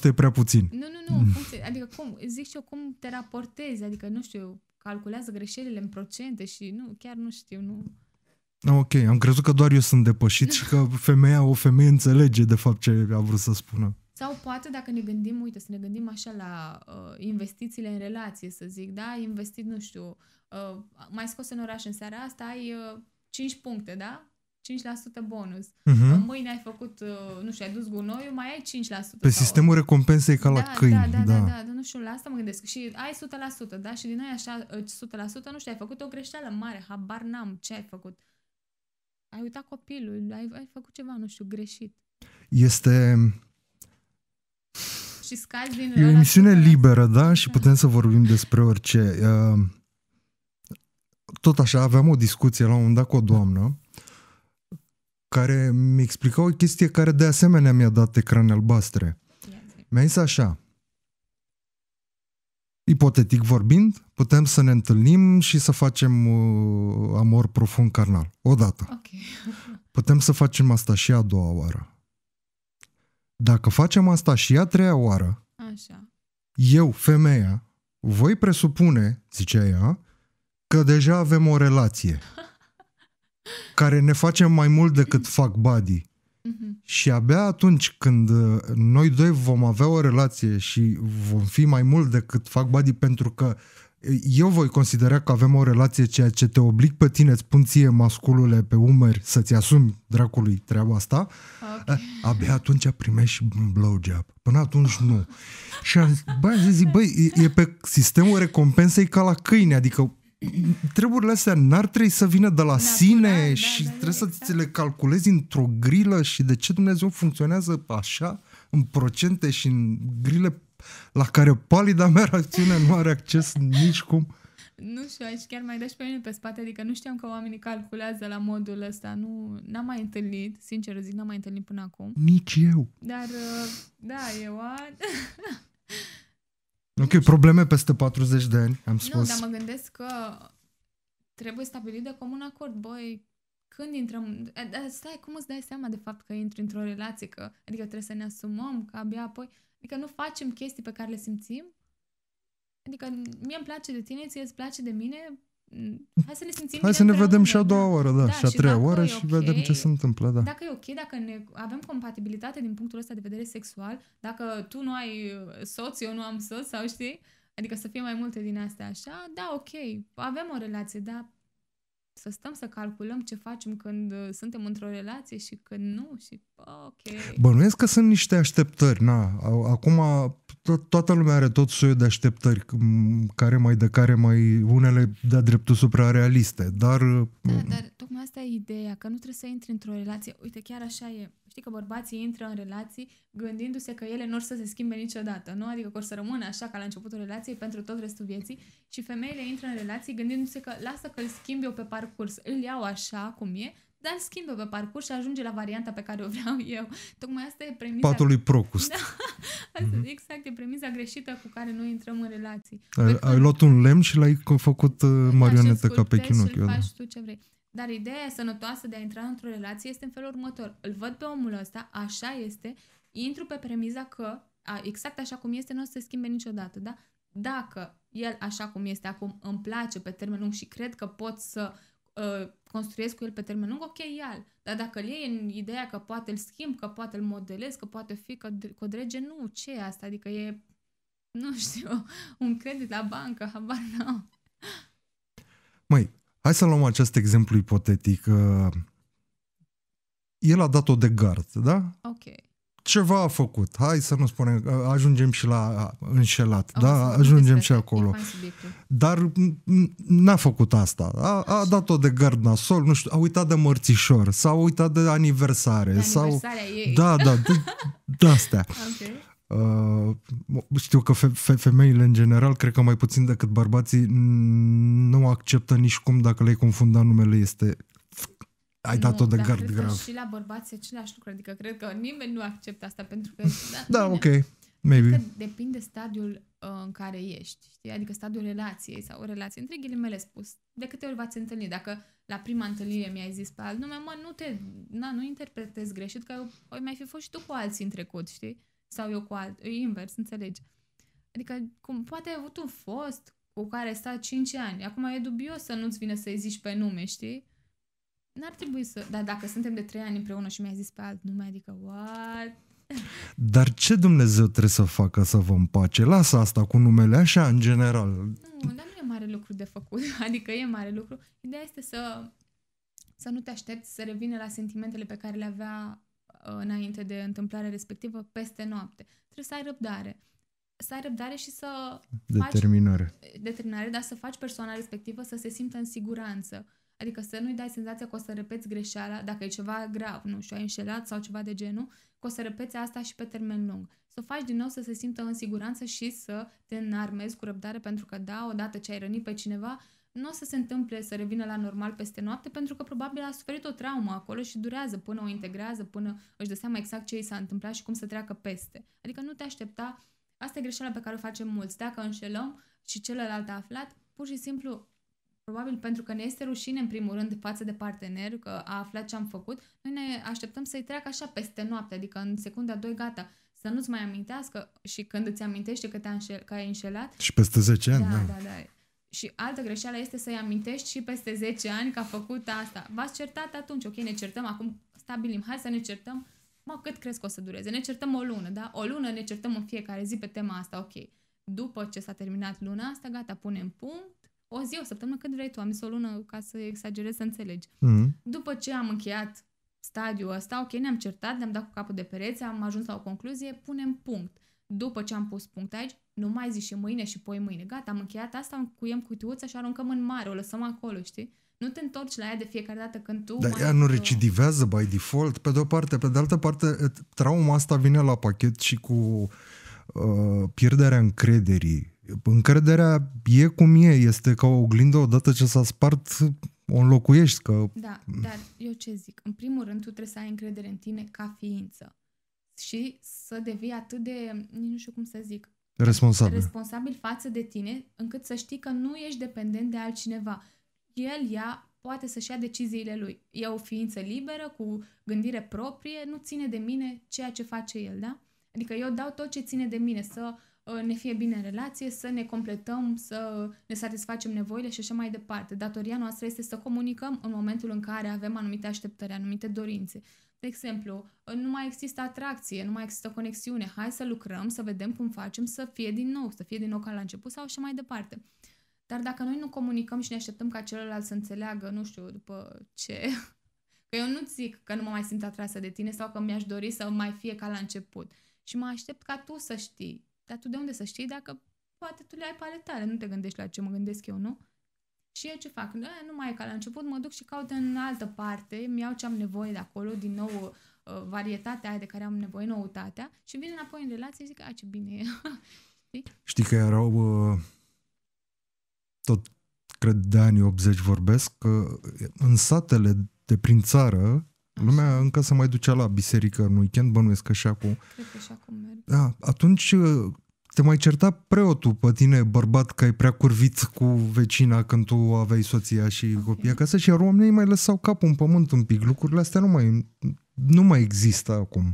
40% e prea puțin.
Nu, nu, nu, funcție, adică cum, zic și eu cum te raportezi, adică, nu știu, calculează greșelile în procente și nu, chiar nu știu, nu...
Da, ok, am crezut că doar eu sunt depășit și că femeia, o femeie înțelege de fapt ce a vrut să spună.
Sau poate dacă ne gândim, uite, să ne gândim așa la uh, investițiile în relație, să zic, da, ai investit, nu știu, uh, mai scos în oraș în seara asta, ai uh, 5 puncte, da? 5% bonus. Uh-huh. Mâine ai făcut, uh, nu știu, ai dus gunoiul, mai ai 5%. Pe păi sistemul ori.
recompensei ca da, la da, câini. Da, da, da, da,
da, nu știu, la asta mă gândesc. Și ai 100%, da? Și din noi așa 100%, uh, nu știu, ai făcut o greșeală mare, habar n-am ce ai făcut. Ai uitat copilul, ai, ai făcut ceva, nu știu, greșit.
Este
și scazi din... E o emisiune
liberă, da? Și da. putem să vorbim despre orice. Uh, tot așa, aveam o discuție la un moment dat cu o doamnă care mi explica o chestie care de asemenea mi-a dat ecrane albastre. Mi-a zis așa, ipotetic vorbind, putem să ne întâlnim și să facem uh, amor profund carnal. Odată. Okay. Putem să facem asta și a doua oară. Dacă facem asta și a treia oară, Așa. eu, femeia, voi presupune, zicea ea, că deja avem o relație care ne facem mai mult decât fac body. Mhm. Și abia atunci când uh, noi doi vom avea o relație și vom fi mai mult decât fac body pentru că eu voi considera că avem o relație ceea ce te oblig pe tine, îți pun ție masculule pe umeri să-ți asumi dracului treaba asta, okay. abia atunci primești un blowjob. Până atunci nu. Și am zis, băi, zic, băi, e pe sistemul recompensei ca la câine, adică treburile astea n-ar trebui să vină de la Natural, sine da, și da, trebuie da, să da. le calculezi într-o grilă și de ce Dumnezeu funcționează așa în procente și în grile la care palida mea reacțiune nu are acces nici cum.
Nu știu, aici chiar mai dai pe mine pe spate, adică nu știam că oamenii calculează la modul ăsta, nu, n-am mai întâlnit, sincer zic, n-am mai întâlnit până acum. Nici eu. Dar, uh, da, e what?
ok, probleme peste 40 de ani, am spus. Nu, dar
mă gândesc că trebuie stabilit de comun acord, băi, când intrăm, stai, cum îți dai seama de fapt că intri într-o relație, că, adică trebuie să ne asumăm că abia apoi, Adică nu facem chestii pe care le simțim. Adică mie îmi place de tine, ție îți place de mine. Mm, hai să ne simțim Hai să ne vedem și a
doua oră, da, da și a treia oră și okay, vedem ce se întâmplă, da. Dacă
e ok, dacă ne, avem compatibilitate din punctul ăsta de vedere sexual, dacă tu nu ai soț, eu nu am soț sau știi, adică să fie mai multe din astea așa, da, ok, avem o relație, dar să stăm să calculăm ce facem când uh, suntem într-o relație și când nu și ok.
Bănuiesc că sunt niște așteptări, na, acum to- toată lumea are tot soiul de așteptări, care mai de care mai, unele de-a dreptul suprarealiste, dar... Uh, da,
dar tocmai asta e ideea, că nu trebuie să intri într-o relație, uite chiar așa e, știi că bărbații intră în relații gândindu-se că ele nu or să se schimbe niciodată, nu? Adică că o să rămână așa ca la începutul relației pentru tot restul vieții și femeile intră în relații gândindu-se că lasă că îl schimb eu pe parcurs, îl iau așa cum e, dar schimbă pe parcurs și ajunge la varianta pe care o vreau eu. Tocmai asta e premisa... Patului Procust. Da, asta, mm-hmm. exact, e premisa greșită cu care noi intrăm în relații.
Ai, ai luat un lemn și l-ai făcut uh, marionetă ca pe Pinocchio. Da, faci
tu ce vrei. Dar ideea sănătoasă de a intra într-o relație este în felul următor. Îl văd pe omul ăsta, așa este, intru pe premiza că a, exact așa cum este nu o să se schimbe niciodată, da? Dacă el așa cum este acum îmi place pe termen lung și cred că pot să uh, construiesc cu el pe termen lung, ok, ial. Dar dacă îl iei în ideea că poate îl schimb, că poate îl modelez, că poate fi că codrege, nu, ce e asta? Adică e, nu știu, un credit la bancă, habar n-am.
Măi, Hai să luăm acest exemplu ipotetic. El a dat-o de gard, da? Ok. Ceva a făcut. Hai să nu spunem, ajungem și la înșelat, o, da? Ajungem și acolo. Dar n-a făcut asta. A, a dat-o de gard nasol, nu știu, a uitat de mărțișor, s-a uitat de aniversare. De aniversarea sau... ei. Da, da, de, de astea. Okay. Uh, știu că fe- femeile în general, cred că mai puțin decât bărbații, nu acceptă nici cum dacă le-ai confunda numele este ai dat-o de gard grav. și
la bărbați e același lucru, adică cred că nimeni nu acceptă asta pentru că... Da, da ok, maybe. Cred că depinde stadiul uh, în care ești, știi? Adică stadiul relației sau relației, între ghilimele spus, de câte ori v-ați întâlnit, dacă la prima întâlnire mi-ai zis pe alt nume, mă, nu te, na, nu interpretezi greșit, că oi mai fi fost și tu cu alții în trecut, știi? sau eu cu alt, e invers, înțelegi? Adică, cum poate ai avut un fost cu care sta 5 ani. Acum e dubios să nu-ți vină să-i zici pe nume, știi? N-ar trebui să... Dar dacă suntem de 3 ani împreună și mi-ai zis pe alt nume, adică, what?
Dar ce Dumnezeu trebuie să facă să vă împace? Lasă asta cu numele așa, în general.
Nu, dar nu e mare lucru de făcut. Adică e mare lucru. Ideea este să, să nu te aștepți să revină la sentimentele pe care le avea Uh, înainte de întâmplarea respectivă peste noapte. Trebuie să ai răbdare. Să ai răbdare și să determinare. faci... Determinare. dar să faci persoana respectivă să se simtă în siguranță. Adică să nu-i dai senzația că o să repeți greșeala, dacă e ceva grav, nu știu, ai înșelat sau ceva de genul, că o să repeți asta și pe termen lung. Să o faci din nou să se simtă în siguranță și să te înarmezi cu răbdare, pentru că, da, odată ce ai rănit pe cineva, nu o să se întâmple să revină la normal peste noapte, pentru că probabil a suferit o traumă acolo și durează până o integrează, până își dă seama exact ce i s-a întâmplat și cum să treacă peste. Adică nu te aștepta, asta e greșeala pe care o facem mulți. Dacă înșelăm și celălalt a aflat, pur și simplu probabil pentru că ne este rușine în primul rând față de partener, că a aflat ce am făcut, noi ne așteptăm să-i treacă așa peste noapte, adică în secunda 2 gata, să nu-ți mai amintească și când îți amintește că, te-a înșel, că ai înșelat.
Și peste 10 ani, da. Da, da, da.
Și altă greșeală este să-i amintești și peste 10 ani că a făcut asta. V-ați certat atunci, ok, ne certăm, acum stabilim, hai să ne certăm, mă, cât crezi că o să dureze? Ne certăm o lună, da? O lună ne certăm în fiecare zi pe tema asta, ok. După ce s-a terminat luna asta, gata, punem punct, o zi, o săptămână, cât vrei tu, am zis o lună ca să exagerez, să înțelegi. Mm-hmm. După ce am încheiat stadiul ăsta, ok, ne-am certat, ne-am dat cu capul de pereți, am ajuns la o concluzie, punem punct. După ce am pus punct aici, nu mai zi și mâine și poi mâine. Gata, am încheiat asta, am cuiem cutiuța și aruncăm în mare, o lăsăm acolo, știi? Nu te întorci la ea de fiecare dată când tu... Dar ea nu
recidivează by default, pe de o parte. Pe de altă parte, trauma asta vine la pachet și cu uh, pierderea încrederii. Încrederea e cum e, este ca o oglindă odată ce s-a spart o înlocuiești. Că...
Da, dar eu ce zic? În primul rând, tu trebuie să ai încredere în tine ca ființă și să devii atât de, nici nu știu cum să zic, responsabil. responsabil față de tine, încât să știi că nu ești dependent de altcineva. El, ea, poate să-și ia deciziile lui. E o ființă liberă, cu gândire proprie, nu ține de mine ceea ce face el, da? Adică eu dau tot ce ține de mine, să ă, ne fie bine în relație, să ne completăm, să ne satisfacem nevoile și așa mai departe. Datoria noastră este să comunicăm în momentul în care avem anumite așteptări, anumite dorințe, de exemplu, nu mai există atracție, nu mai există conexiune, hai să lucrăm, să vedem cum facem să fie din nou, să fie din nou ca la început sau și mai departe. Dar dacă noi nu comunicăm și ne așteptăm ca celălalt să înțeleagă, nu știu, după ce... Că eu nu zic că nu mă mai simt atrasă de tine sau că mi-aș dori să mai fie ca la început. Și mă aștept ca tu să știi. Dar tu de unde să știi dacă poate tu le ai pe ale tale, nu te gândești la ce mă gândesc eu, nu? Și eu ce fac? Nu, nu mai e ca la început, mă duc și caut în altă parte, mi iau ce am nevoie de acolo, din nou uh, varietatea aia de care am nevoie, noutatea, și vin înapoi în relație și zic, a, ce bine e. Știi?
Știi că erau uh, tot cred de anii 80 vorbesc, că uh, în satele de prin țară, lumea încă se mai ducea la biserică în weekend, bănuiesc că și acum. Cred că și acum merg. Da, atunci te mai certa preotul pe tine, bărbat, că ai prea curvit cu vecina când tu aveai soția și copii acasă și iar oamenii mai lăsau capul în pământ un pic. Lucrurile astea nu mai, nu mai există acum.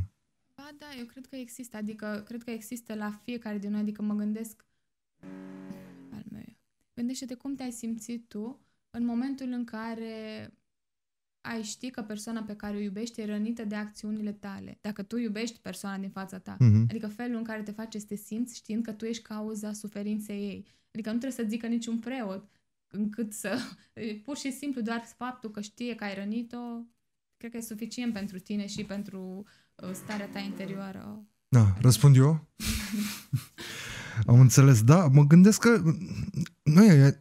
Ba da, eu cred că există, adică cred că există la fiecare din noi, adică mă gândesc al meu. Gândește-te cum te-ai simțit tu în momentul în care ai ști că persoana pe care o iubești e rănită de acțiunile tale. Dacă tu iubești persoana din fața ta, mm-hmm. adică felul în care te face să te simți știind că tu ești cauza suferinței ei. Adică nu trebuie să zică niciun preot încât să... Pur și simplu doar faptul că știe că ai rănit-o, cred că e suficient pentru tine și pentru uh, starea ta interioară.
Da, răspund eu? Am înțeles, da. Mă gândesc că noi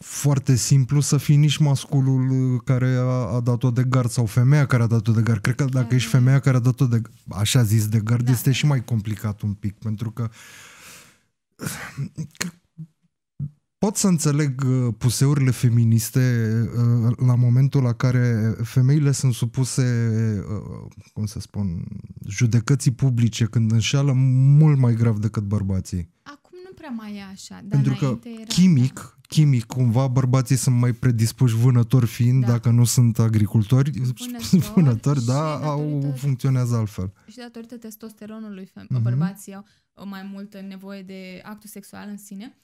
foarte simplu să fii nici masculul uh, care a, a dat-o de gard sau femeia care a dat-o de gard. Cred că dacă ești femeia care a dat-o de, așa zis, de gard, da. este și mai complicat un pic, pentru că, că uh, pot să înțeleg uh, puseurile feministe la momentul la care femeile sunt supuse, cum să spun, judecății publice când înșeală mult mai grav decât bărbații
prea mai e așa. Dar Pentru că era chimic,
așa. chimic, cumva bărbații sunt mai predispuși vânători fiind, da. dacă nu sunt agricultori, vânători, vânători da, au, funcționează altfel. Și datorită
testosteronului, uh-huh. bărbații au mai multă nevoie de actul sexual în sine,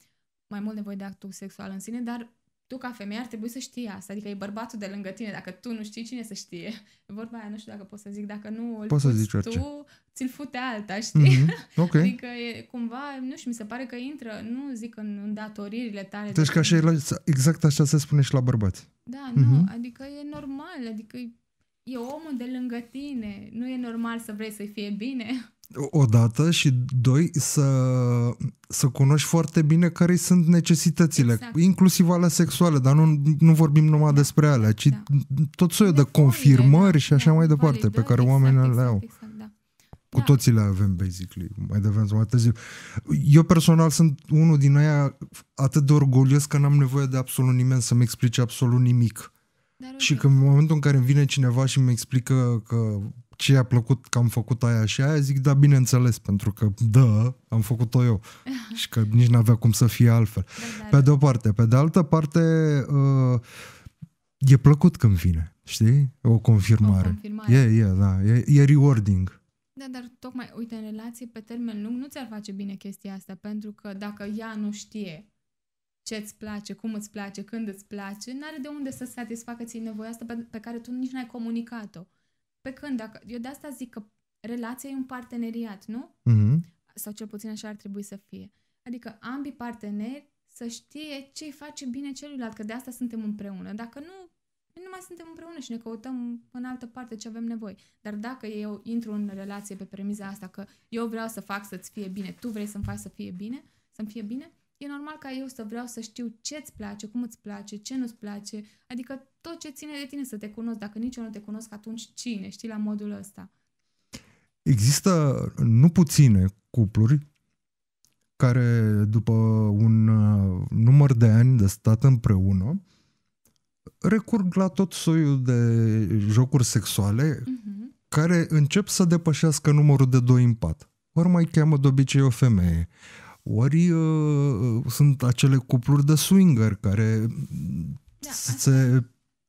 mai mult nevoie de actul sexual în sine, dar tu ca femeie ar trebui să știi asta, adică e bărbatul de lângă tine, dacă tu nu știi, cine să știe? Vorba aia, nu știu dacă pot să zic, dacă nu îl poți să zici tu, orice. ți-l fute alta, știi? Mm-hmm. Okay. adică e cumva, nu știu, mi se pare că intră, nu zic în, în datoririle tale. Deci de ca așa,
exact așa se spune și la bărbați.
Da, mm-hmm. nu, adică e normal, adică e omul de lângă tine, nu e normal să vrei să-i fie bine
odată și doi, să, să cunoști foarte bine care sunt necesitățile, exact. inclusiv ale sexuale, dar nu, nu vorbim numai da. despre alea, ci da. tot soiul de, de confirmări da. și așa da, mai departe, folide, pe da, care exact, oamenii exact, le au. Exact, da. Cu da. toții le avem, basically, mai devreme sau mai târziu. Eu personal sunt unul din aia atât de orgolios că n-am nevoie de absolut nimeni să-mi explice absolut nimic. Dar și că în momentul în care îmi vine cineva și îmi explică că ce i-a plăcut că am făcut aia și aia, zic, da, bineînțeles, pentru că, da, am făcut-o eu și că nici n-avea cum să fie altfel. Da, da, pe da. de o parte. Pe de altă parte, uh, e plăcut când vine, știi? O confirmare. O confirmare. E, e, da, e, e rewarding.
Da, dar tocmai, uite, în relații pe termen lung nu ți-ar face bine chestia asta, pentru că dacă ea nu știe ce îți place, cum îți place, când îți place, n-are de unde să satisfacă ție nevoia asta pe, pe care tu nici n-ai comunicat-o. Pe când, dacă, eu de asta zic că relația e un parteneriat, nu? Mm-hmm. Sau cel puțin așa ar trebui să fie. Adică ambii parteneri să știe ce îi face bine celuilalt, că de asta suntem împreună. Dacă nu, nu mai suntem împreună și ne căutăm în altă parte ce avem nevoie. Dar dacă eu intru în relație pe premiza asta că eu vreau să fac să-ți fie bine, tu vrei să-mi faci să fie bine, să-mi fie bine, e normal ca eu să vreau să știu ce-ți place, cum îți place, ce nu-ți place, adică tot ce ține de tine să te cunosc. Dacă nici eu nu te cunosc, atunci cine? Știi, la modul ăsta.
Există nu puține cupluri care după un uh, număr de ani de stat împreună recurg la tot soiul de jocuri sexuale uh-huh. care încep să depășească numărul de doi în pat. Ori mai cheamă de obicei o femeie, ori uh, uh, sunt acele cupluri de swinger care da, se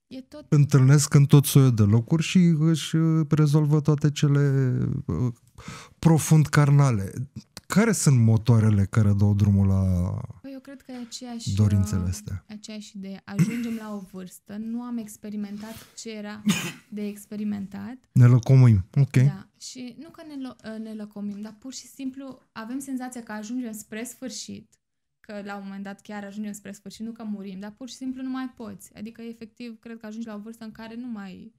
e tot... întâlnesc în tot soiul de locuri și își uh, rezolvă toate cele uh, profund carnale. Care sunt motoarele care dau drumul la
cred că e aceeași, dorințele uh, astea. aceeași idee. Ajungem la o vârstă, nu am experimentat ce era de experimentat.
Ne lăcomim, ok. Da.
Și nu că ne, lo- uh, ne lăcomim, dar pur și simplu avem senzația că ajungem spre sfârșit, că la un moment dat chiar ajungem spre sfârșit, nu că murim, dar pur și simplu nu mai poți. Adică, efectiv, cred că ajungi la o vârstă în care nu mai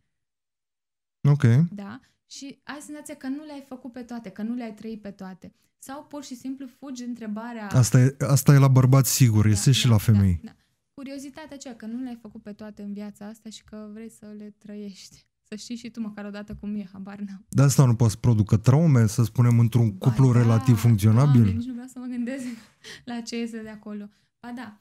Ok. Da? Și ai senzația că nu le-ai făcut pe toate, că nu le-ai trăit pe toate. Sau pur și simplu fugi de întrebarea... Asta
e, asta e la bărbați sigur, da, este da, și la da, femei.
Da, da. Curiozitatea aceea că nu le-ai făcut pe toate în viața asta și că vrei să le trăiești. Să știi și tu măcar o dată cum e, habar n-am.
De asta nu poți producă traume, să spunem, într-un ba cuplu da, relativ funcționabil? Da, nici
nu vreau să mă gândesc la ce este de acolo. Ba da,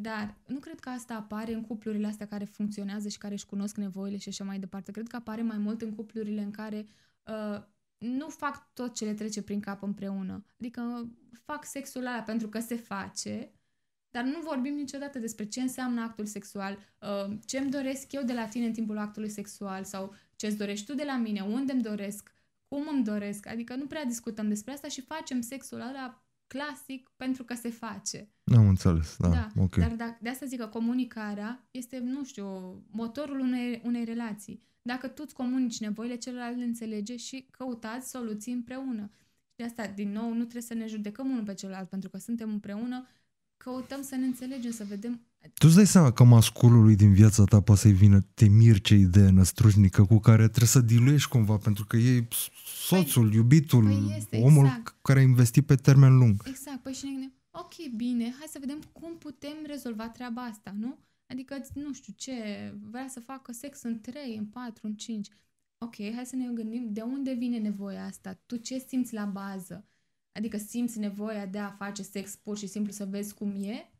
dar nu cred că asta apare în cuplurile astea care funcționează și care își cunosc nevoile și așa mai departe. Cred că apare mai mult în cuplurile în care uh, nu fac tot ce le trece prin cap împreună. Adică uh, fac sexul ăla pentru că se face, dar nu vorbim niciodată despre ce înseamnă actul sexual, uh, ce îmi doresc eu de la tine în timpul actului sexual sau ce îți dorești tu de la mine, unde îmi doresc, cum îmi doresc. Adică nu prea discutăm despre asta și facem sexul ăla clasic pentru că se face.
Am înțeles, da. da. Okay. Dar
dacă, de asta zic că comunicarea este, nu știu, motorul unei, unei relații. Dacă tu îți comunici nevoile, celălalt le înțelege și căutați soluții împreună. De asta, din nou, nu trebuie să ne judecăm unul pe celălalt, pentru că suntem împreună, căutăm să ne înțelegem, să vedem
tu îți dai seama că masculului din viața ta poate să-i vină temir ce idee năstrușnică cu care trebuie să diluiești cumva, pentru că e păi- soțul, păi, iubitul, păi este, omul exact. care a investit pe termen lung.
Exact, păi și ne gândim, ok, bine, hai să vedem cum putem rezolva treaba asta, nu? Adică, nu știu ce, vrea să facă sex în 3, în 4, în 5. Ok, hai să ne gândim de unde vine nevoia asta, tu ce simți la bază? Adică simți nevoia de a face sex pur și simplu să vezi cum e?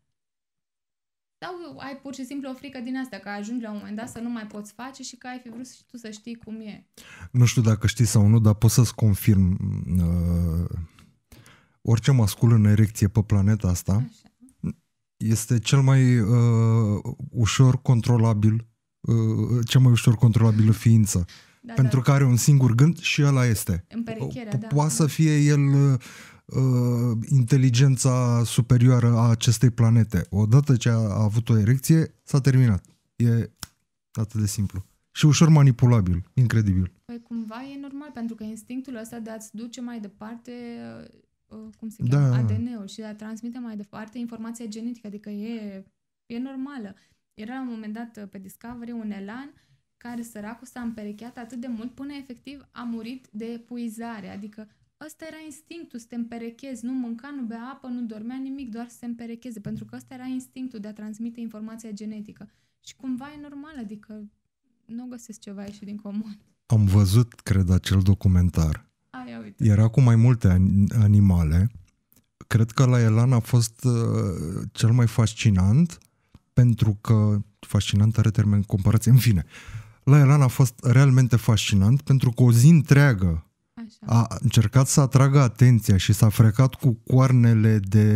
Sau ai pur și simplu o frică din asta, că ajungi la un moment dat să nu mai poți face și că ai fi vrut și tu să știi cum e.
Nu știu dacă știi sau nu, dar pot să-ți confirm. Uh, orice mascul în erecție pe planeta asta Așa. este cel mai uh, ușor controlabil, uh, cea mai ușor controlabilă ființă. Da, pentru da. că are un singur gând și ăla este. Împericherea, da. Poate da. să fie el... Uh, uh, inteligența superioară a acestei planete. Odată ce a, a avut o erecție, s-a terminat. E atât de simplu. Și ușor manipulabil, incredibil.
Păi cumva e normal, pentru că instinctul ăsta de a-ți duce mai departe uh, uh cum se cheamă, da. ADN-ul și de a transmite mai departe informația genetică, adică e, e normală. Era la un moment dat uh, pe Discovery un elan care săracul s-a împerecheat atât de mult până efectiv a murit de epuizare, adică ăsta era instinctul să te împerechezi, nu mânca, nu bea apă, nu dormea nimic, doar să se împerecheze, pentru că ăsta era instinctul de a transmite informația genetică. Și cumva e normal, adică nu găsesc ceva ieșit din comun.
Am văzut, cred, acel documentar. Ai uite. Era cu mai multe animale. Cred că la Elan a fost uh, cel mai fascinant, pentru că, fascinant are termen în comparație, în fine, la Elan a fost realmente fascinant, pentru că o zi întreagă Așa. A încercat să atragă atenția și s-a frecat cu coarnele de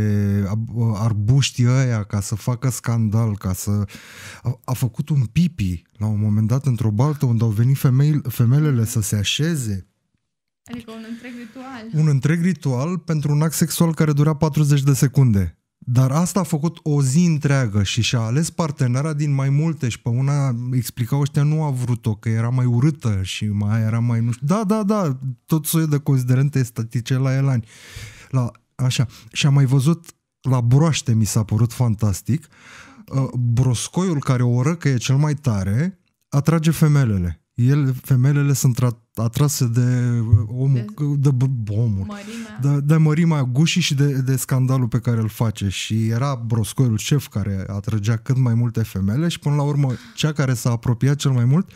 arbuștii ăia ca să facă scandal, ca să... A, a făcut un pipi la un moment dat într-o baltă unde au venit femei, femelele să se așeze.
Adică un întreg
ritual. Un întreg ritual pentru un act sexual care dura 40 de secunde. Dar asta a făcut o zi întreagă și și-a ales partenera din mai multe și pe una explicau ăștia nu a vrut-o, că era mai urâtă și mai era mai nu știu. Da, da, da, tot soiul de considerente statice la Elani. La, așa. Și am mai văzut la broaște mi s-a părut fantastic. Ă, broscoiul care o oră că e cel mai tare atrage femelele. El, femelele sunt atrase de uh, omul, de, de, de omul, De, de mărimea gușii și de, de scandalul pe care îl face și era broscoiul șef care atrăgea cât mai multe femele și până la urmă cea care s-a apropiat cel mai mult,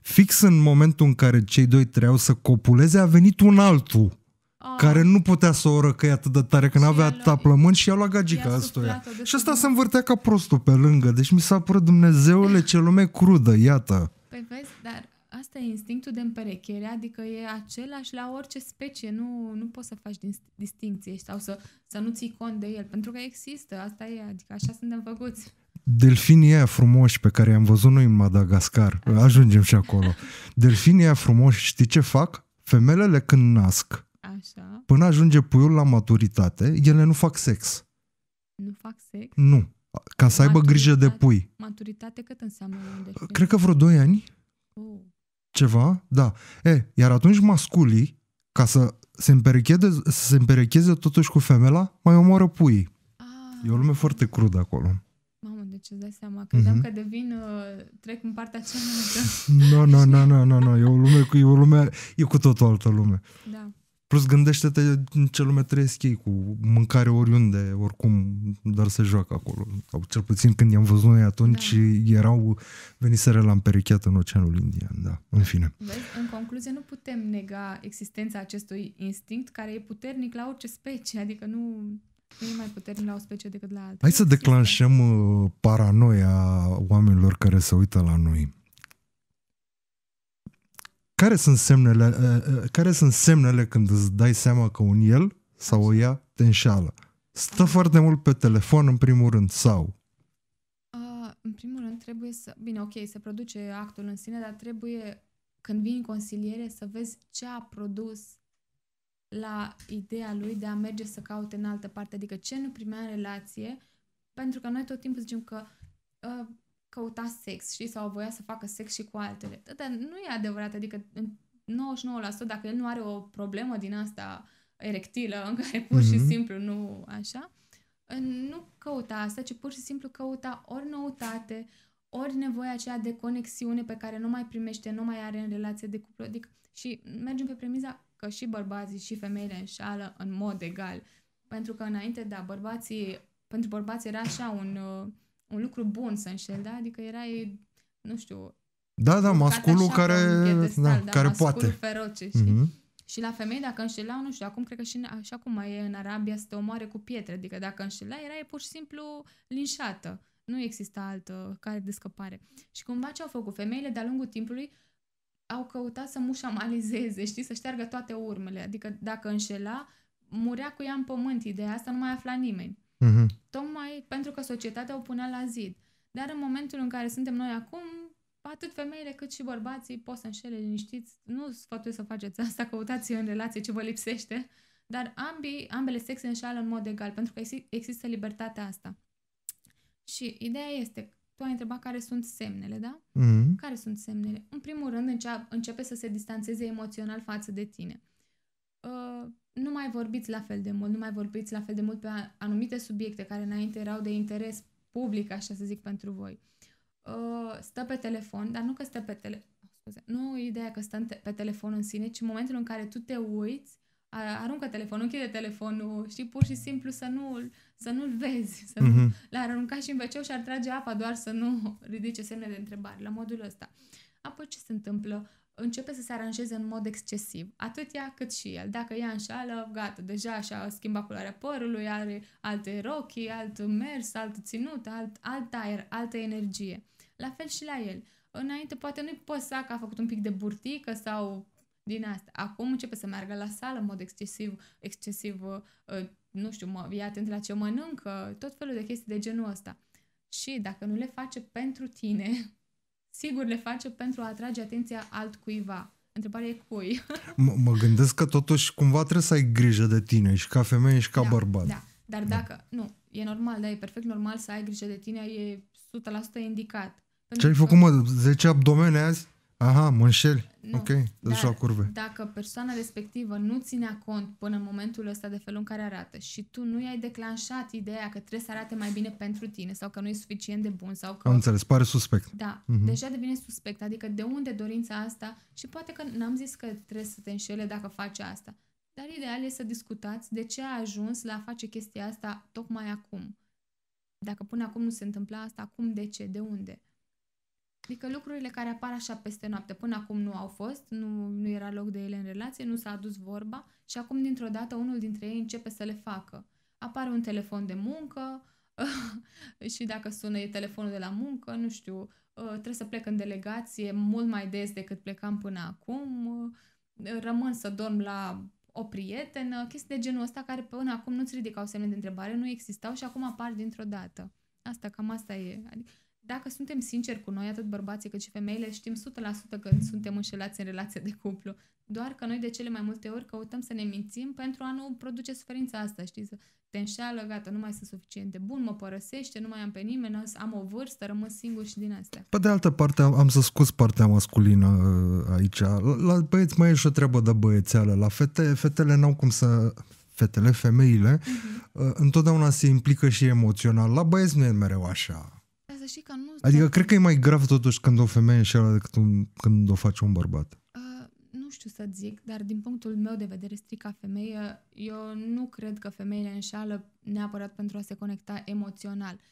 fix în momentul în care cei doi treau să copuleze a venit un altul ah. care nu putea să o răcăie atât de tare, că n-avea atâta plământ și i-a luat gagica asta. Și asta se învârtea ca prostul pe lângă. Deci mi s-a părut Dumnezeule ce lume crudă, iată.
Păi vezi, dar asta e instinctul de împerechere, adică e același la orice specie, nu, nu poți să faci din distinție sau să, să nu ții cont de el, pentru că există, asta e, adică așa suntem făcuți.
Delfinii aia frumoși pe care i-am văzut noi în Madagascar, ajungem și acolo. Delfinii aia frumoși, știi ce fac? Femelele când nasc, Așa. până ajunge puiul la maturitate, ele nu fac sex. Nu fac sex? Nu. Ca să maturitate, aibă grijă de pui.
Maturitate cât înseamnă? Cred că vreo 2
ani. Uh ceva, da. E, iar atunci masculii, ca să se împerecheze, să se împerecheze totuși cu femela, mai omoară pui. Ah. E o lume ah. foarte crudă acolo.
Mamă, deci îți dai seama, credeam mm-hmm. că devin, uh, trec în partea cea
Nu, no, nu, no, nu, no, nu, nu, e o lume, e o lume, e cu totul altă lume. Da. Plus gândește-te în ce lume trăiesc ei cu mâncare oriunde, oricum, dar se joacă acolo. Sau cel puțin când i-am văzut noi atunci, da. erau veniseră la împerecheat în Oceanul Indian, da, în fine.
Vezi, în concluzie nu putem nega existența acestui instinct care e puternic la orice specie, adică nu, nu e mai puternic la o specie decât la alta.
Hai să declanșăm uh, paranoia oamenilor care se uită la noi care sunt semnele, uh, uh, care sunt semnele când îți dai seama că un el sau o ea te înșală? Stă foarte mult pe telefon în primul rând sau?
Uh, în primul rând trebuie să... Bine, ok, se produce actul în sine, dar trebuie când vii în consiliere să vezi ce a produs la ideea lui de a merge să caute în altă parte, adică ce nu primea în relație, pentru că noi tot timpul zicem că uh, căuta sex și sau voia să facă sex și cu altele. Da, dar nu e adevărat, adică 99% dacă el nu are o problemă din asta erectilă în care pur și mm-hmm. simplu nu așa, nu căuta asta, ci pur și simplu căuta ori noutate, ori nevoia aceea de conexiune pe care nu mai primește, nu mai are în relație de cuplu. Adică, și mergem pe premiza că și bărbații și femeile înșală în mod egal. Pentru că înainte, da, bărbații, pentru bărbați era așa un uh, un lucru bun să înșel, da? Adică erai, nu știu...
Da, da, masculul care, da, da, care poate. feroce. Și, mm-hmm.
și la femei, dacă înșelau, nu știu, acum cred că și așa cum mai e în Arabia, să te omoare cu pietre. Adică dacă înșela, erai pur și simplu linșată. Nu exista altă care de scăpare. Și cumva ce au făcut femeile de-a lungul timpului, au căutat să mușamalizeze, știi, să șteargă toate urmele. Adică dacă înșela, murea cu ea în pământ. Ideea asta nu mai afla nimeni. Uh-huh. Tocmai pentru că societatea o punea la zid. Dar în momentul în care suntem noi acum, atât femeile cât și bărbații pot să înșele liniștiți. Nu sfătuiesc să faceți asta, căutați în relație ce vă lipsește, dar ambii, ambele sexe înșeală în mod egal, pentru că există libertatea asta. Și ideea este, tu ai întrebat care sunt semnele, da? Mm-hmm. Care sunt semnele? În primul rând, începe să se distanțeze emoțional față de tine. Uh, nu mai vorbiți la fel de mult, nu mai vorbiți la fel de mult pe anumite subiecte care înainte erau de interes public, așa să zic, pentru voi. Uh, stă pe telefon, dar nu că stă pe telefon, oh, scuze, nu ideea că stă pe telefon în sine, ci în momentul în care tu te uiți, aruncă telefonul, închide telefonul, și pur și simplu să nu să nu-l vezi, să nu, Uh-huh. l-ar arunca și în wc și ar trage apa doar să nu ridice semne de întrebare, la modul ăsta. Apoi ce se întâmplă? începe să se aranjeze în mod excesiv, atât ea cât și el. Dacă ea înșală, gata, deja și-a schimbat culoarea părului, are alte rochii, alt mers, alt ținut, alt, alt aer, altă energie. La fel și la el. Înainte poate nu-i păsa că a făcut un pic de burtică sau din asta. Acum începe să meargă la sală în mod excesiv, excesiv uh, nu știu, mă, e atent la ce mănâncă, tot felul de chestii de genul ăsta. Și dacă nu le face pentru tine, sigur le face pentru a atrage atenția altcuiva. Întrebarea e cui.
M- mă gândesc că totuși cumva trebuie să ai grijă de tine și ca femeie și ca da, bărbat. Da,
dar da. Nu, e normal, da, e perfect normal să ai grijă de tine, e 100% indicat. Ce ai făcut, mă,
10 abdomene azi? Aha, mă înșeli. Nu, ok, dar, duci la curve.
Dacă persoana respectivă nu ținea cont până în momentul ăsta de felul în care arată și tu nu i-ai declanșat ideea că trebuie să arate mai bine pentru tine sau că nu e suficient de bun sau că... Am
înțeles, pare suspect. Da, uh-huh. deja
devine suspect, adică de unde dorința asta și poate că n-am zis că trebuie să te înșele dacă faci asta, dar ideal e să discutați de ce a ajuns la a face chestia asta tocmai acum. Dacă până acum nu se întâmpla asta, acum de ce, de unde? Adică lucrurile care apar așa peste noapte, până acum nu au fost, nu, nu era loc de ele în relație, nu s-a adus vorba și acum dintr-o dată unul dintre ei începe să le facă. Apare un telefon de muncă și dacă sună e telefonul de la muncă, nu știu, uh, trebuie să plec în delegație mult mai des decât plecam până acum, uh, rămân să dorm la o prietenă, chestii de genul ăsta care până acum nu-ți ridicau semne de întrebare, nu existau și acum apar dintr-o dată. Asta, cam asta e. Adică, dacă suntem sinceri cu noi, atât bărbații cât și femeile, știm 100% că suntem înșelați în relația de cuplu. Doar că noi de cele mai multe ori căutăm să ne mințim pentru a nu produce suferința asta, știi? Să te înșeală, gata, nu mai sunt suficient de bun, mă părăsește, nu mai am pe nimeni, am o vârstă, rămân singur și din astea.
Pe de altă parte, am, am să scuz partea masculină uh, aici. La băieți mai e și o treabă de băiețeală. La fete, fetele n-au cum să fetele, femeile, uh-huh. întotdeauna se implică și emoțional. La băieți nu e mereu așa știi că nu... Adică cred că e mai grav totuși când o femeie înșeală decât un, când o face un bărbat.
Uh, nu știu să zic, dar din punctul meu de vedere strica femeie, eu nu cred că femeile înșeală neapărat pentru a se conecta emoțional. Uh,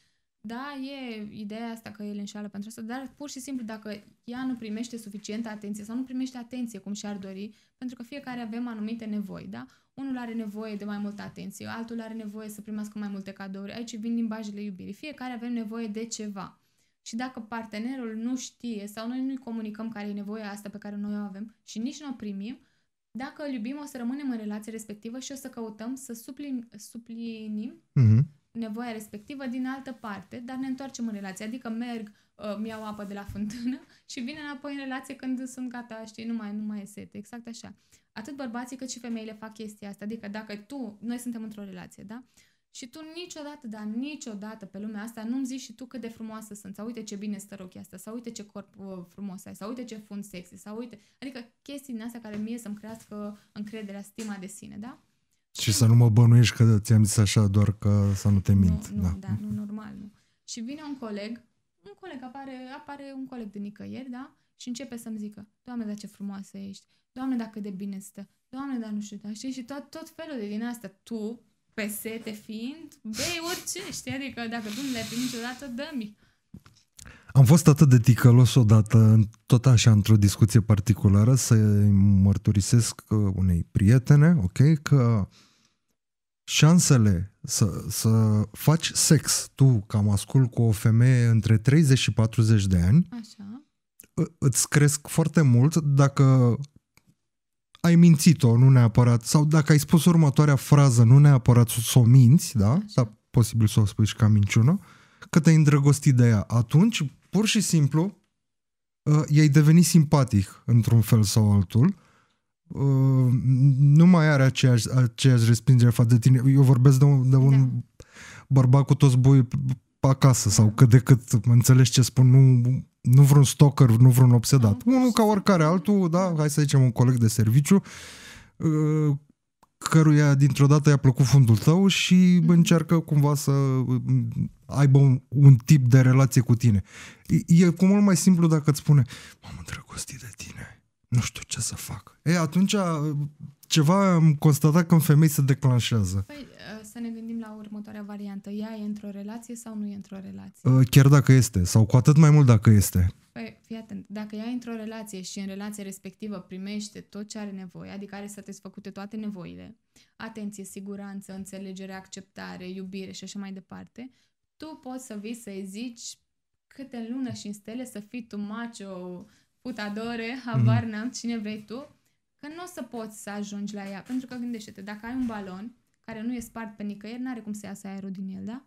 da, e ideea asta că el înșală pentru asta, dar pur și simplu dacă ea nu primește suficientă atenție sau nu primește atenție cum și-ar dori, pentru că fiecare avem anumite nevoi, da? Unul are nevoie de mai multă atenție, altul are nevoie să primească mai multe cadouri, aici vin limbajele iubirii, fiecare avem nevoie de ceva. Și dacă partenerul nu știe sau noi nu-i comunicăm care e nevoia asta pe care noi o avem și nici nu o primim, dacă îl iubim, o să rămânem în relația respectivă și o să căutăm să suplin, suplinim mm-hmm nevoia respectivă din altă parte, dar ne întoarcem în relație. Adică merg, îmi uh, iau apă de la fântână și vin înapoi în relație când sunt gata, știi, nu mai, nu mai e sete. Exact așa. Atât bărbații cât și femeile fac chestia asta. Adică dacă tu, noi suntem într-o relație, da? Și tu niciodată, dar niciodată pe lumea asta nu-mi zici și tu cât de frumoasă sunt, sau uite ce bine stă rochia asta, sau uite ce corp uh, frumos ai, sau uite ce fund sexy, sau uite... Adică chestii din astea care mie să-mi crească încrederea, stima de sine, da?
Și să nu mă bănuiești că ți-am zis așa doar că să nu te mint. Nu, nu da.
da, nu, normal, nu. Și vine un coleg, un coleg, apare, apare un coleg de nicăieri, da? Și începe să-mi zică, Doamne, dar ce frumoasă ești, Doamne, dacă de bine stă, Doamne, dar nu știu, da, știi? Și tot, tot felul de din asta, tu, pe sete fiind, bei orice, știi? Adică dacă tu nu le-ai niciodată, dă-mi.
Am fost atât de ticălos odată, tot așa, într-o discuție particulară, să mărturisesc uh, unei prietene, ok, că șansele să, să faci sex tu ca mascul cu o femeie între 30 și 40 de ani așa. îți cresc foarte mult dacă ai mințit-o, nu neapărat, sau dacă ai spus următoarea frază, nu neapărat să o minți, da? Așa. Dar posibil să o spui și ca minciună, că te-ai îndrăgostit de ea. Atunci pur și simplu uh, i-ai devenit simpatic într-un fel sau altul, uh, nu mai are aceeași, aceeași respingere față de tine. Eu vorbesc de un, de un da. bărbat cu toți boi acasă sau cât de cât, înțelegi ce spun, nu, nu vreun stalker, nu vreun obsedat. mm Unul ca oricare altul, da, hai să zicem un coleg de serviciu, uh, căruia dintr-o dată i-a plăcut fundul tău și mhm. încearcă cumva să mm, aibă un, un tip de relație cu tine. E, e cu mult mai simplu dacă îți spune m-am îndrăgostit de tine, nu știu ce să fac. E, atunci ceva am constatat că în femei se declanșează.
Păi, să ne gândim la următoarea variantă. Ea e într-o relație sau nu e într-o relație? Uh,
chiar dacă este, sau cu atât mai mult dacă este.
Păi, fii atent, dacă ea e într-o relație și în relația respectivă primește tot ce are nevoie, adică are satisfăcute toate nevoile, atenție, siguranță, înțelegere, acceptare, iubire și așa mai departe, tu poți să vii să-i zici câte în lună și în stele să fii tu macho, putadore, mhm. habar mm-hmm. n-am, cine vrei tu, că nu o să poți să ajungi la ea. Pentru că gândește-te, dacă ai un balon care nu e spart pe nicăieri, n-are cum să iasă aerul din el, da?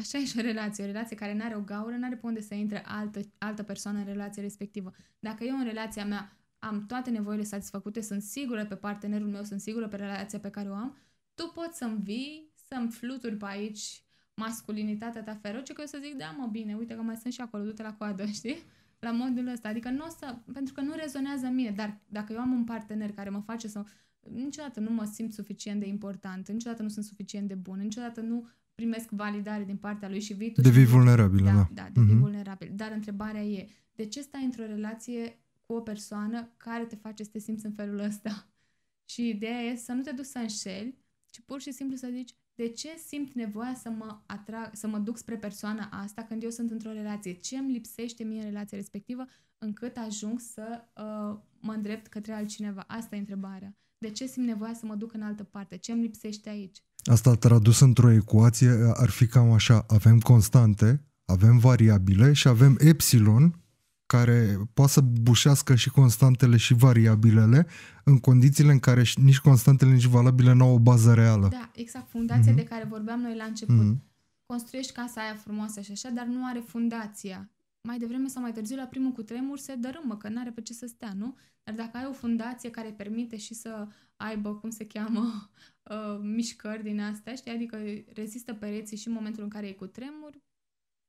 Așa e și o relație. O relație care n-are o gaură, n-are pe unde să intre altă, altă persoană în relația respectivă. Dacă eu în relația mea am toate nevoile satisfăcute, sunt sigură pe partenerul meu, sunt sigură pe relația pe care o am, tu poți să-mi vii, să-mi fluturi pe aici masculinitatea ta feroce, că eu să zic, da, mă, bine, uite că mai sunt și acolo, du-te la coadă, știi? La modul ăsta. Adică nu o să... Pentru că nu rezonează în mine, dar dacă eu am un partener care mă face să niciodată nu mă simt suficient de important, niciodată nu sunt suficient de bun, niciodată nu primesc validare din partea lui și vii tu... Devii vulnerabilă, da. Da, da devii uh-huh. vulnerabil. Dar întrebarea e, de ce stai într-o relație cu o persoană care te face să te simți în felul ăsta? Și ideea e să nu te duci să înșeli, ci pur și simplu să zici, de ce simt nevoia să mă, atrag, să mă duc spre persoana asta când eu sunt într-o relație? Ce îmi lipsește mie în relația respectivă încât ajung să uh, mă îndrept către altcineva? Asta e întrebarea. De ce simt nevoia să mă duc în altă parte? Ce îmi lipsește aici?
Asta tradus într-o ecuație eh, ar fi cam așa. Avem constante, avem variabile și avem epsilon care poate să bușească și constantele și variabilele în condițiile în care nici constantele, nici valabile nu au o bază reală. Da,
exact. Fundația mm-hmm. de care vorbeam noi la început. Mm-hmm. Construiești casa aia frumoasă și așa, dar nu are fundația. Mai devreme sau mai târziu, la primul cutremur, se dărâmă, că nu are pe ce să stea, nu? Dar dacă ai o fundație care permite și să aibă, cum se cheamă, uh, mișcări din astea, știi? Adică rezistă pereții și în momentul în care e cu tremur,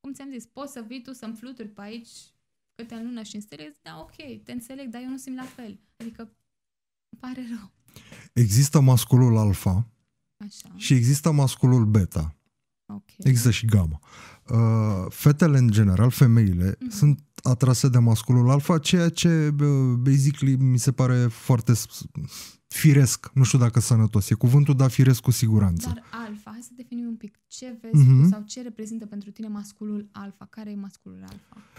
cum ți-am zis, poți să vii tu să-mi fluturi pe aici câte în lună și în stele, da, ok, te înțeleg, dar eu nu simt la fel. Adică îmi pare rău.
Există masculul alfa Așa. și există masculul beta. Okay. Există și gamă. Uh, fetele, în general, femeile, mm-hmm. sunt atrase de masculul alfa, ceea ce, uh, basically, mi se pare foarte firesc. Nu știu dacă sănătos e cuvântul, dar firesc cu siguranță. Dar
alfa, hai să definim un pic. Ce vezi mm-hmm. sau ce reprezintă pentru tine masculul alfa? Care e masculul alfa?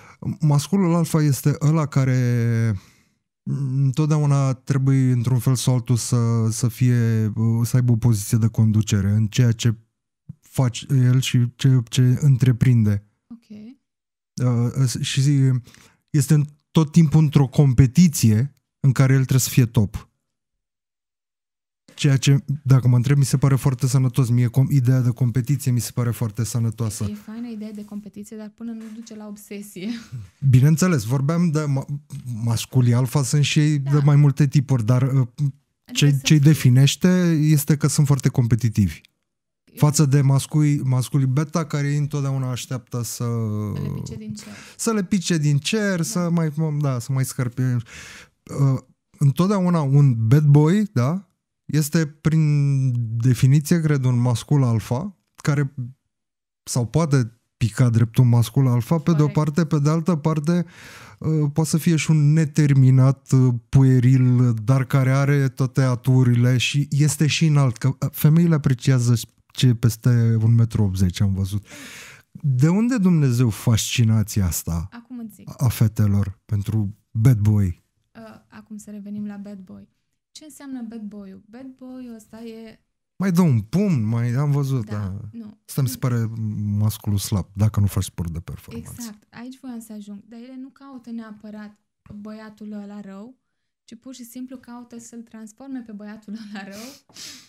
Masculul alfa este ăla care mm, întotdeauna trebuie într-un fel sau altul să, să fie uh, să aibă o poziție de conducere în ceea ce face el și ce, ce întreprinde. Okay. Uh, uh și este tot timpul într-o competiție în care el trebuie să fie top. Ceea ce, dacă mă întreb, mi se pare foarte sănătos. Mie com- ideea de competiție mi se pare foarte sănătoasă. E
faină ideea de competiție, dar până nu duce la obsesie.
Bineînțeles, vorbeam de ma- masculi alfa, sunt și ei da. de mai multe tipuri, dar uh, ce, adică ce definește este că sunt foarte competitivi față de masculi, masculi beta care întotdeauna așteaptă să, să le pice din cer, să, le pice din cer, da. da. să mai da, să mai scărpim. Uh, întotdeauna un bad boy, da, este prin definiție, cred, un mascul alfa care sau poate pica drept un mascul alfa, pe de o parte, pe de altă parte uh, poate să fie și un neterminat uh, pueril, dar care are toate aturile și este și înalt, că uh, femeile apreciază ce peste 1,80 m am văzut. De unde Dumnezeu fascinația asta Acum îți zic. a fetelor pentru bad boy?
Uh, acum să revenim la bad boy. Ce înseamnă bad boy-ul? Bad boy-ul ăsta e...
Mai dă un pum, mai am văzut, da. da. Nu. Asta mi se pare masculul slab, dacă nu faci sport de performanță.
Exact, aici voiam să ajung. Dar ele nu caută neapărat băiatul ăla rău, ci pur și simplu caută să-l transforme pe băiatul ăla rău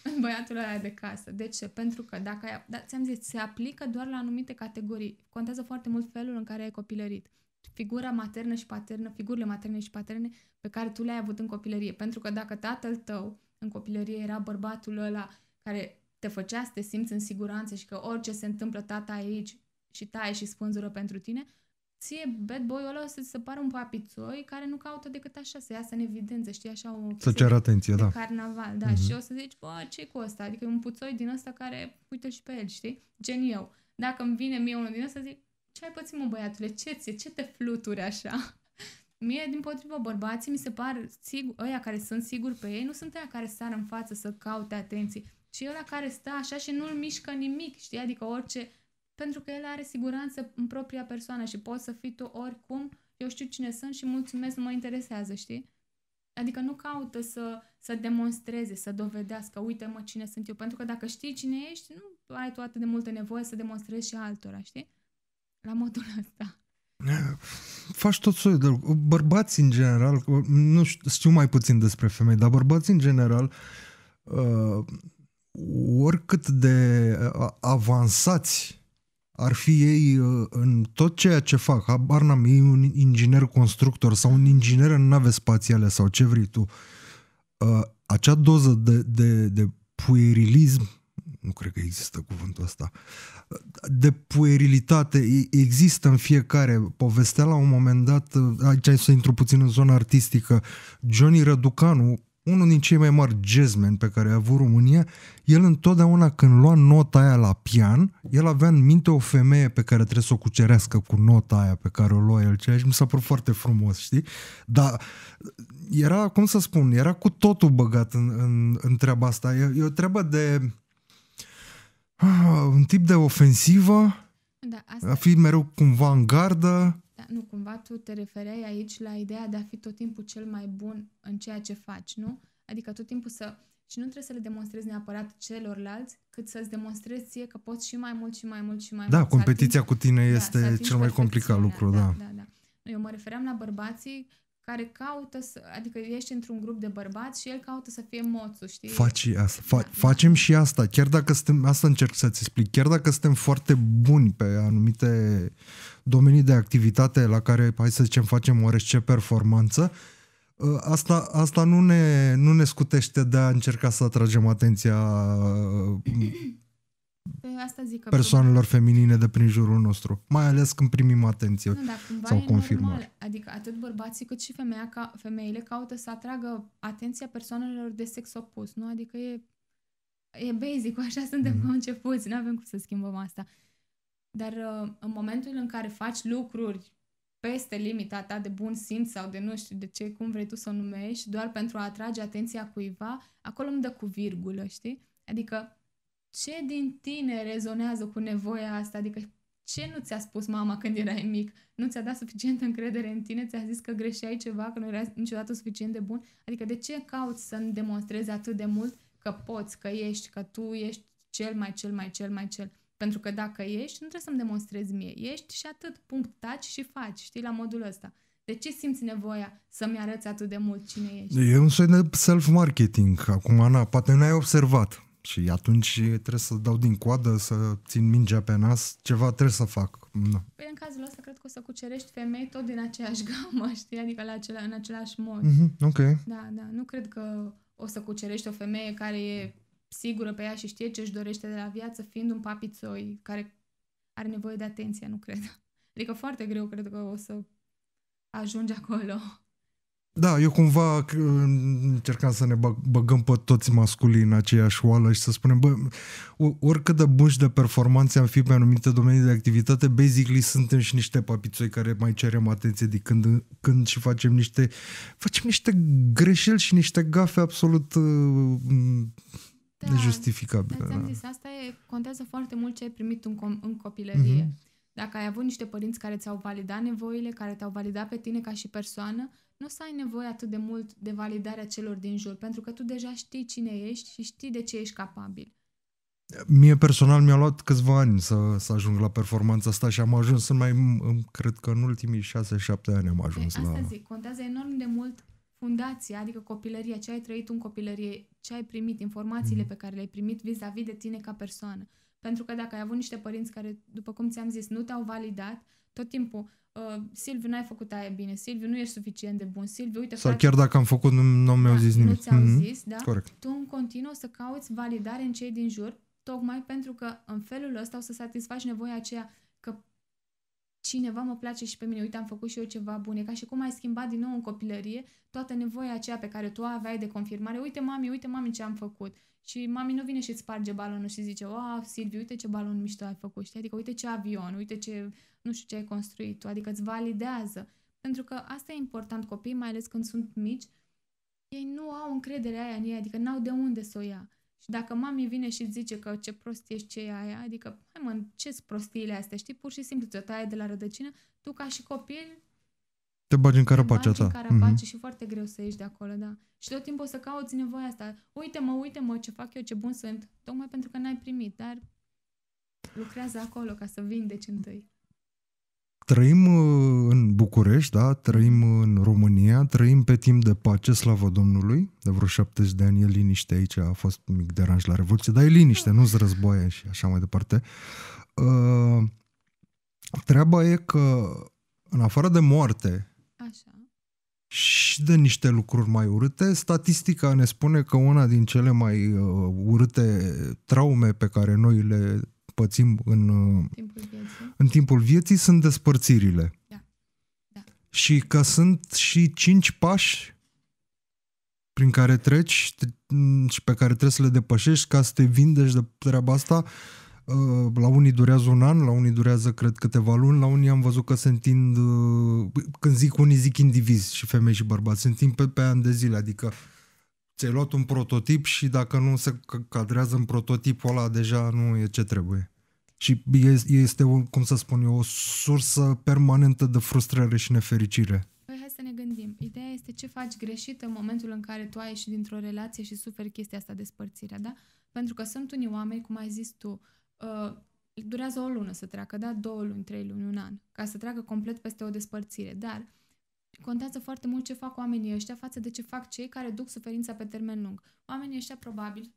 în băiatul ăla de casă. De ce? Pentru că dacă ai, da, ți-am zis, se aplică doar la anumite categorii. Contează foarte mult felul în care ai copilărit. Figura maternă și paternă, figurile materne și paterne pe care tu le-ai avut în copilărie. Pentru că dacă tatăl tău în copilărie era bărbatul ăla care te făcea să te simți în siguranță și că orice se întâmplă tata aici și taie și spânzură pentru tine, ție bad boy-ul ăla o să se pară un papițoi care nu caută decât așa, să iasă în evidență, știi, așa o... Să ceară atenție, da. Carnaval, da, uh-huh. și mhm. o să zici, bă, ce cu ăsta? Adică e un puțoi din ăsta care, uite și pe el, știi? Gen eu. Dacă îmi vine mie unul din ăsta, zic, ce ai pățit, mă, băiatule, ce ți ce te fluturi așa? Mie, din potrivă, bărbații mi se par, sigur, ăia care sunt siguri pe ei, nu sunt ăia care sar în față să caute atenție, ci ăla care stă așa și nu-l mișcă nimic, știi? Adică orice pentru că el are siguranță în propria persoană și poți să fii tu oricum, eu știu cine sunt și mulțumesc, nu mă interesează, știi? Adică nu caută să, să demonstreze, să dovedească, uite-mă cine sunt eu, pentru că dacă știi cine ești, nu ai tu atât de multă nevoie să demonstrezi și altora, știi? La modul ăsta.
Faci tot soiul de lucruri. Bărbații în general, nu știu, știu mai puțin despre femei, dar bărbații în general, uh, oricât de uh, avansați ar fi ei uh, în tot ceea ce fac, habar n-am, ei un inginer constructor sau un inginer în nave spațiale sau ce vrei tu, uh, acea doză de, de, de puerilism, nu cred că există cuvântul ăsta, de puerilitate există în fiecare. Povestea la un moment dat, uh, aici să intru puțin în zona artistică, Johnny Răducanu, unul din cei mai mari jazzmen pe care a avut România, el întotdeauna când lua nota aia la pian, el avea în minte o femeie pe care trebuie să o cucerească cu nota aia pe care o lua el, ceea ce mi s-a părut foarte frumos, știi? Dar era, cum să spun, era cu totul băgat în, în, în treaba asta. E, e o treabă de... Uh, un tip de ofensivă,
da, asta... a fi
mereu cumva în gardă,
nu, cumva tu te refereai aici la ideea de a fi tot timpul cel mai bun în ceea ce faci, nu? Adică tot timpul să... Și nu trebuie să le demonstrezi neapărat celorlalți, cât să-ți demonstrezi ție că poți și mai mult și mai mult și mai da, mult. Da, competiția cu tine da, este da, cel mai complicat lucru, da. Da, da, da. Eu mă refeream la bărbații care caută să, adică ești într-un grup de bărbați și el caută să fie moțul, știi? Faci
asta, fa- da, da. facem și asta, chiar dacă suntem, asta încerc să-ți explic, chiar dacă suntem foarte buni pe anumite domenii de activitate la care, hai să zicem, facem ce performanță, ă, Asta, asta nu, ne, nu ne scutește de a încerca să atragem atenția ă,
Păi, asta zic că persoanelor
probabil. feminine de prin jurul nostru, mai ales când primim atenție nu, da,
sau confirmare. Normal. Adică atât bărbații cât și femeia ca, femeile caută să atragă atenția persoanelor de sex opus, nu? Adică e, e basic, așa suntem mm. concepuți, nu avem cum să schimbăm asta. Dar uh, în momentul în care faci lucruri peste limita ta de bun simț sau de nu știu de ce, cum vrei tu să o numești, doar pentru a atrage atenția cuiva, acolo îmi dă cu virgulă, știi? Adică ce din tine rezonează cu nevoia asta? Adică ce nu ți-a spus mama când erai mic? Nu ți-a dat suficientă încredere în tine? Ți-a zis că greșeai ceva, că nu erai niciodată suficient de bun? Adică de ce cauți să-mi demonstrezi atât de mult că poți, că ești, că tu ești cel mai, cel mai, cel mai, cel? Pentru că dacă ești, nu trebuie să-mi demonstrezi mie. Ești și atât, punct, taci și faci, știi, la modul ăsta. De ce simți nevoia să-mi arăți atât de mult cine ești?
E un soi de self-marketing. Acum, Ana, poate nu ai observat și atunci trebuie să dau din coadă, să țin mingea pe nas, ceva trebuie să fac. No.
Păi în cazul ăsta cred că o să cucerești femei tot din aceeași gamă, știi? Adică la acela, în același mod. Mm-hmm, ok. Da, da. Nu cred că o să cucerești o femeie care e sigură pe ea și știe ce își dorește de la viață, fiind un papițoi care are nevoie de atenție, nu cred. Adică foarte greu cred că o să ajungi acolo.
Da, eu cumva încercam să ne băgăm pe toți masculini în aceeași oală și să spunem, bă, oricât de bunși de performanțe am fi pe anumite domenii de activitate, basically suntem și niște papițoi care mai cerem atenție de când, când și facem niște, facem niște greșeli și niște gafe absolut uh, da, nejustificabile. Da, zis,
asta e, contează foarte mult ce ai primit în, com- în copilărie. Mm-hmm. Dacă ai avut niște părinți care ți-au validat nevoile, care te-au validat pe tine ca și persoană, nu o să ai nevoie atât de mult de validarea celor din jur, pentru că tu deja știi cine ești și știi de ce ești capabil.
Mie personal mi-a luat câțiva ani să, să ajung la performanța asta și am ajuns în mai, cred că în ultimii 6-7 ani am ajuns păi, asta la... zic,
contează enorm de mult fundația, adică copilăria, ce ai trăit în copilărie, ce ai primit, informațiile mm pe care le-ai primit vis-a-vis de tine ca persoană. Pentru că dacă ai avut niște părinți care, după cum ți-am zis, nu te-au validat, tot timpul uh, Silviu, n-ai făcut aia bine, Silviu, nu ești suficient de bun, Silviu, uite... Sau frate, chiar
dacă am făcut, nu, nu mi-au da, zis nimic. Nu ți-au mm-hmm. zis, da? Corect.
Tu în continuu să cauți validare în cei din jur, tocmai pentru că în felul ăsta o să satisfaci nevoia aceea cineva mă place și pe mine, uite, am făcut și eu ceva bun. E ca și cum ai schimbat din nou în copilărie toată nevoia aceea pe care tu aveai de confirmare. Uite, mami, uite, mami, ce am făcut. Și mami nu vine și îți sparge balonul și zice, oh Silviu, uite ce balon mișto ai făcut, știi? Adică uite ce avion, uite ce, nu știu ce ai construit tu, adică îți validează. Pentru că asta e important copiii, mai ales când sunt mici, ei nu au încrederea aia în ei, adică n-au de unde să o ia. Și dacă mami vine și zice că ce prost ești ce e aia, adică, hai mă, ce sunt prostiile astea, știi? Pur și simplu ți-o taie de la rădăcină, tu ca și copil
te bagi în carapacea ta. În mm-hmm. și
foarte greu să ieși de acolo, da. Și tot timpul o să cauți nevoia asta. Uite-mă, uite-mă ce fac eu, ce bun sunt. Tocmai pentru că n-ai primit, dar lucrează acolo ca să vindeci întâi
trăim uh, în București, da? trăim uh, în România, trăim pe timp de pace, slavă Domnului, de vreo 70 de ani e liniște aici, a fost un mic deranj la Revoluție, dar e liniște, nu-ți războaie și așa mai departe. Uh, treaba e că în afară de moarte așa. și de niște lucruri mai urâte, statistica ne spune că una din cele mai uh, urâte traume pe care noi le pățim în uh, timpul vieții, în timpul vieții sunt despărțirile. Da. Da. Și că sunt și cinci pași prin care treci mm, și pe care trebuie să le depășești ca să te vindești de treaba asta. Uh, la unii durează un an, la unii durează, cred, câteva luni, la unii am văzut că se întind, uh, când zic unii zic indivizi și femei și bărbați, se întind pe, pe ani de zile, adică ți-ai luat un prototip și dacă nu se cadrează în prototipul ăla, deja nu e ce trebuie. Și este, o, cum să spun eu, o sursă permanentă de frustrare și nefericire.
Păi hai să ne gândim. Ideea este ce faci greșit în momentul în care tu ai ieșit dintr-o relație și suferi chestia asta, de despărțirea, da? Pentru că sunt unii oameni, cum ai zis tu, uh, durează o lună să treacă, da? Două luni, trei luni, un an, ca să treacă complet peste o despărțire. Dar Contează foarte mult ce fac oamenii ăștia față de ce fac cei care duc suferința pe termen lung. Oamenii ăștia probabil,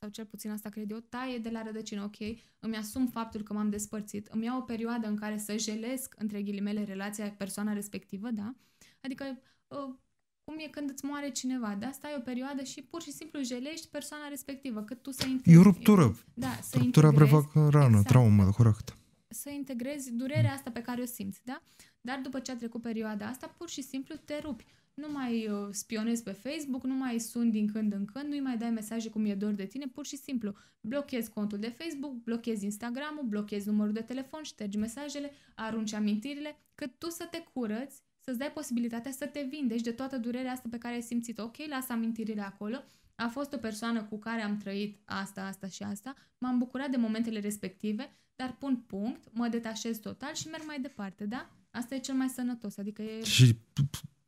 sau cel puțin asta cred eu, taie de la rădăcină, ok, îmi asum faptul că m-am despărțit, îmi iau o perioadă în care să jelesc, între ghilimele, relația persoana respectivă, da? Adică, ă, cum e când îți moare cineva, da? Stai o perioadă și pur și simplu jelești persoana respectivă, cât tu să integrezi. E o ruptură. Da, să ruptura prefac rană, exact. traumă, corect să integrezi durerea mm. asta pe care o simți, da? Dar după ce a trecut perioada asta, pur și simplu te rupi. Nu mai uh, spionezi pe Facebook, nu mai suni din când în când, nu-i mai dai mesaje cum e dor de tine, pur și simplu. Blochezi contul de Facebook, blochezi Instagram-ul, blochezi numărul de telefon, ștergi mesajele, arunci amintirile, cât tu să te curăți, să-ți dai posibilitatea să te vindești de toată durerea asta pe care ai simțit-o. Ok, lasă amintirile acolo, a fost o persoană cu care am trăit asta, asta și asta, m-am bucurat de momentele respective, dar pun punct, mă detașez total și merg mai departe, da? Asta e cel mai sănătos, adică e... Și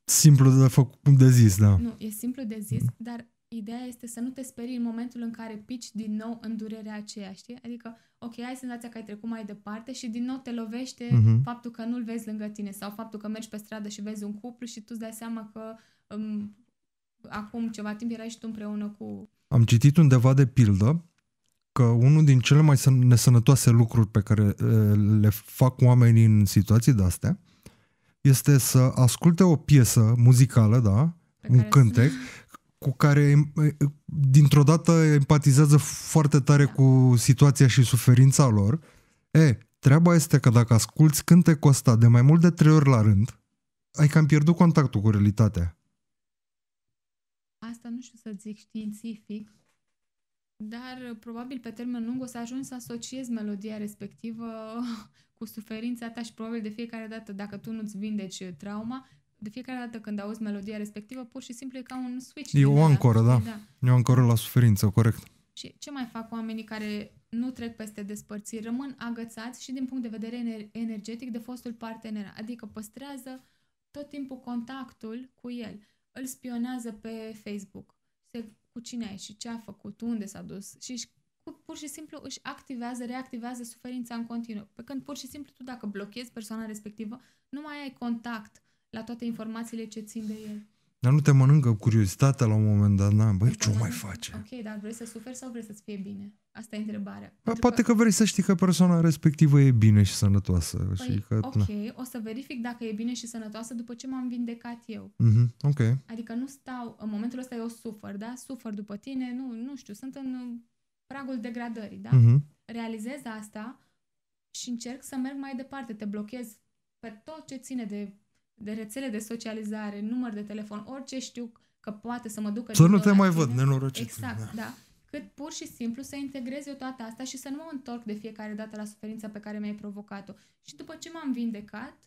simplu de făcut, de zis, da. Nu,
e simplu de zis, dar ideea este să nu te sperii în momentul în care pici din nou în durerea aceea, știi? Adică, ok, ai senzația că ai trecut mai departe și din nou te lovește uh-huh. faptul că nu-l vezi lângă tine sau faptul că mergi pe stradă și vezi un cuplu și tu îți dai seama că um, acum ceva timp erai și tu împreună cu...
Am citit undeva de pildă că unul din cele mai nesănătoase lucruri pe care le fac oamenii în situații de astea este să asculte o piesă muzicală, da, pe un cântec, cu care dintr-o dată empatizează foarte tare da. cu situația și suferința lor. E, treaba este că dacă asculți cântecul ăsta de mai mult de trei ori la rând, ai cam pierdut contactul cu realitatea
asta nu știu să zic științific, dar uh, probabil pe termen lung o să ajungi să asociezi melodia respectivă cu suferința ta și probabil de fiecare dată, dacă tu nu-ți vindeci uh, trauma, de fiecare dată când auzi melodia respectivă, pur și simplu e ca un switch. E o ancoră, da. da.
E o ancoră la suferință, corect.
Și ce mai fac oamenii care nu trec peste despărțiri? Rămân agățați și din punct de vedere energetic de fostul partener, adică păstrează tot timpul contactul cu el îl spionează pe Facebook. Se, cu cine ai și ce a făcut, unde s-a dus și pur și simplu își activează, reactivează suferința în continuu. Pe când pur și simplu tu dacă blochezi persoana respectivă, nu mai ai contact la toate informațiile ce țin de el.
Dar nu te mănâncă curiozitatea la un moment dat, na, băi, ce o mai face?
Ok, dar vrei să suferi sau vrei să-ți fie bine? Asta e întrebarea. Bă, poate că... că vrei
să știi că persoana respectivă e bine și sănătoasă. Păi, și că, ok, na.
o să verific dacă e bine și sănătoasă după ce m-am vindecat eu. Mm-hmm, ok. Adică nu stau, în momentul ăsta eu sufăr, da? Sufăr după tine, nu, nu știu, sunt în pragul degradării, da? Mm-hmm. Realizez asta și încerc să merg mai departe, te blochez pe tot ce ține de de rețele de socializare, număr de telefon, orice știu că poate să mă ducă... Să nu te mai văd,
nenorocit. Exact, da. da.
Cât pur și simplu să integrez eu toate astea și să nu mă întorc de fiecare dată la suferința pe care mi-ai provocat-o. Și după ce m-am vindecat,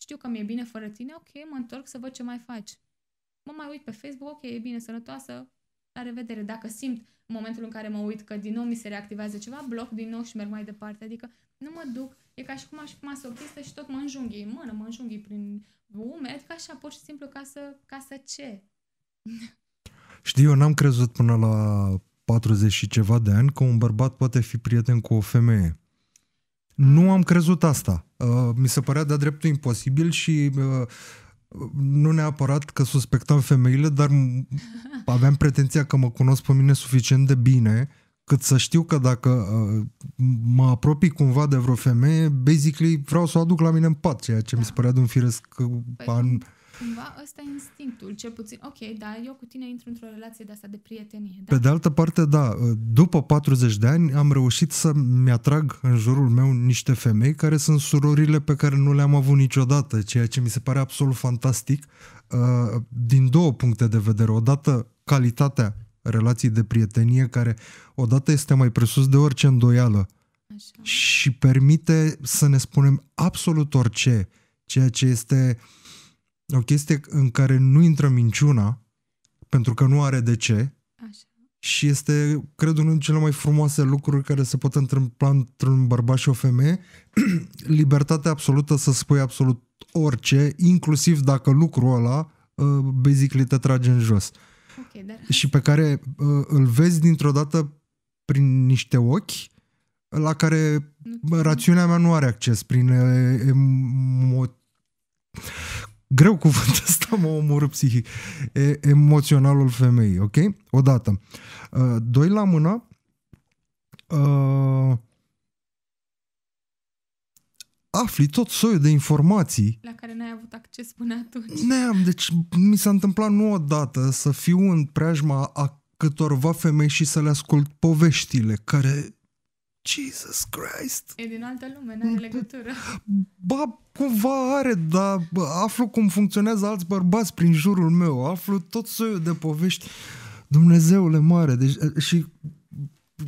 știu că mi-e bine fără tine, ok, mă întorc să văd ce mai faci. Mă mai uit pe Facebook, ok, e bine, sănătoasă, la revedere. Dacă simt în momentul în care mă uit că din nou mi se reactivează ceva, bloc din nou și merg mai departe. Adică nu mă duc E ca și cum aș fi masochistă și tot mă înjunghi în mână, mă înjunghi prin umeri, ca așa, pur și simplu, ca să, ca să ce?
Știi, eu n-am crezut până la 40 și ceva de ani că un bărbat poate fi prieten cu o femeie. Nu am crezut asta. Uh, mi se părea de-a dreptul imposibil și uh, nu neapărat că suspectam femeile, dar aveam pretenția că mă cunosc pe mine suficient de bine cât să știu că dacă uh, mă apropii cumva de vreo femeie, basically vreau să o aduc la mine în pat, ceea ce da. mi se da. părea de un firesc uh, păi, an...
Cumva ăsta e instinctul, cel puțin. Ok, dar eu cu tine intru într-o relație de asta de prietenie.
Da? Pe de altă parte, da, uh, după 40 de ani am reușit să-mi atrag în jurul meu niște femei care sunt surorile pe care nu le-am avut niciodată, ceea ce mi se pare absolut fantastic din două puncte de vedere. Odată, calitatea relații de prietenie care odată este mai presus de orice îndoială Așa. și permite să ne spunem absolut orice, ceea ce este o chestie în care nu intră minciuna, pentru că nu are de ce, Așa. și este, cred, unul dintre cele mai frumoase lucruri care se pot întâmpla într-un bărbat și o femeie, libertatea absolută să spui absolut orice, inclusiv dacă lucrul ăla uh, basically te trage în jos. Uh, Okay, dar... Și pe care uh, îl vezi dintr-o dată prin niște ochi la care nu. rațiunea mea nu are acces prin uh, emo... greu cuvânt ăsta mă omor psihic e, emoționalul femeii, ok? Odată. Uh, doi la mână uh, afli tot soiul de informații.
La care n-ai avut acces până atunci.
Ne-am, deci mi s-a întâmplat nu odată să fiu în preajma a câtorva femei și să le ascult poveștile care...
Jesus Christ! E din altă lume, n-are legătură.
Ba, cumva are, dar aflu cum funcționează alți bărbați prin jurul meu, aflu tot soiul de povești. Dumnezeule mare, deci, și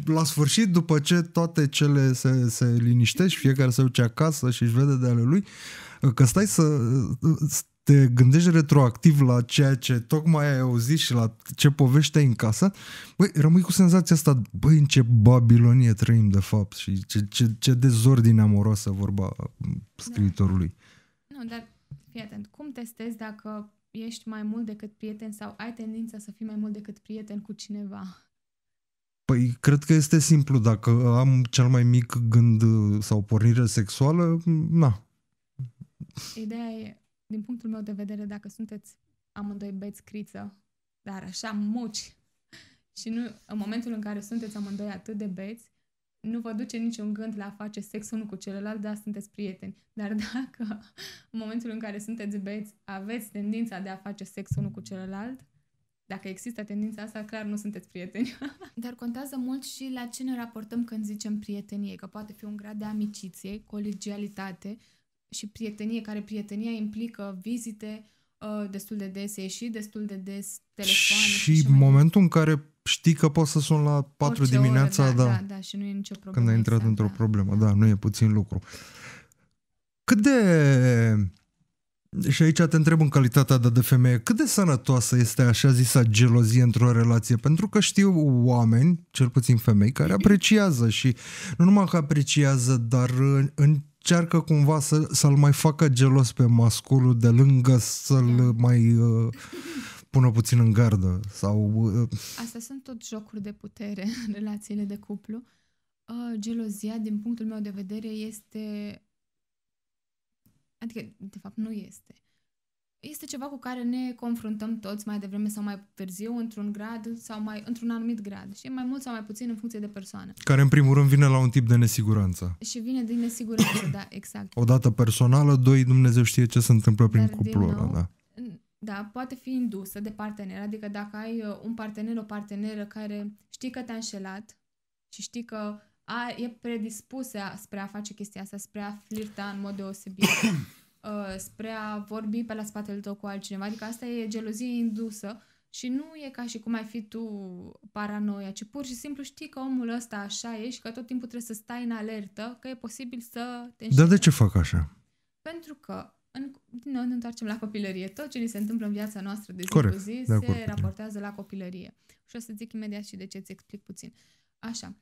la sfârșit, după ce toate cele se, se liniștești, fiecare se duce acasă și își vede de ale lui, că stai să te gândești retroactiv la ceea ce tocmai ai auzit și la ce povește ai în casă, băi, rămâi cu senzația asta, băi, în ce Babilonie trăim de fapt și ce, ce, ce dezordine amoroasă vorba scriitorului.
Da. Nu, dar fii atent, cum testezi dacă ești mai mult decât prieten sau ai tendința să fii mai mult decât prieten cu cineva?
Păi, cred că este simplu. Dacă am cel mai mic gând uh, sau pornire sexuală, na.
Ideea e, din punctul meu de vedere, dacă sunteți amândoi beți criță, dar așa moci, și nu, în momentul în care sunteți amândoi atât de beți, nu vă duce niciun gând la a face sex unul cu celălalt, dar sunteți prieteni. Dar dacă în momentul în care sunteți beți aveți tendința de a face sex unul cu celălalt, dacă există tendința asta, clar nu sunteți prieteni. Dar contează mult și la ce ne raportăm când zicem prietenie, că poate fi un grad de amiciție, colegialitate și prietenie, care prietenia implică vizite uh, destul de des, ieși destul de des, telefoane.
Și, și momentul în care știi că poți să sun la 4 Orice dimineața, oră, da, da, da, da, și nu e nicio
problemă. Când ai intrat
exact, într-o da. problemă, da, nu e puțin lucru. Cât de și aici te întreb în calitatea de, de femeie, cât de sănătoasă este așa zisa gelozie într-o relație? Pentru că știu oameni, cel puțin femei, care apreciază și nu numai că apreciază, dar încearcă cumva să, să-l mai facă gelos pe masculul de lângă, să-l da. mai uh, pună puțin în gardă. Sau, uh...
Astea sunt tot jocuri de putere în relațiile de cuplu. Uh, gelozia, din punctul meu de vedere, este Adică, de fapt, nu este. Este ceva cu care ne confruntăm toți mai devreme sau mai târziu, într-un grad sau mai într-un anumit grad. Și mai mult sau mai puțin în funcție de persoană.
Care, în primul rând, vine la un tip de nesiguranță.
Și vine din nesiguranță, da, exact.
O dată personală, doi, Dumnezeu știe ce se întâmplă prin Dar, cuplul ăla, da.
Da, poate fi indusă de partener. Adică dacă ai uh, un partener, o parteneră care știi că te-a înșelat și știi că a, e predispusă spre a face chestia asta, spre a flirta în mod deosebit, uh, spre a vorbi pe la spatele tău cu altcineva. Adică asta e gelozie indusă și nu e ca și cum ai fi tu paranoia, ci pur și simplu știi că omul ăsta așa e și că tot timpul trebuie să stai în alertă, că e posibil să te înșine. Dar de
ce fac așa?
Pentru că în, din nou ne întoarcem la copilărie. Tot ce ni se întâmplă în viața noastră de zi Corect, cu zi se raportează la copilărie. Și o să zic imediat și de ce îți explic puțin. Așa.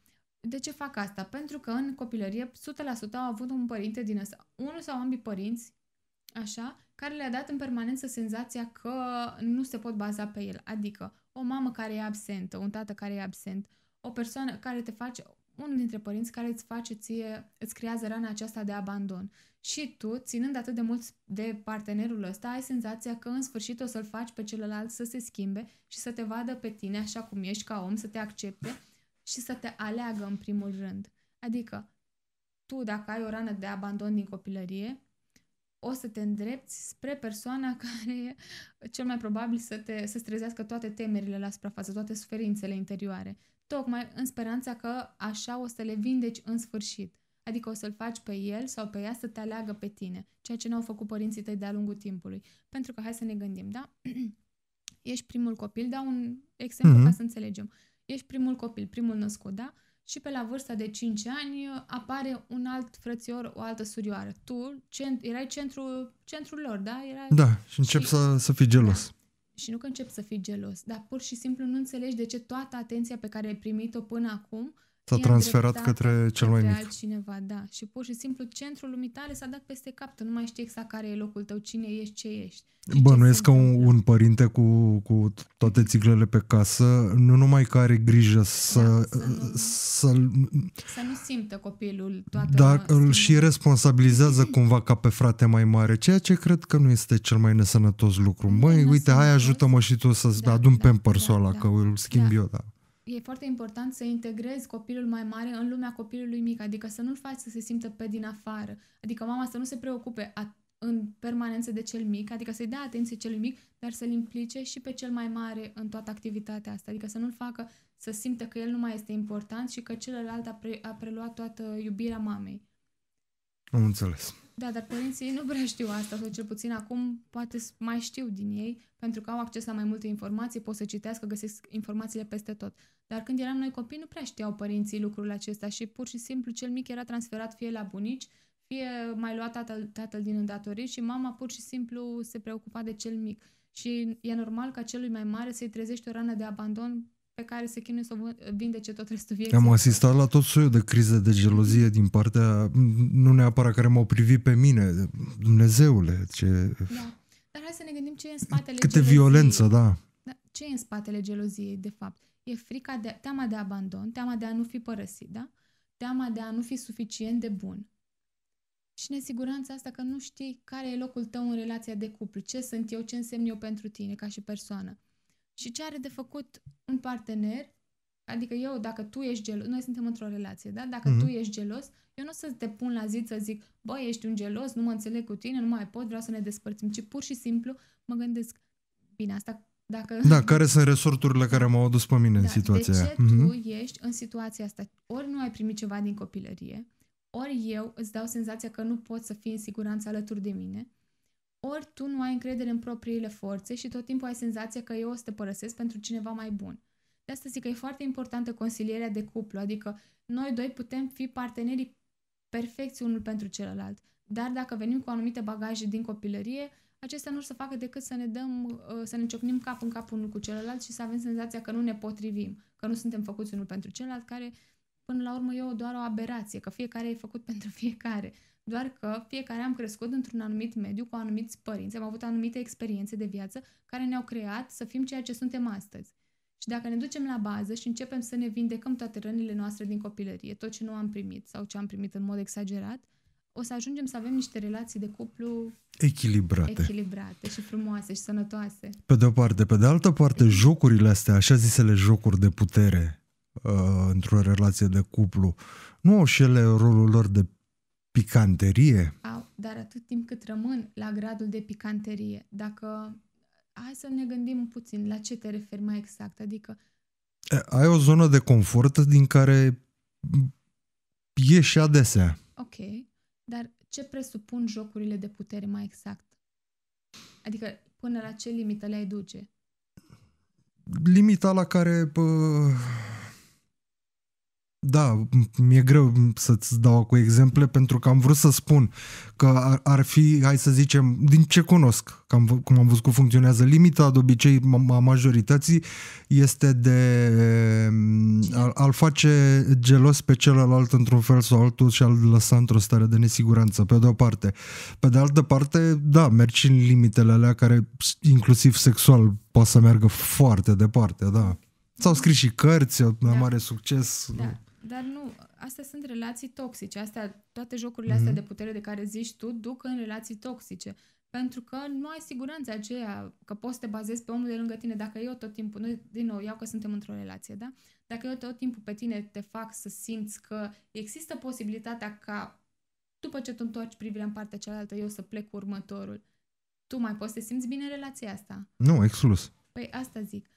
De ce fac asta? Pentru că în copilărie 100% au avut un părinte din ăsta, unul sau ambii părinți, așa, care le-a dat în permanență senzația că nu se pot baza pe el. Adică o mamă care e absentă, un tată care e absent, o persoană care te face, unul dintre părinți care îți face ție, îți creează rana aceasta de abandon. Și tu, ținând atât de mult de partenerul ăsta, ai senzația că în sfârșit o să-l faci pe celălalt să se schimbe și să te vadă pe tine așa cum ești ca om, să te accepte și să te aleagă în primul rând. Adică, tu dacă ai o rană de abandon din copilărie, o să te îndrepți spre persoana care cel mai probabil să te să trezească toate temerile la suprafață, toate suferințele interioare, tocmai în speranța că așa o să le vindeci în sfârșit. Adică o să-l faci pe el sau pe ea să te aleagă pe tine, ceea ce nu au făcut părinții tăi de-a lungul timpului. Pentru că hai să ne gândim, da? Ești primul copil, dau un exemplu mm-hmm. ca să înțelegem ești primul copil, primul născut, da? Și pe la vârsta de 5 ani uh, apare un alt frățior, o altă surioară. Tu cent- erai centru, centrul lor, da? Era... Da,
și încep și... Să, să fii gelos. Da.
Și nu că încep să fii gelos, dar pur și simplu nu înțelegi de ce toată atenția pe care ai primit-o până acum
S-a transferat către cel mai mic.
altcineva, da. Și pur și simplu centrul lumitare s-a dat peste cap. Tu nu mai știi exact care e locul tău, cine ești, ce ești.
Bănuiesc că un, un părinte cu, cu toate țiglele pe casă, nu numai că are grijă să... Da, să, nu, să,
să nu simtă copilul toată... Dar îl și responsabilizează cumva ca
pe frate mai mare, ceea ce cred că nu este cel mai nesănătos lucru. Măi, uite, hai ajută-mă și tu să-ți da, adun da, pe da, da, că îl schimb da. eu, da
e foarte important să integrezi copilul mai mare în lumea copilului mic, adică să nu-l faci să se simtă pe din afară, adică mama să nu se preocupe a, în permanență de cel mic, adică să-i dea atenție celui mic, dar să-l implice și pe cel mai mare în toată activitatea asta, adică să nu-l facă să simtă că el nu mai este important și că celălalt a, pre- a preluat toată iubirea mamei.
Am înțeles.
Da, dar părinții nu prea știu asta, sau cel puțin acum poate mai știu din ei, pentru că au acces la mai multe informații, pot să citească, găsesc informațiile peste tot. Dar când eram noi copii, nu prea știau părinții lucrul acesta și pur și simplu cel mic era transferat fie la bunici, fie mai luat tatăl, tatăl din îndatoriri și mama pur și simplu se preocupa de cel mic. Și e normal ca celui mai mare să-i trezești o rană de abandon pe care se chinuie să o vindece tot restul vieții. Am asistat
la tot soiul de crize de gelozie din partea, nu neapărat care m-au privit pe mine, Dumnezeule, ce... Da.
Dar hai să ne gândim ce e în spatele Câte geloziei. violență, da. da. Ce e în spatele geloziei, de fapt? E frica de, teama de abandon, teama de a nu fi părăsit, da? Teama de a nu fi suficient de bun. Și nesiguranța asta că nu știi care e locul tău în relația de cuplu, ce sunt eu, ce însemn eu pentru tine ca și persoană și ce are de făcut un partener. Adică eu, dacă tu ești gelos, noi suntem într-o relație, da? Dacă mm-hmm. tu mhm. ești gelos, eu nu o să te pun la zi să zic, bă, ești un gelos, nu mă înțeleg cu tine, nu mai pot, vreau să ne despărțim, ci pur și simplu mă gândesc, bine, asta dacă... Da, care
sunt resorturile care m-au adus pe mine da, în situația De ce mm-hmm. tu mhm.
ești în situația asta? Ori nu ai primit ceva din copilărie, ori eu îți dau senzația că nu pot să fii în siguranță alături de mine, ori tu nu ai încredere în propriile forțe și tot timpul ai senzația că eu o să te părăsesc pentru cineva mai bun. De asta zic că e foarte importantă consilierea de cuplu, adică noi doi putem fi partenerii perfecți unul pentru celălalt, dar dacă venim cu anumite bagaje din copilărie, acestea nu o să facă decât să ne dăm, uh, să ne ciocnim cap în cap unul cu celălalt și să avem senzația că nu ne potrivim, că nu suntem făcuți unul pentru celălalt, care până la urmă e o doar o aberație, că fiecare e făcut pentru fiecare doar că fiecare am crescut într-un anumit mediu cu anumiți părinți, am avut anumite experiențe de viață care ne-au creat să fim ceea ce suntem astăzi. Și dacă ne ducem la bază și începem să ne vindecăm toate rănile noastre din copilărie, tot ce nu am primit sau ce am primit în mod exagerat, o să ajungem să avem niște relații de cuplu
echilibrate.
echilibrate și frumoase și sănătoase.
Pe de o parte. Pe de altă parte, jocurile astea, așa zisele jocuri de putere uh, într-o relație de cuplu, nu au și ele rolul lor de picanterie.
A, dar atât timp cât rămân la gradul de picanterie, dacă... Hai să ne gândim puțin la ce te referi mai exact, adică...
Ai o zonă de confort din care ieși adesea.
Ok, dar ce presupun jocurile de putere mai exact? Adică până la ce limită le ai duce?
Limita la care... Bă da, mi-e greu să-ți dau cu exemple pentru că am vrut să spun că ar, ar fi, hai să zicem, din ce cunosc, că am, cum am văzut cum funcționează limita de obicei a majorității, este de a, al face gelos pe celălalt într-un fel sau altul și a-l lăsa într-o stare de nesiguranță, pe de-o parte. Pe de altă parte, da, mergi în limitele alea care inclusiv sexual poate să meargă foarte departe, da. S-au scris și cărți, da. mare succes. Da.
Dar nu, astea sunt relații toxice. Astea, toate jocurile mm-hmm. astea mhm. de putere de care zici tu duc în relații toxice. Pentru că nu ai siguranța aceea că poți să te bazezi pe omul de lângă tine. Dacă eu tot timpul, noi din nou iau că suntem într-o relație, da? Dacă eu tot timpul pe tine te fac să simți că există posibilitatea ca după ce tu întorci privirea în partea cealaltă, eu să plec cu următorul, tu mai poți să simți bine relația asta.
Nu, exclus.
Păi asta zic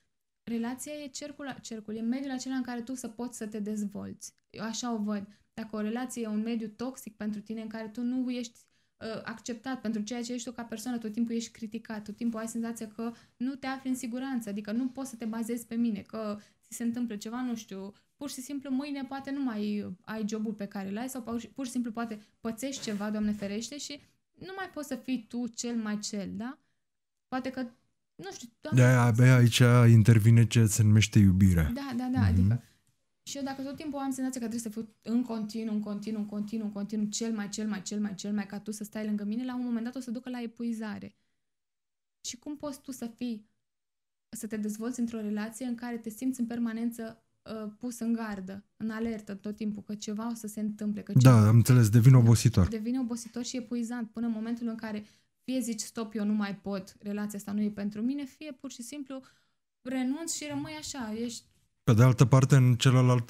relația e cercul, cercul, e mediul acela în care tu să poți să te dezvolți. Eu așa o văd. Dacă o relație e un mediu toxic pentru tine în care tu nu ești uh, acceptat pentru ceea ce ești tu ca persoană, tot timpul ești criticat, tot timpul ai senzația că nu te afli în siguranță, adică nu poți să te bazezi pe mine, că ți se întâmplă ceva, nu știu, pur și simplu mâine poate nu mai ai jobul pe care îl ai sau pur și simplu poate pățești ceva, Doamne ferește, și nu mai poți să fii tu cel mai cel, da? Poate că nu știu. Da, abia
aici intervine ce se numește iubire. Da,
da, da. Mm-hmm. Adică, și eu dacă tot timpul am senzația că trebuie să fiu în continuu, în continuu, în continuu, în continuu, cel mai, cel mai, cel mai, cel mai, ca tu să stai lângă mine, la un moment dat o să ducă la epuizare. Și cum poți tu să fii, să te dezvolți într-o relație în care te simți în permanență uh, pus în gardă, în alertă tot timpul, că ceva o să se întâmple. Că da, ceva... Da, am
înțeles, devine da. obositor.
Devine obositor și epuizant până în momentul în care fie zici stop, eu nu mai pot, relația asta nu e pentru mine, fie pur și simplu renunți și rămâi așa, ești
pe de altă parte, în celălalt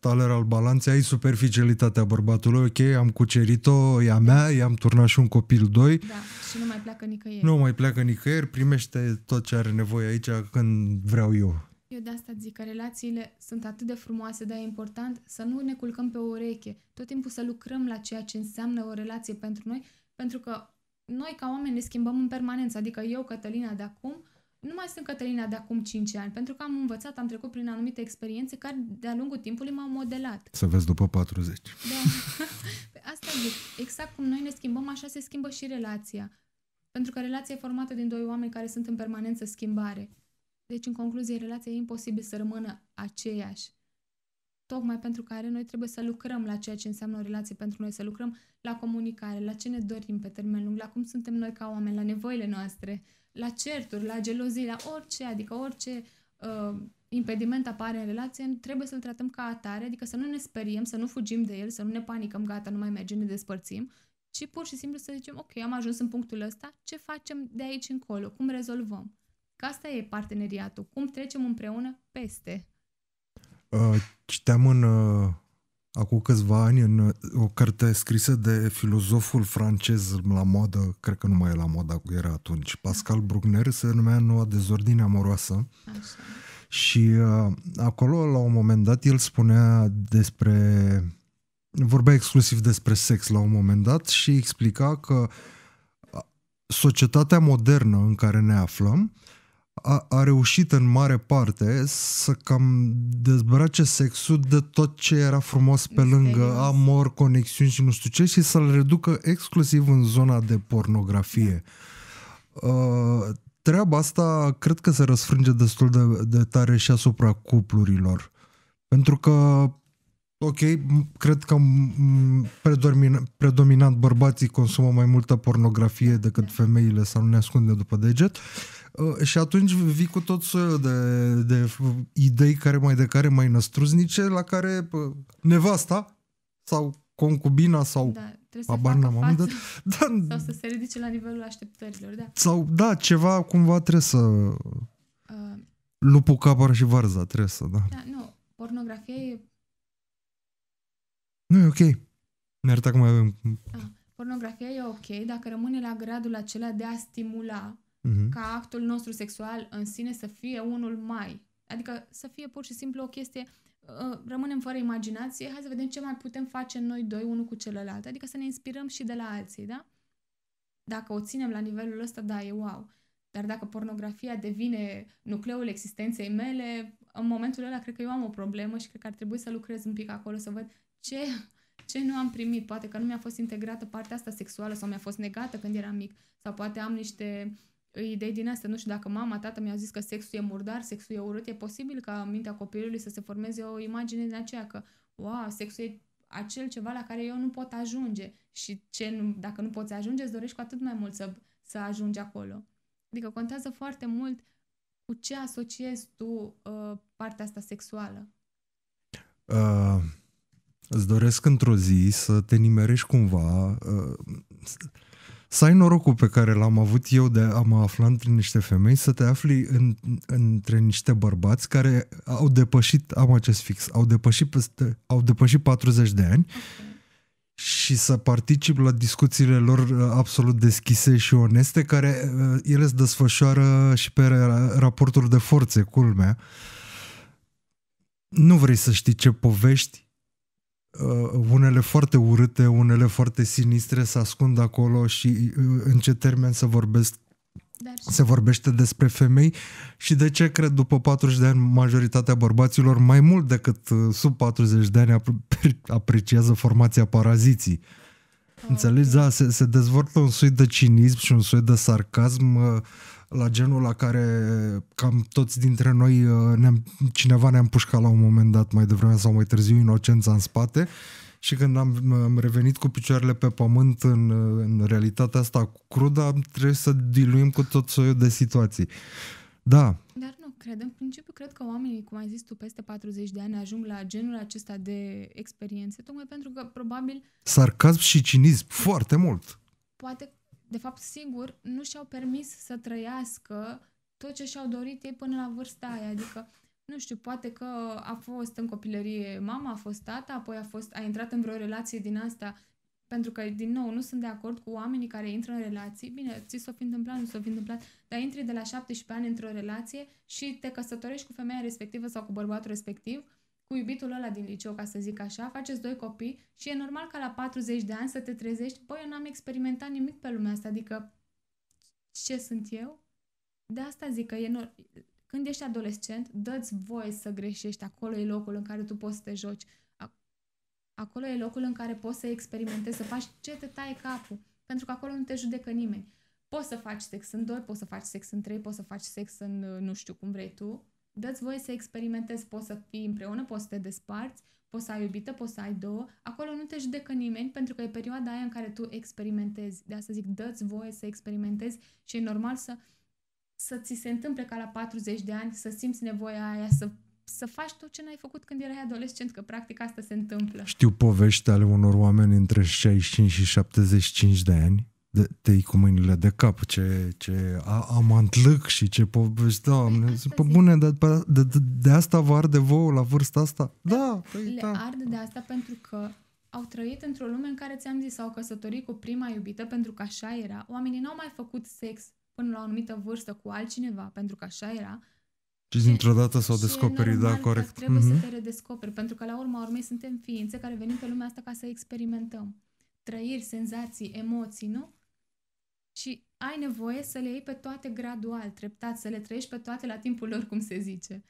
taler al balanței ai superficialitatea bărbatului, ok, am cucerit-o, e a mea, i-am turnat și un copil, doi. Da,
și nu mai pleacă nicăieri. Nu mai
pleacă nicăieri, primește tot ce are nevoie aici când vreau eu.
Eu de asta zic că relațiile sunt atât de frumoase, dar e important să nu ne culcăm pe o ureche, tot timpul să lucrăm la ceea ce înseamnă o relație pentru noi, pentru că noi ca oameni ne schimbăm în permanență, adică eu, Cătălina de acum, nu mai sunt Cătălina de acum 5 ani, pentru că am învățat, am trecut prin anumite experiențe care de-a lungul timpului m-au modelat.
Să vezi după 40.
Da. Păi asta e Exact cum noi ne schimbăm, așa se schimbă și relația. Pentru că relația e formată din doi oameni care sunt în permanență schimbare. Deci, în concluzie, relația e imposibil să rămână aceeași tocmai pentru care noi trebuie să lucrăm la ceea ce înseamnă o relație pentru noi, să lucrăm la comunicare, la ce ne dorim pe termen lung, la cum suntem noi ca oameni, la nevoile noastre, la certuri, la gelozii, la orice, adică orice uh, impediment apare în relație, trebuie să-l tratăm ca atare, adică să nu ne speriem, să nu fugim de el, să nu ne panicăm, gata, nu mai mergem, ne despărțim, ci pur și simplu să zicem, ok, am ajuns în punctul ăsta, ce facem de aici încolo, cum rezolvăm? Că asta e parteneriatul, cum trecem împreună peste.
Uh, citeam în, uh, acum câțiva ani în uh, o carte scrisă de filozoful francez la modă, cred că nu mai e la modă, era atunci, Pascal Bruckner, se numea Noua dezordine amoroasă. Așa. Și acolo, la un moment dat, el spunea despre... Vorbea exclusiv despre sex la un moment dat și explica că societatea modernă în care ne aflăm a, a reușit în mare parte să cam dezbrace sexul de tot ce era frumos pe lângă, amor, conexiuni și nu știu ce, și să-l reducă exclusiv în zona de pornografie. Da. Uh, treaba asta cred că se răsfrânge destul de, de tare și asupra cuplurilor. Pentru că ok, cred că predominant, predominant bărbații consumă mai multă pornografie da. decât femeile sau nu ne ascunde după deget, Uh, și atunci vii cu tot soiul de, de idei care mai de care mai năstruznice, la care nevasta sau concubina sau da, abar n-am față, da,
sau să se ridice la nivelul așteptărilor, da.
Sau, da, ceva cumva trebuie să... Uh, lupul capar și varza, trebuie să, da.
Da, nu, pornografia e...
Nu, e ok. Ne arăta că mai avem... Ah,
pornografia e ok dacă rămâne la gradul acela de a stimula Mhm. ca actul nostru sexual în sine să fie unul mai. Adică să fie pur și simplu o chestie, uh, rămânem fără imaginație, hai să vedem ce mai putem face noi doi unul cu celălalt. Adică să ne inspirăm și de la alții, da? Dacă o ținem la nivelul ăsta, da, e wow. Dar dacă pornografia devine nucleul existenței mele, în momentul ăla cred că eu am o problemă și cred că ar trebui să lucrez un pic acolo, să văd ce, ce nu am primit. Poate că nu mi-a fost integrată partea asta sexuală sau mi-a fost negată când eram mic sau poate am niște uh, idei din asta Nu știu dacă mama, tata mi-au zis că sexul e murdar, sexul e urât, e posibil ca în mintea copilului să se formeze o imagine din aceea că, wow, sexul e acel ceva la care eu nu pot ajunge și ce, dacă nu poți ajunge, îți dorești cu atât mai mult să, să ajungi acolo. Adică contează foarte mult cu ce asociezi tu uh, partea asta sexuală.
Uh, îți doresc într-o zi să te nimerești cumva, uh, să ai norocul pe care l-am avut eu de a mă afla între niște femei, să te afli în, între niște bărbați care au depășit, am acest fix, au depășit, peste, au depășit 40 de ani și să particip la discuțiile lor uh, absolut deschise și oneste, care uh, ele îți desfășoară și pe raportul de forțe, culmea. Nu vrei să știi ce povești uh, unele foarte urâte, unele foarte sinistre se ascund acolo și uh, în ce termen să vorbesc se vorbește despre femei și de ce cred după 40 de ani majoritatea bărbaților mai mult decât uh, sub 40 de ani apreciază formația paraziții. Înțelegi? Da, se, se dezvoltă un soi de cinism și un soi de sarcasm uh, la genul la care cam toți dintre noi uh, ne-am, cineva ne-am împușcat la un moment dat mai devreme sau mai târziu inocența în spate și când am, am revenit cu picioarele pe pământ în, în realitatea asta crudă, trebuie să diluim cu tot soiul de situații. Da. Dar
nu cred. În principiu, cred că oamenii, cum ai zis tu, peste 40 de ani ajung la genul acesta de experiențe, tocmai pentru că probabil...
Sarcasm și cinism, foarte mult.
Poate de fapt, sigur, nu și-au permis să trăiască tot ce și-au dorit ei până la vârsta aia. Adică, nu știu, poate că a fost în copilărie mama, a fost tata, apoi a, fost, a intrat în vreo relație din asta, pentru că, din nou, nu sunt de acord cu oamenii care intră în relații. Bine, ți s-o fi întâmplat, nu s-o fi întâmplat, dar intri de la 17 ani într-o relație și te căsătorești cu femeia respectivă sau cu bărbatul respectiv cu iubitul ăla din liceu, ca să zic așa, faceți doi copii și e normal ca la 40 de ani să te trezești, băi, eu n-am experimentat nimic pe lumea asta, adică ce sunt eu? De asta zic că e nor- când ești adolescent, dă-ți voie să greșești, acolo e locul în care tu poți să te joci, acolo e locul în care poți să experimentezi, să faci ce te taie capul, pentru că acolo nu te judecă nimeni. Poți să faci sex în doi, poți să faci sex în trei, poți să faci sex în nu știu cum vrei tu, Dați voie să experimentezi, poți să fii împreună, poți să te desparți, poți să ai iubită, poți să ai două. Acolo nu te judecă nimeni pentru că e perioada aia în care tu experimentezi. De asta zic, dați voie să experimentezi și e normal să, să ți se întâmple ca la 40 de ani, să simți nevoia aia, să să faci tot ce n-ai făcut când erai adolescent, că practic asta se întâmplă. Știu
povești ale unor oameni între 65 și 75 de ani de, te iei cu mâinile de cap, ce, ce amantlâc și ce povești, doamne, zic, pe bune, de, de, de, de asta vă arde vouă la vârsta asta? Da, da
păi, le da. arde de asta pentru că au trăit într-o lume în care ți-am zis, au căsătorit cu prima iubită pentru că așa era. Oamenii n-au mai făcut sex până la o anumită vârstă cu altcineva pentru că așa era.
Și dintr-o dată s-au descoperit, da, corect. Trebuie mm-hmm. să mhm. te
redescoperi, pentru că la urma urmei suntem ființe care venim pe lumea asta ca să experimentăm. Trăiri, senzații, emoții, nu? și ai nevoie să le iei pe toate gradual, treptat, să le trăiești pe toate la timpul lor, cum se zice.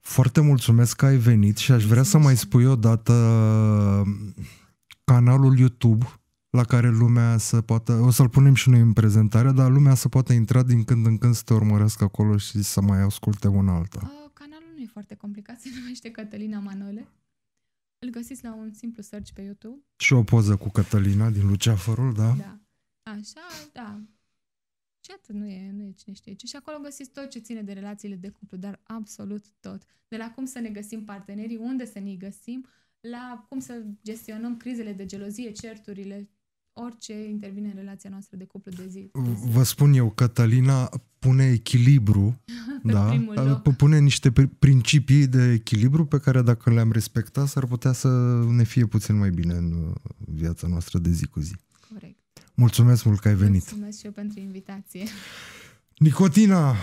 Foarte mulțumesc că ai venit și aș vrea să mai spui o dată uh, canalul YouTube la care lumea să poată, o să-l punem și noi în prezentare, dar lumea să poată intra din când în când să te urmărească acolo și să mai asculte una alta. Uh,
canalul nu e foarte complicat, se numește Cătălina Manole. Îl găsiți la un simplu search pe YouTube.
Și o poză cu Cătălina din Luceafărul, da?
Da. Așa, da. Și atât, nu e, nu e cine știe ce. Și acolo găsiți tot ce ține de relațiile de cuplu, dar absolut tot. De la cum să ne găsim partenerii, unde să ne găsim, la cum să gestionăm crizele de gelozie, certurile, orice intervine în relația noastră de cuplu de zi. De
zi. Vă spun eu, Catalina pune echilibru, da? pune niște principii de echilibru pe care dacă le-am respectat s-ar putea să ne fie puțin mai bine în viața noastră de zi cu zi. Corect. Mulțumesc mult că ai venit.
Mulțumesc și eu pentru invitație.
Nicotina,